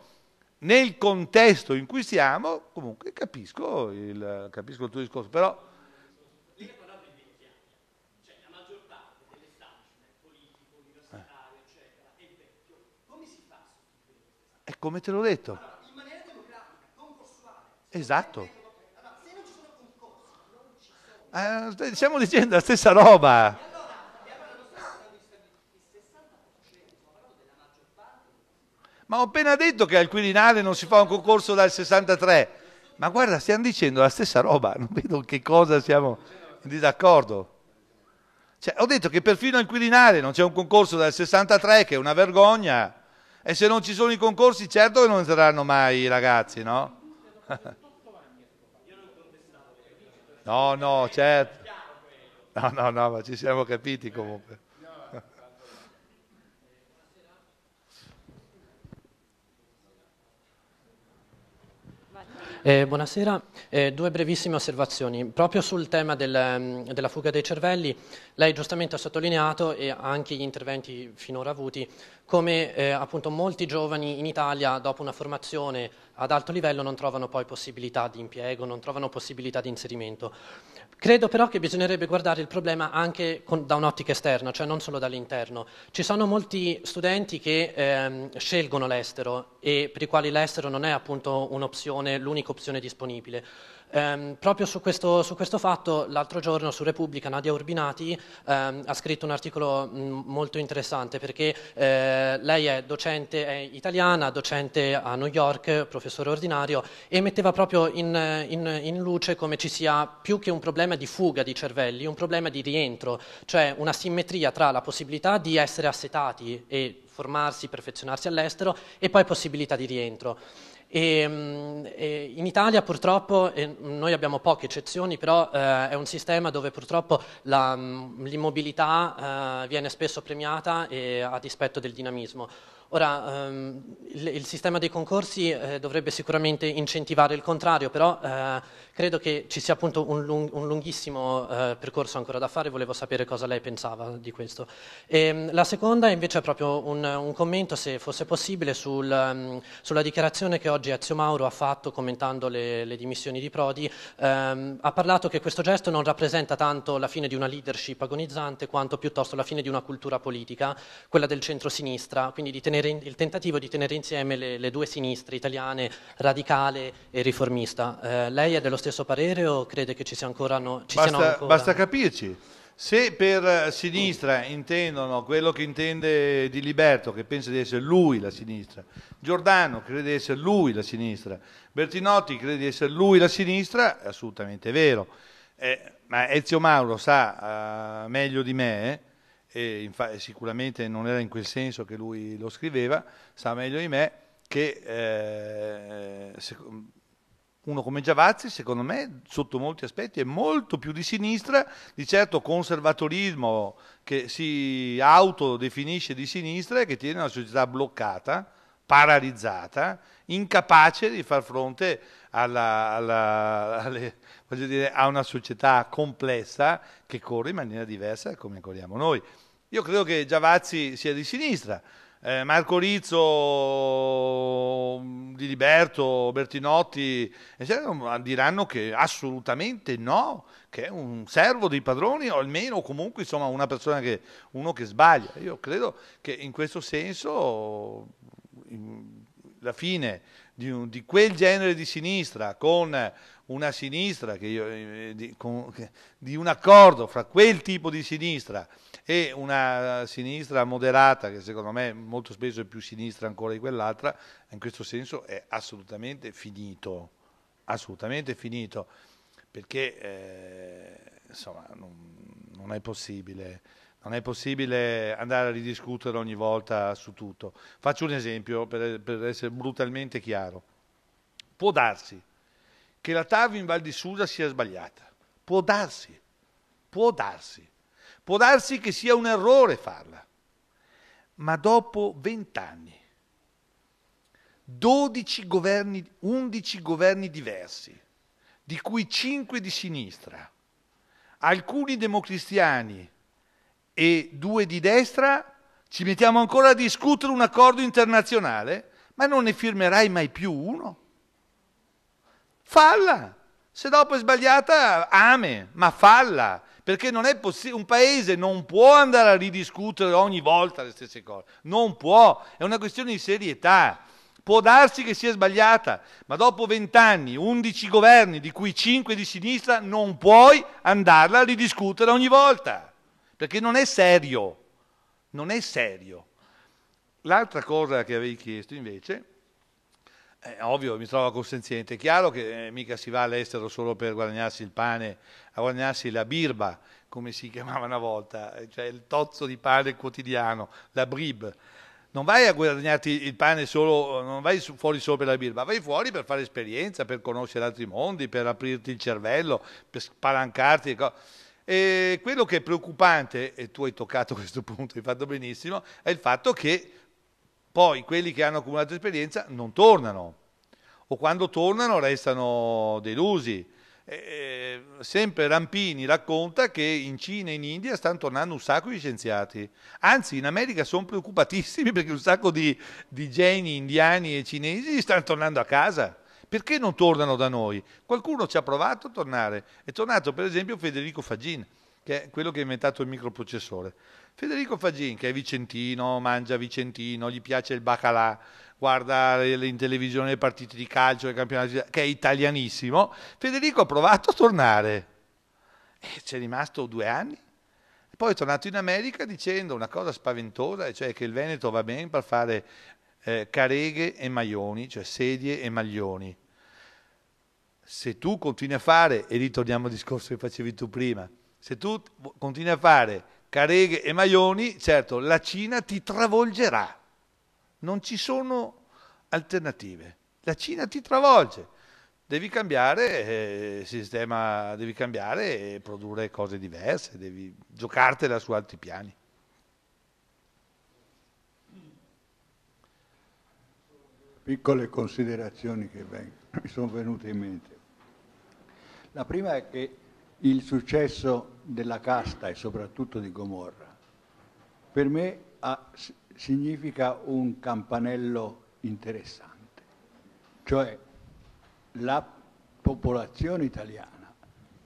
nel contesto in cui siamo, comunque capisco il, capisco il tuo discorso, però... Lei eh. ha parlato di vecchiaia, cioè la maggior parte dell'establishment politico, universitario, eccetera, è vecchio. Come si fa a sostituire? E come te l'ho detto. Esatto. Eh, stiamo dicendo la stessa roba. Ma ho appena detto che al Quirinale non si fa un concorso dal 63. Ma guarda, stiamo dicendo la stessa roba, non vedo che cosa siamo in disaccordo. Cioè, ho detto che perfino al Quirinale non c'è un concorso dal 63, che è una vergogna. E se non ci sono i concorsi, certo che non entreranno mai i ragazzi, no? No, no, certo. No, no, no, ma ci siamo capiti comunque. Eh, buonasera, eh, due brevissime osservazioni. Proprio sul tema del, mm, della fuga dei cervelli, lei giustamente ha sottolineato e anche gli interventi finora avuti come eh, appunto molti giovani in Italia dopo una formazione ad alto livello non trovano poi possibilità di impiego, non trovano possibilità di inserimento. Credo però che bisognerebbe guardare il problema anche con, da un'ottica esterna, cioè non solo dall'interno. Ci sono molti studenti che ehm, scelgono l'estero e per i quali l'estero non è appunto un'opzione, l'unica opzione disponibile. Ehm, proprio su questo, su questo fatto, l'altro giorno su Repubblica Nadia Urbinati ehm, ha scritto un articolo mh, mm, molto interessante perché eh, lei è docente è italiana, docente a New York, professore ordinario, e metteva proprio in, in, in luce come ci sia più che un problema di fuga di cervelli, un problema di rientro, cioè una simmetria tra la possibilità di essere assetati e formarsi, perfezionarsi all'estero e poi possibilità di rientro. E, ehm, e eh, in Italia purtroppo, noi abbiamo poche eccezioni, però eh, è un sistema dove purtroppo la, mm, l'immobilità eh, viene spesso premiata eh, a dispetto del dinamismo. Ora, ehm, il, il, sistema dei concorsi eh, dovrebbe sicuramente incentivare il contrario, però eh, credo che ci sia appunto un, lung, un lunghissimo eh, percorso ancora da fare, volevo sapere cosa lei pensava di questo. E, ehm, la seconda invece è proprio un, un commento, se fosse possibile, sul, um, sulla dichiarazione che oggi Ezio Mauro ha fatto commentando le, le dimissioni di Prodi, ehm, ha parlato che questo gesto non rappresenta tanto la fine di una leadership agonizzante quanto piuttosto la fine di una cultura politica, quella del centro-sinistra, quindi di tenere tenere, il tentativo di tenere insieme le, le due sinistre italiane, radicale e riformista. Eh, lei è dello stesso parere o crede che ci, sia ancora no, ci basta, siano ancora... Basta capirci. Se per eh, sinistra intendono quello che intende Di Liberto, che pensa di essere lui la sinistra, Giordano crede di essere lui la sinistra, Bertinotti crede di essere lui la sinistra, è assolutamente vero. Eh, ma Ezio Mauro sa eh, meglio di me eh, e sicuramente non era in quel senso che lui lo scriveva, sa meglio di me che eh, uno come Giavazzi, secondo me, sotto molti aspetti è molto più di sinistra, di certo conservatorismo che si autodefinisce di sinistra e che tiene una società bloccata, paralizzata, incapace di far fronte alla, alla, alle, dire, a una società complessa che corre in maniera diversa da come corriamo noi. Io credo che Giavazzi sia di sinistra, eh, Marco Rizzo, mm, Di Liberto, Bertinotti, eccetera, eh, mm, diranno che assolutamente no, che è un servo dei padroni o almeno comunque insomma, una persona che, uno che sbaglia. Io credo che in questo senso in, la fine di, un, di, quel genere di sinistra con una sinistra, che io, eh, di, con, di un accordo fra quel tipo di sinistra e una sinistra moderata che secondo me molto spesso è più sinistra ancora di quell'altra, in questo senso è assolutamente finito, assolutamente finito, perché eh, insomma, non, non, è non, è possibile. andare a ridiscutere ogni volta su tutto. Faccio un esempio per, per essere brutalmente chiaro. Può darsi che la TAV in Val di Susa sia sbagliata. Può darsi, può darsi. Può darsi che sia un errore farla, ma dopo vent'anni, 12 governi, 11 governi diversi, di cui 5 di sinistra, alcuni democristiani e due di destra, ci mettiamo ancora a discutere un accordo internazionale, ma non ne firmerai mai più uno. Falla! Se dopo è sbagliata, ame, ma falla perché non è possibile, un paese non può andare a ridiscutere ogni volta le stesse cose, non può, è una questione di serietà. Può darsi che sia sbagliata, ma dopo vent'anni, undici governi, di cui cinque di sinistra, non puoi andarla a ridiscutere ogni volta, perché non è serio, non è serio. L'altra cosa che avevi chiesto invece è eh, ovvio, mi trovo consenziente. È chiaro che eh, mica si va all'estero solo per guadagnarsi il pane, a guadagnarsi la birba, come si chiamava una volta, eh, cioè il tozzo di pane quotidiano, la brib. Non vai a guadagnarti il pane solo, non vai fuori solo per la birba, vai fuori per fare esperienza, per conoscere altri mondi, per aprirti il cervello, per spalancarti. E quello che è preoccupante, e tu hai toccato questo punto, hai fatto benissimo, è il fatto che poi quelli che hanno accumulato esperienza non tornano o quando tornano restano delusi. Eh, sempre Rampini racconta che in Cina e in India stanno tornando un sacco di scienziati, anzi in America sono preoccupatissimi perché un sacco di, di geni indiani e cinesi stanno tornando a casa. Perché non tornano da noi? Qualcuno ci ha provato a tornare, è tornato per esempio Federico Fagin, che è quello che ha inventato il microprocessore. Federico Fagin, che è vicentino, mangia vicentino, gli piace il baccalà, guarda in televisione le partite di calcio, che è italianissimo, Federico ha provato a tornare. E ci è rimasto due anni. Poi è tornato in America dicendo una cosa spaventosa, cioè che il Veneto va bene per fare eh, careghe e maioni, cioè sedie e maglioni. Se tu continui a fare, e ritorniamo al discorso che facevi tu prima, se tu continui a fare Careghe e Maioni, certo, la Cina ti travolgerà. Non ci sono alternative. La Cina ti travolge. Devi cambiare eh, sistema, devi cambiare e produrre cose diverse, devi giocartela su altri piani. Piccole considerazioni che mi sono venute in mente. La prima è che il successo della casta e soprattutto di Gomorra, per me ha, significa un campanello interessante, cioè la popolazione italiana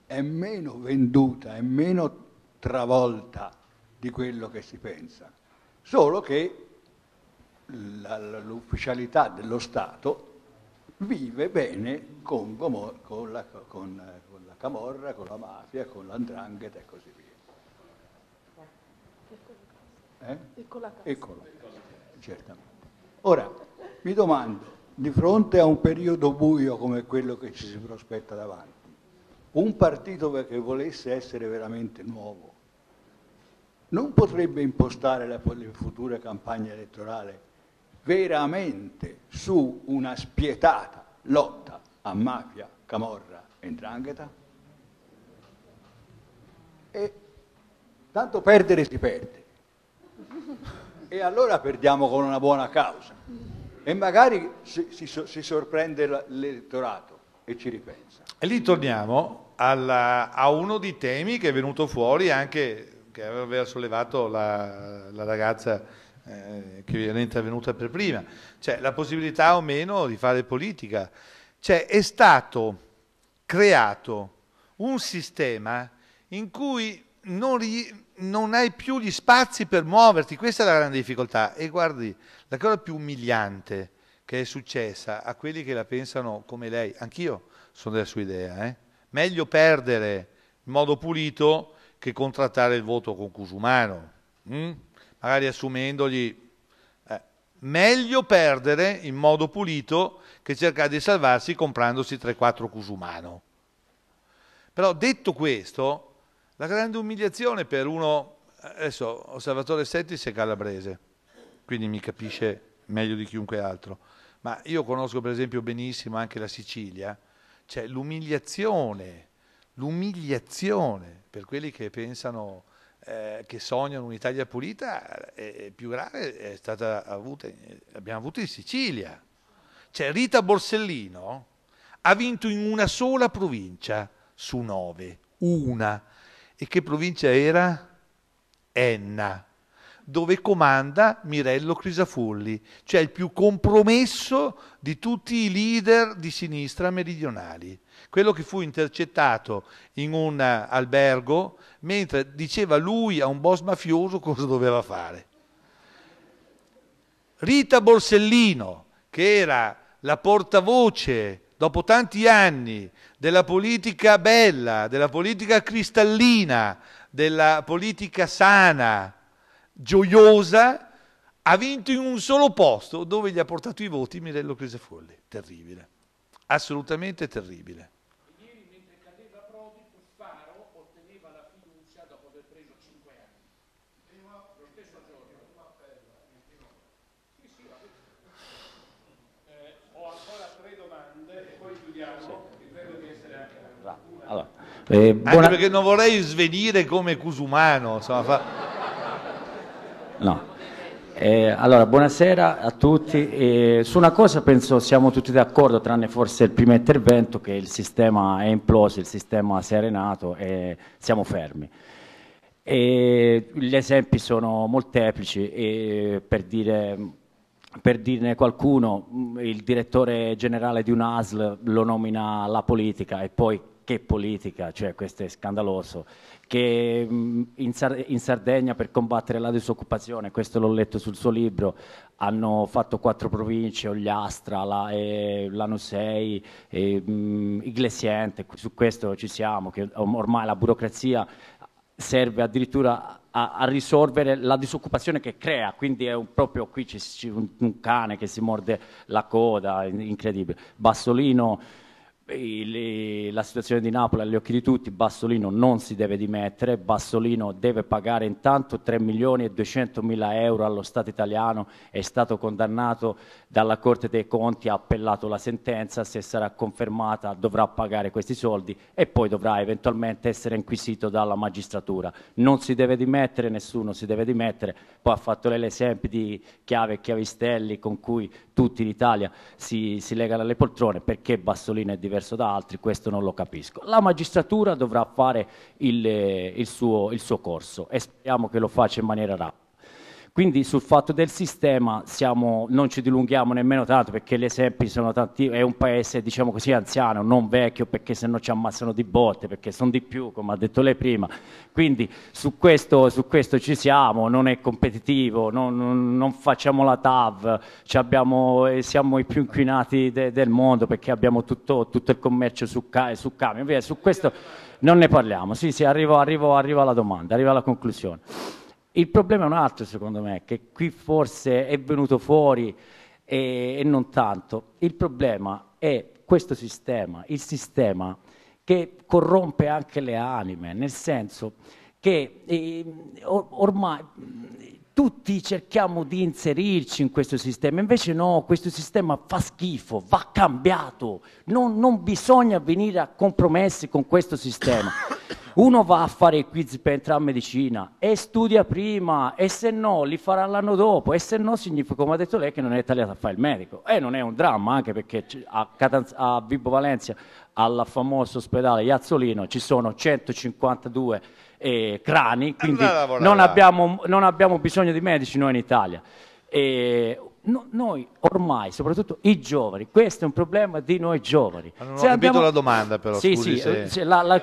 è meno venduta, è meno travolta di quello che si pensa, solo che l'ufficialità dello Stato vive bene con, con, la, con, Camorra, con la mafia, con l'andrangheta e così via. Eh? Eccola Eccola, certamente. Ora, mi domando, di fronte a un periodo buio come quello che ci si prospetta davanti, un partito che volesse essere veramente nuovo non potrebbe impostare la futura campagna elettorale veramente su una spietata lotta a mafia, camorra e 'ndrangheta? E tanto perdere si perde. E allora perdiamo con una buona causa. E magari si, si, si sorprende l'elettorato e ci ripensa. E lì torniamo alla, a uno dei temi che è venuto fuori anche, che aveva sollevato la, la ragazza eh, che era intervenuta per prima, cioè la possibilità o meno di fare politica. Cioè è stato creato un sistema in cui non, non, hai più gli spazi per muoverti, questa è la grande difficoltà. E guardi, la cosa più umiliante che è successa a quelli che la pensano come lei, anch'io sono della sua idea, eh? meglio perdere in modo pulito che contrattare il voto con Cusumano, mm? magari assumendogli... Eh, meglio perdere in modo pulito che cercare di salvarsi comprandosi 3-4 Cusumano. Però detto questo, la grande umiliazione per uno, adesso Osservatore Settis è calabrese, quindi mi capisce meglio di chiunque altro, ma io conosco per esempio benissimo anche la Sicilia, c'è cioè, l'umiliazione, l'umiliazione per quelli che pensano eh, che sognano un'Italia pulita eh, più grave è stata avuta, eh, abbiamo in Sicilia. Cioè Rita Borsellino ha vinto in una sola provincia su nove, una, e che provincia era? Enna, dove comanda Mirello Crisafulli, cioè il più compromesso di tutti i leader di sinistra meridionali. Quello che fu intercettato in un albergo mentre diceva lui a un boss mafioso cosa doveva fare. Rita Borsellino, che era la portavoce dopo tanti anni della politica bella, della politica cristallina, della politica sana, gioiosa, ha vinto in un solo posto dove gli ha portato i voti Mirello Crisafolli. Terribile, assolutamente terribile. Eh, buona... Anche perché non vorrei svenire come Cusumano. Insomma, fa... No. Eh, allora, buonasera a tutti. Eh, su una cosa penso siamo tutti d'accordo, tranne forse il primo intervento, che il sistema è imploso, il sistema si è arenato e siamo fermi. E gli esempi sono molteplici e per, dire, per dirne qualcuno, il direttore generale di un ASL lo nomina la politica e poi che politica, cioè questo è scandaloso, che in, Sar- in, Sardegna per combattere la disoccupazione, questo l'ho letto sul suo libro, hanno fatto quattro province, Ogliastra, la, eh, Lanusei, eh, Iglesiente, su questo ci siamo, che ormai la burocrazia serve addirittura a, a, risolvere la disoccupazione che crea, quindi è un, proprio qui c'è, un, un, cane che si morde la coda, incredibile. Bassolino eh, la situazione di Napoli agli occhi di tutti, Bassolino non si deve dimettere, Bassolino deve pagare intanto 3 milioni e 200 mila euro allo Stato italiano, è stato condannato dalla Corte dei Conti ha appellato la sentenza, se sarà confermata dovrà pagare questi soldi e poi dovrà eventualmente essere inquisito dalla magistratura. Non si deve dimettere, nessuno si deve dimettere, poi ha fatto lei l'esempio di chiave e chiavistelli con cui tutti in Italia si, si legano alle poltrone, perché Bassolino è diverso da altri, questo non lo capisco. La magistratura dovrà fare il, il, suo, il suo corso e speriamo che lo faccia in maniera rapida. Quindi sul fatto del sistema siamo, non ci dilunghiamo nemmeno tanto perché gli esempi sono tanti, è un paese diciamo così anziano, non vecchio perché se no ci ammazzano di botte, perché sono di più come ha detto lei prima. Quindi su questo, su questo ci siamo, non è competitivo, non, non, non facciamo la TAV, abbiamo, eh, siamo i più inquinati de, del mondo perché abbiamo tutto, tutto il commercio su, su camion. su questo non ne parliamo, sì sì arrivo, arrivo, arrivo alla domanda, arrivo alla conclusione. Il problema è un altro secondo me, che qui forse è venuto fuori e, e non tanto. Il problema è questo sistema, il sistema che corrompe anche le anime, nel senso che eh, or ormai tutti cerchiamo di inserirci in questo sistema, invece no, questo sistema fa schifo, va cambiato, non, non bisogna venire a compromessi con questo sistema. Uno va a fare i quiz per entrare in medicina e studia prima e se no li farà l'anno dopo e se no significa, come ha detto lei, che non è tagliato a fare il medico. E non è un dramma anche perché a, Catanz- a Vibo Valencia, al famoso ospedale Iazzolino, ci sono 152 eh, crani, quindi non, abbiamo, non abbiamo, bisogno di medici noi in Italia. E, no, noi ormai, soprattutto i giovani, questo è un problema di noi giovani. Ma non se ho abbiamo... la domanda però, sì, scusi, sì, se... Eh, la, la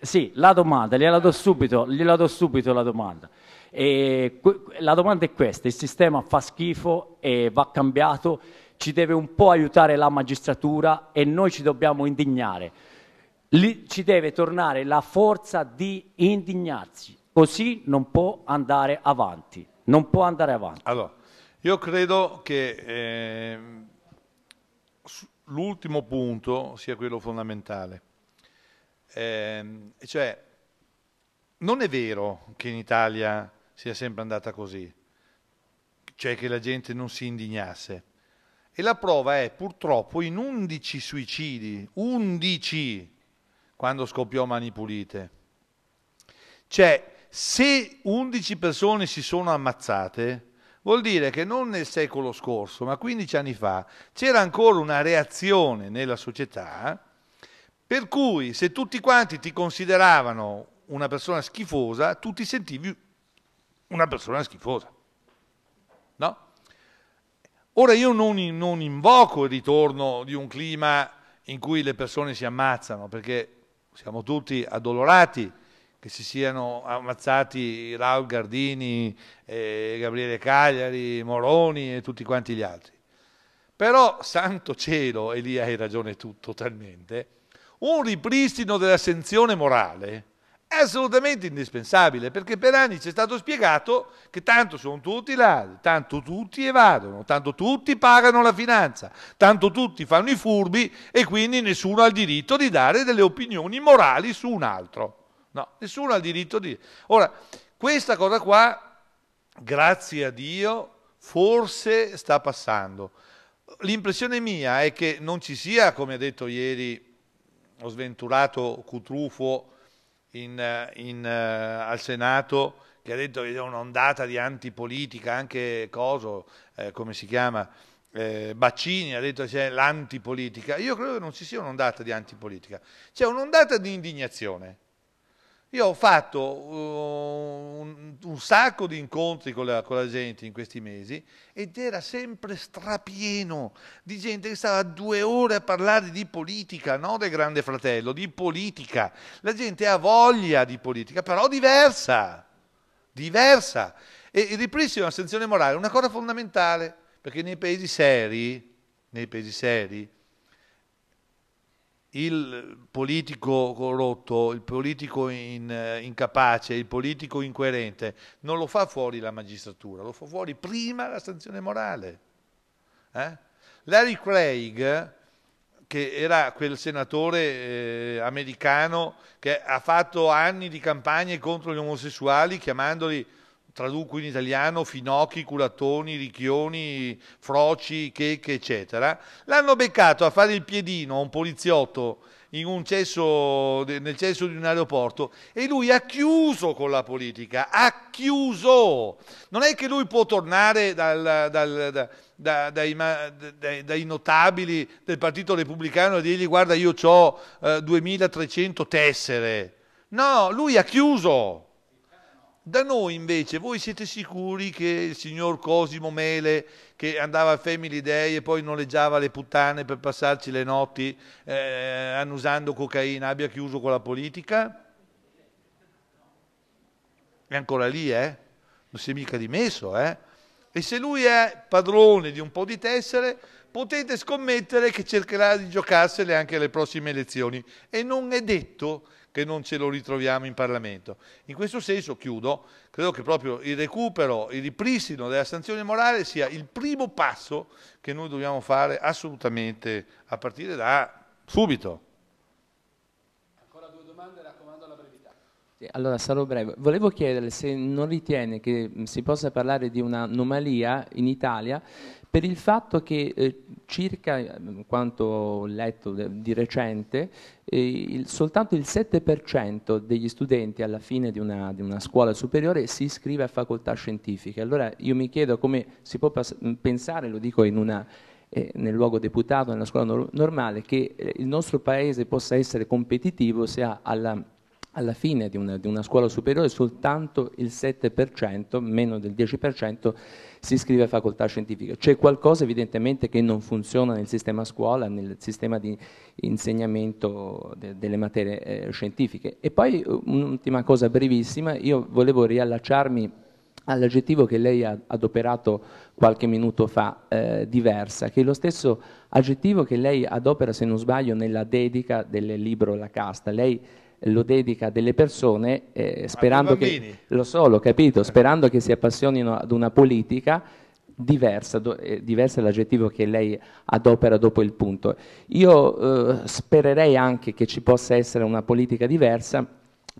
sì, la domanda, gliela do subito, gliela do subito la domanda. E la domanda è questa, il sistema fa schifo e va cambiato, ci deve un po' aiutare la magistratura e noi ci dobbiamo indignare. Lì ci deve tornare la forza di indignarsi, così non può andare avanti, non può andare avanti. Allora, io credo che eh, l'ultimo punto sia quello fondamentale, eh, cioè non è vero che in Italia sia sempre andata così, cioè che la gente non si indignasse. E la prova è purtroppo in 11 suicidi, 11 quando scoppiò Mani Pulite. Cioè, se 11 persone si sono ammazzate, vuol dire che non nel secolo scorso, ma 15 anni fa, c'era ancora una reazione nella società per cui se tutti quanti ti consideravano una persona schifosa, tu ti sentivi una persona schifosa. No? Ora io non, non invoco il ritorno di un clima in cui le persone si ammazzano, perché siamo tutti addolorati che si siano ammazzati Raul Gardini, eh, Gabriele Cagliari, Moroni e tutti quanti gli altri. Però, santo cielo, e lì hai ragione tu totalmente, un ripristino dell'assenzione morale è assolutamente indispensabile, perché per anni ci è stato spiegato che tanto sono tutti là, tanto tutti evadono, tanto tutti pagano la finanza, tanto tutti fanno i furbi e quindi nessuno ha il diritto di dare delle opinioni morali su un altro. No, nessuno ha il diritto di... Ora, questa cosa qua, grazie a Dio, forse sta passando. L'impressione mia è che non ci sia, come ha detto ieri lo sventurato Cutrufo, in, eh, in, uh, al Senato che ha detto che c'è un'ondata di antipolitica, anche Coso, eh, come si chiama, eh, Baccini ha detto che c'è l'antipolitica. Io credo che non ci sia un'ondata di antipolitica, c'è un'ondata di indignazione io ho fatto uh, un, un, sacco di incontri con la, con la, gente in questi mesi ed era sempre strapieno di gente che stava due ore a parlare di politica, non del grande fratello, di politica. La gente ha voglia di politica, però diversa, diversa. E il ripristino della sanzione morale è una cosa fondamentale, perché nei paesi seri, nei paesi seri il politico corrotto, il politico in, eh, incapace, il politico incoerente, non lo fa fuori la magistratura, lo fa fuori prima la sanzione morale. Eh? Larry Craig, che era quel senatore eh, americano che ha fatto anni di campagne contro gli omosessuali chiamandoli traduco in italiano Finocchi, Culatoni, Ricchioni, Froci, Cheche, eccetera, l'hanno beccato a fare il piedino a un poliziotto un cesso, nel cesso di un aeroporto e lui ha chiuso con la politica, ha chiuso. Non è che lui può tornare dal, dal, da, dai, dai, dai, notabili del Partito Repubblicano e dirgli guarda io ho eh, 2300 tessere. No, lui ha chiuso. Da noi invece, voi siete sicuri che il signor Cosimo Mele, che andava a Family Day e poi noleggiava le puttane per passarci le notti eh, annusando cocaina, abbia chiuso con la politica? È ancora lì, eh? Non si è mica dimesso, eh? E se lui è padrone di un po' di tessere, potete scommettere che cercherà di giocarsele anche alle prossime elezioni. E non è detto che non ce lo ritroviamo in Parlamento. In questo senso, chiudo, credo che proprio il recupero, il ripristino della sanzione morale sia il primo passo che noi dobbiamo fare assolutamente a partire da subito. Ancora due domande, raccomando la brevità. allora sarò breve. Volevo chiedere se non ritiene che si possa parlare di un'anomalia in Italia per il fatto che eh, circa, mm, quanto ho letto di recente, eh, il, soltanto il 7% degli studenti alla fine di una, di una, scuola superiore si iscrive a facoltà scientifiche. Allora io mi chiedo come si può mm, pensare, lo dico una, eh, nel luogo deputato, nella scuola no normale, che eh, il nostro paese possa essere competitivo se ha alla alla fine di una, di una scuola superiore soltanto il 7%, meno del 10%, si iscrive a facoltà scientifica. C'è qualcosa evidentemente che non funziona nel sistema scuola, nel sistema di insegnamento de, delle materie eh, scientifiche. E poi un'ultima cosa brevissima, io volevo riallacciarmi all'aggettivo che lei ha adoperato qualche minuto fa, eh, diversa, che è lo stesso aggettivo che lei adopera, se non sbaglio, nella dedica del libro La Casta. Lei lo dedica a delle persone eh, sperando che lo so, l'ho capito, sperando che si appassionino ad una politica diversa, do, eh, diversa è l'aggettivo che lei adopera dopo il punto. Io eh, spererei anche che ci possa essere una politica diversa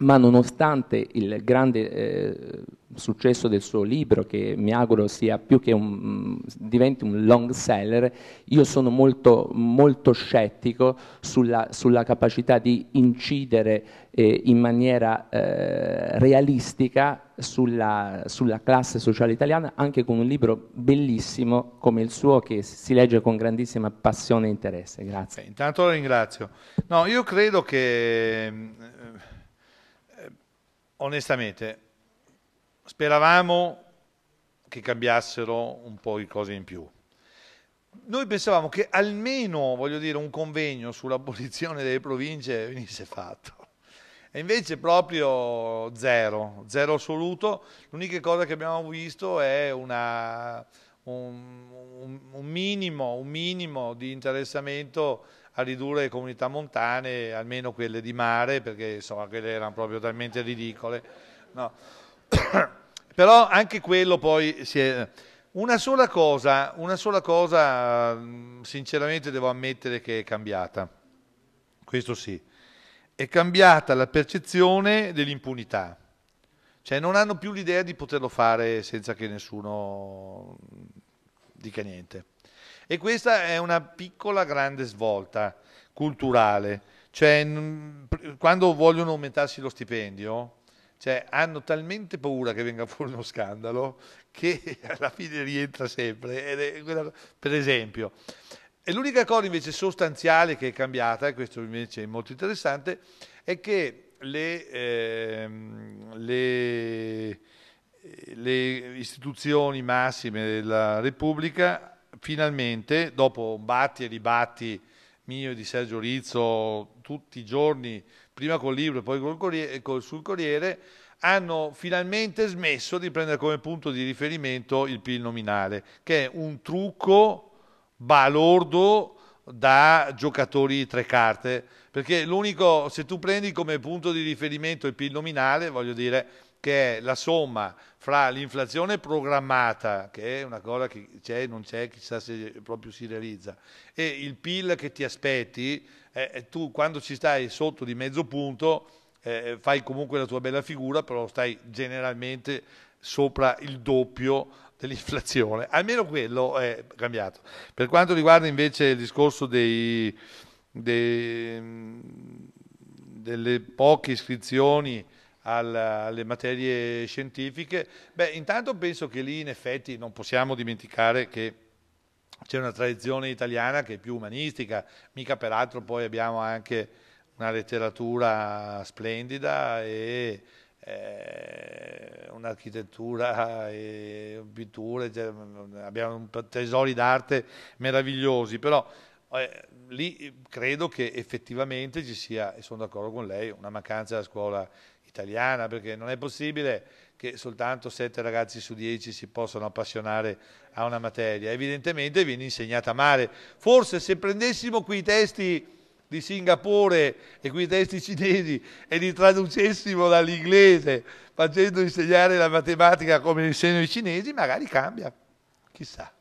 ma nonostante il grande eh, successo del suo libro, che mi auguro sia più che un, mm, diventi un long seller, io sono molto, molto scettico sulla, sulla capacità di incidere eh, in maniera eh, realistica sulla, sulla, classe sociale italiana, anche con un libro bellissimo come il suo, che si legge con grandissima passione e interesse. Grazie. Beh, intanto lo ringrazio. No, io credo che mm, onestamente speravamo che cambiassero un po' di cose in più. Noi pensavamo che almeno, voglio dire, un convegno sull'abolizione delle province venisse fatto. E invece proprio zero, zero assoluto. L'unica cosa che abbiamo visto è una, un, un, un, minimo, un minimo di interessamento a ridurre le comunità montane, almeno quelle di mare, perché insomma quelle erano proprio talmente ridicole. No. Però anche quello poi si è... Una sola cosa, una sola cosa sinceramente devo ammettere che è cambiata, questo sì, è cambiata la percezione dell'impunità. Cioè non hanno più l'idea di poterlo fare senza che nessuno dica niente. E questa è una piccola grande svolta culturale. Cioè, quando vogliono aumentarsi lo stipendio, cioè, hanno talmente paura che venga fuori uno scandalo che alla fine rientra sempre. Quella, per esempio, e l'unica cosa invece sostanziale che è cambiata, e questo invece è molto interessante, è che le, eh, le, le istituzioni massime della Repubblica finalmente, dopo batti e ribatti mio e di Sergio Rizzo tutti i giorni, prima col libro e poi col corriere, col, sul Corriere, hanno finalmente smesso di prendere come punto di riferimento il PIL nominale, che è un trucco balordo da giocatori tre carte, perché l'unico, se tu prendi come punto di riferimento il PIL nominale, voglio dire, che è la somma fra l'inflazione programmata, che è una cosa che c'è e non c'è, chissà se proprio si realizza, e il PIL che ti aspetti, eh, eh, tu quando ci stai sotto di mezzo punto eh, eh, fai comunque la tua bella figura, però stai generalmente sopra il doppio dell'inflazione. Almeno quello è cambiato. Per quanto riguarda invece il discorso dei, dei, mm, delle poche iscrizioni alle materie scientifiche. Beh, intanto penso che lì in effetti non possiamo dimenticare che c'è una tradizione italiana che è più umanistica, mica peraltro poi abbiamo anche una letteratura splendida e eh, un'architettura e pitture, cioè, abbiamo tesori d'arte meravigliosi, però eh, lì credo che effettivamente ci sia, e sono d'accordo con lei, una mancanza della scuola italiana, perché non è possibile che soltanto 7 ragazzi su 10 si possano appassionare a una materia. Evidentemente viene insegnata male. Forse se prendessimo qui i testi di Singapore e quei testi cinesi e li traducessimo dall'inglese facendo insegnare la matematica come insegnano i cinesi, magari cambia. Chissà.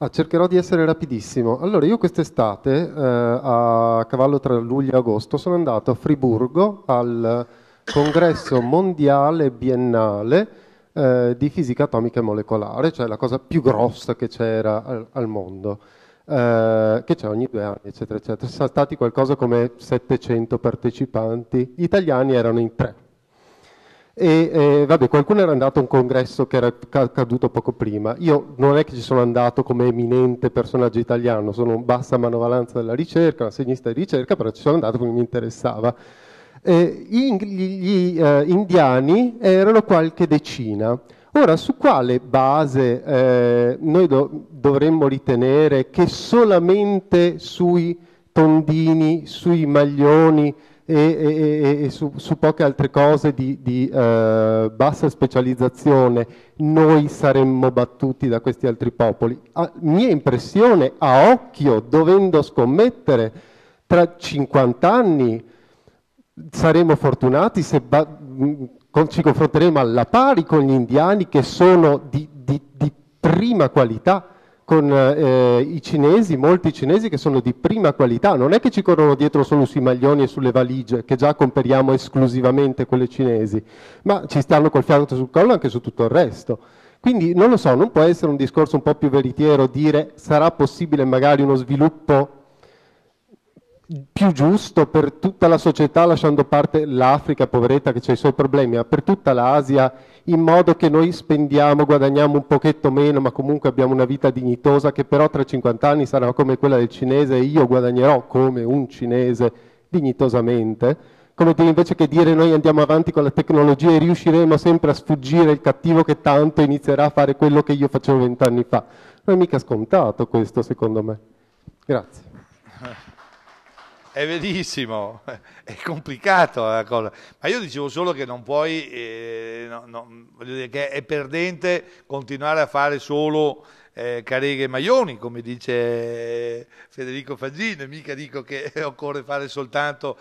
Ah, cercherò di essere rapidissimo. Allora, io quest'estate, eh, a cavallo tra luglio e agosto, sono andato a Friburgo al congresso mondiale biennale eh, di fisica atomica e molecolare, cioè la cosa più grossa che c'era al, al mondo, eh, che c'è ogni due anni, eccetera, eccetera. sono stati qualcosa come 700 partecipanti, gli italiani erano in tre e eh, vabbè, qualcuno era andato a un congresso che era caduto poco prima. Io non è che ci sono andato come eminente personaggio italiano, sono un bassa manovalanza della ricerca, un segnista di ricerca, però ci sono andato perché mi interessava. Eh, gli, gli eh, indiani erano qualche decina. Ora, su quale base eh, noi do, dovremmo ritenere che solamente sui tondini, sui maglioni, e, e, e su, su, poche altre cose di, di eh, bassa specializzazione noi saremmo battuti da questi altri popoli. A, mia impressione, a occhio, dovendo scommettere, tra 50 anni saremo fortunati se mm, ci confronteremo alla pari con gli indiani che sono di, di, di prima qualità con eh, i cinesi, molti cinesi che sono di prima qualità, non è che ci corrono dietro solo sui maglioni e sulle valigie, che già comperiamo esclusivamente quelle cinesi, ma ci stanno col fiato sul collo anche su tutto il resto. Quindi non lo so, non può essere un discorso un po' più veritiero dire sarà possibile magari uno sviluppo più giusto per tutta la società, lasciando parte l'Africa poveretta che ha i suoi problemi, ma per tutta l'Asia, in modo che noi spendiamo, guadagniamo un pochetto meno, ma comunque abbiamo una vita dignitosa che però tra 50 anni sarà come quella del cinese e io guadagnerò come un cinese dignitosamente. Come dire, invece che dire noi andiamo avanti con la tecnologia e riusciremo sempre a sfuggire il cattivo che tanto inizierà a fare quello che io facevo vent'anni fa. Non è mica scontato questo, secondo me. Grazie. È verissimo, è complicato la cosa. Ma io dicevo solo che non puoi, eh, no, no, che è perdente continuare a fare solo eh, careghe e maioni, come dice Federico Faggino, mica dico che occorre fare soltanto...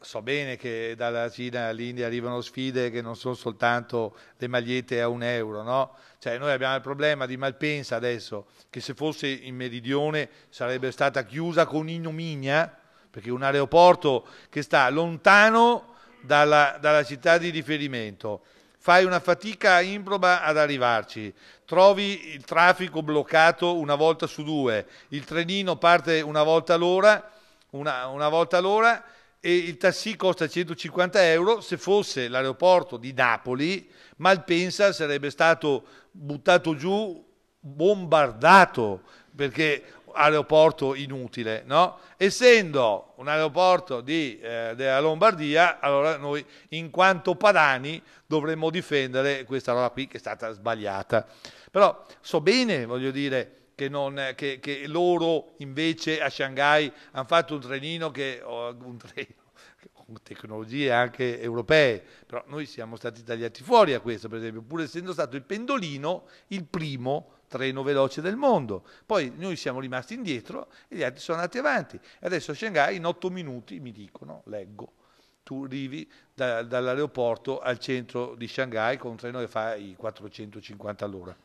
so bene che dalla Cina all'India arrivano sfide che non sono soltanto le magliette a un euro, no? Cioè noi abbiamo il problema di Malpensa adesso, che se fosse in meridione sarebbe stata chiusa con ignominia, perché un aeroporto che sta lontano dalla, dalla città di riferimento, fai una fatica improba ad arrivarci, trovi il traffico bloccato una volta su due, il trenino parte una volta all'ora, una, una volta all'ora e il taxi costa 150 euro, se fosse l'aeroporto di Napoli, Malpensa sarebbe stato buttato giù, bombardato, perché aeroporto inutile, no? Essendo un aeroporto di, eh, della Lombardia, allora noi in quanto padani dovremmo difendere questa roba qui che è stata sbagliata. Però so bene, voglio dire, che, non, che, che loro invece a Shanghai hanno fatto un trenino che... Un treno, tecnologie anche europee, però noi siamo stati tagliati fuori a questo, per esempio, pur essendo stato il pendolino il primo treno veloce del mondo. Poi noi siamo rimasti indietro e gli altri sono andati avanti. E Adesso a Shanghai in otto minuti, mi dicono, leggo, tu arrivi da, dall'aeroporto al centro di Shanghai con un treno che fa i 450 all'ora.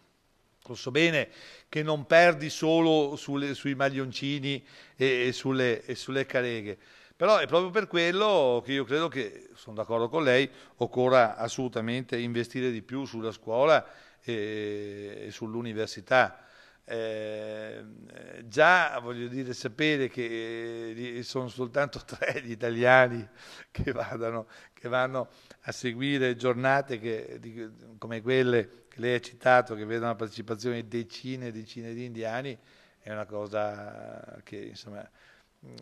Lo so bene che non perdi solo sulle, sui maglioncini e, e, sulle, e sulle careghe, però è proprio per quello che io credo che, sono d'accordo con lei, occorra assolutamente investire di più sulla scuola e, e sull'università. Eh, già voglio dire sapere che eh, sono soltanto tre gli italiani che, vadano, che vanno a seguire giornate che, di, come quelle che lei ha citato che vedono la partecipazione di decine e decine di indiani è una cosa che insomma mm,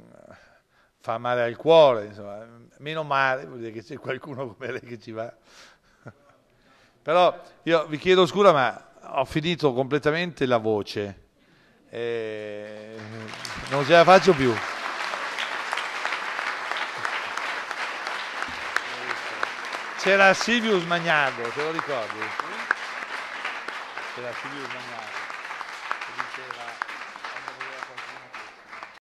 fa male al cuore insomma. meno male vuol dire che c'è qualcuno come lei che ci va però io vi chiedo scusa, ma ho finito completamente la voce. Eh, non ce la faccio più. C'era Silvius Magnago, te lo ricordi? C'era Silvius Magnago.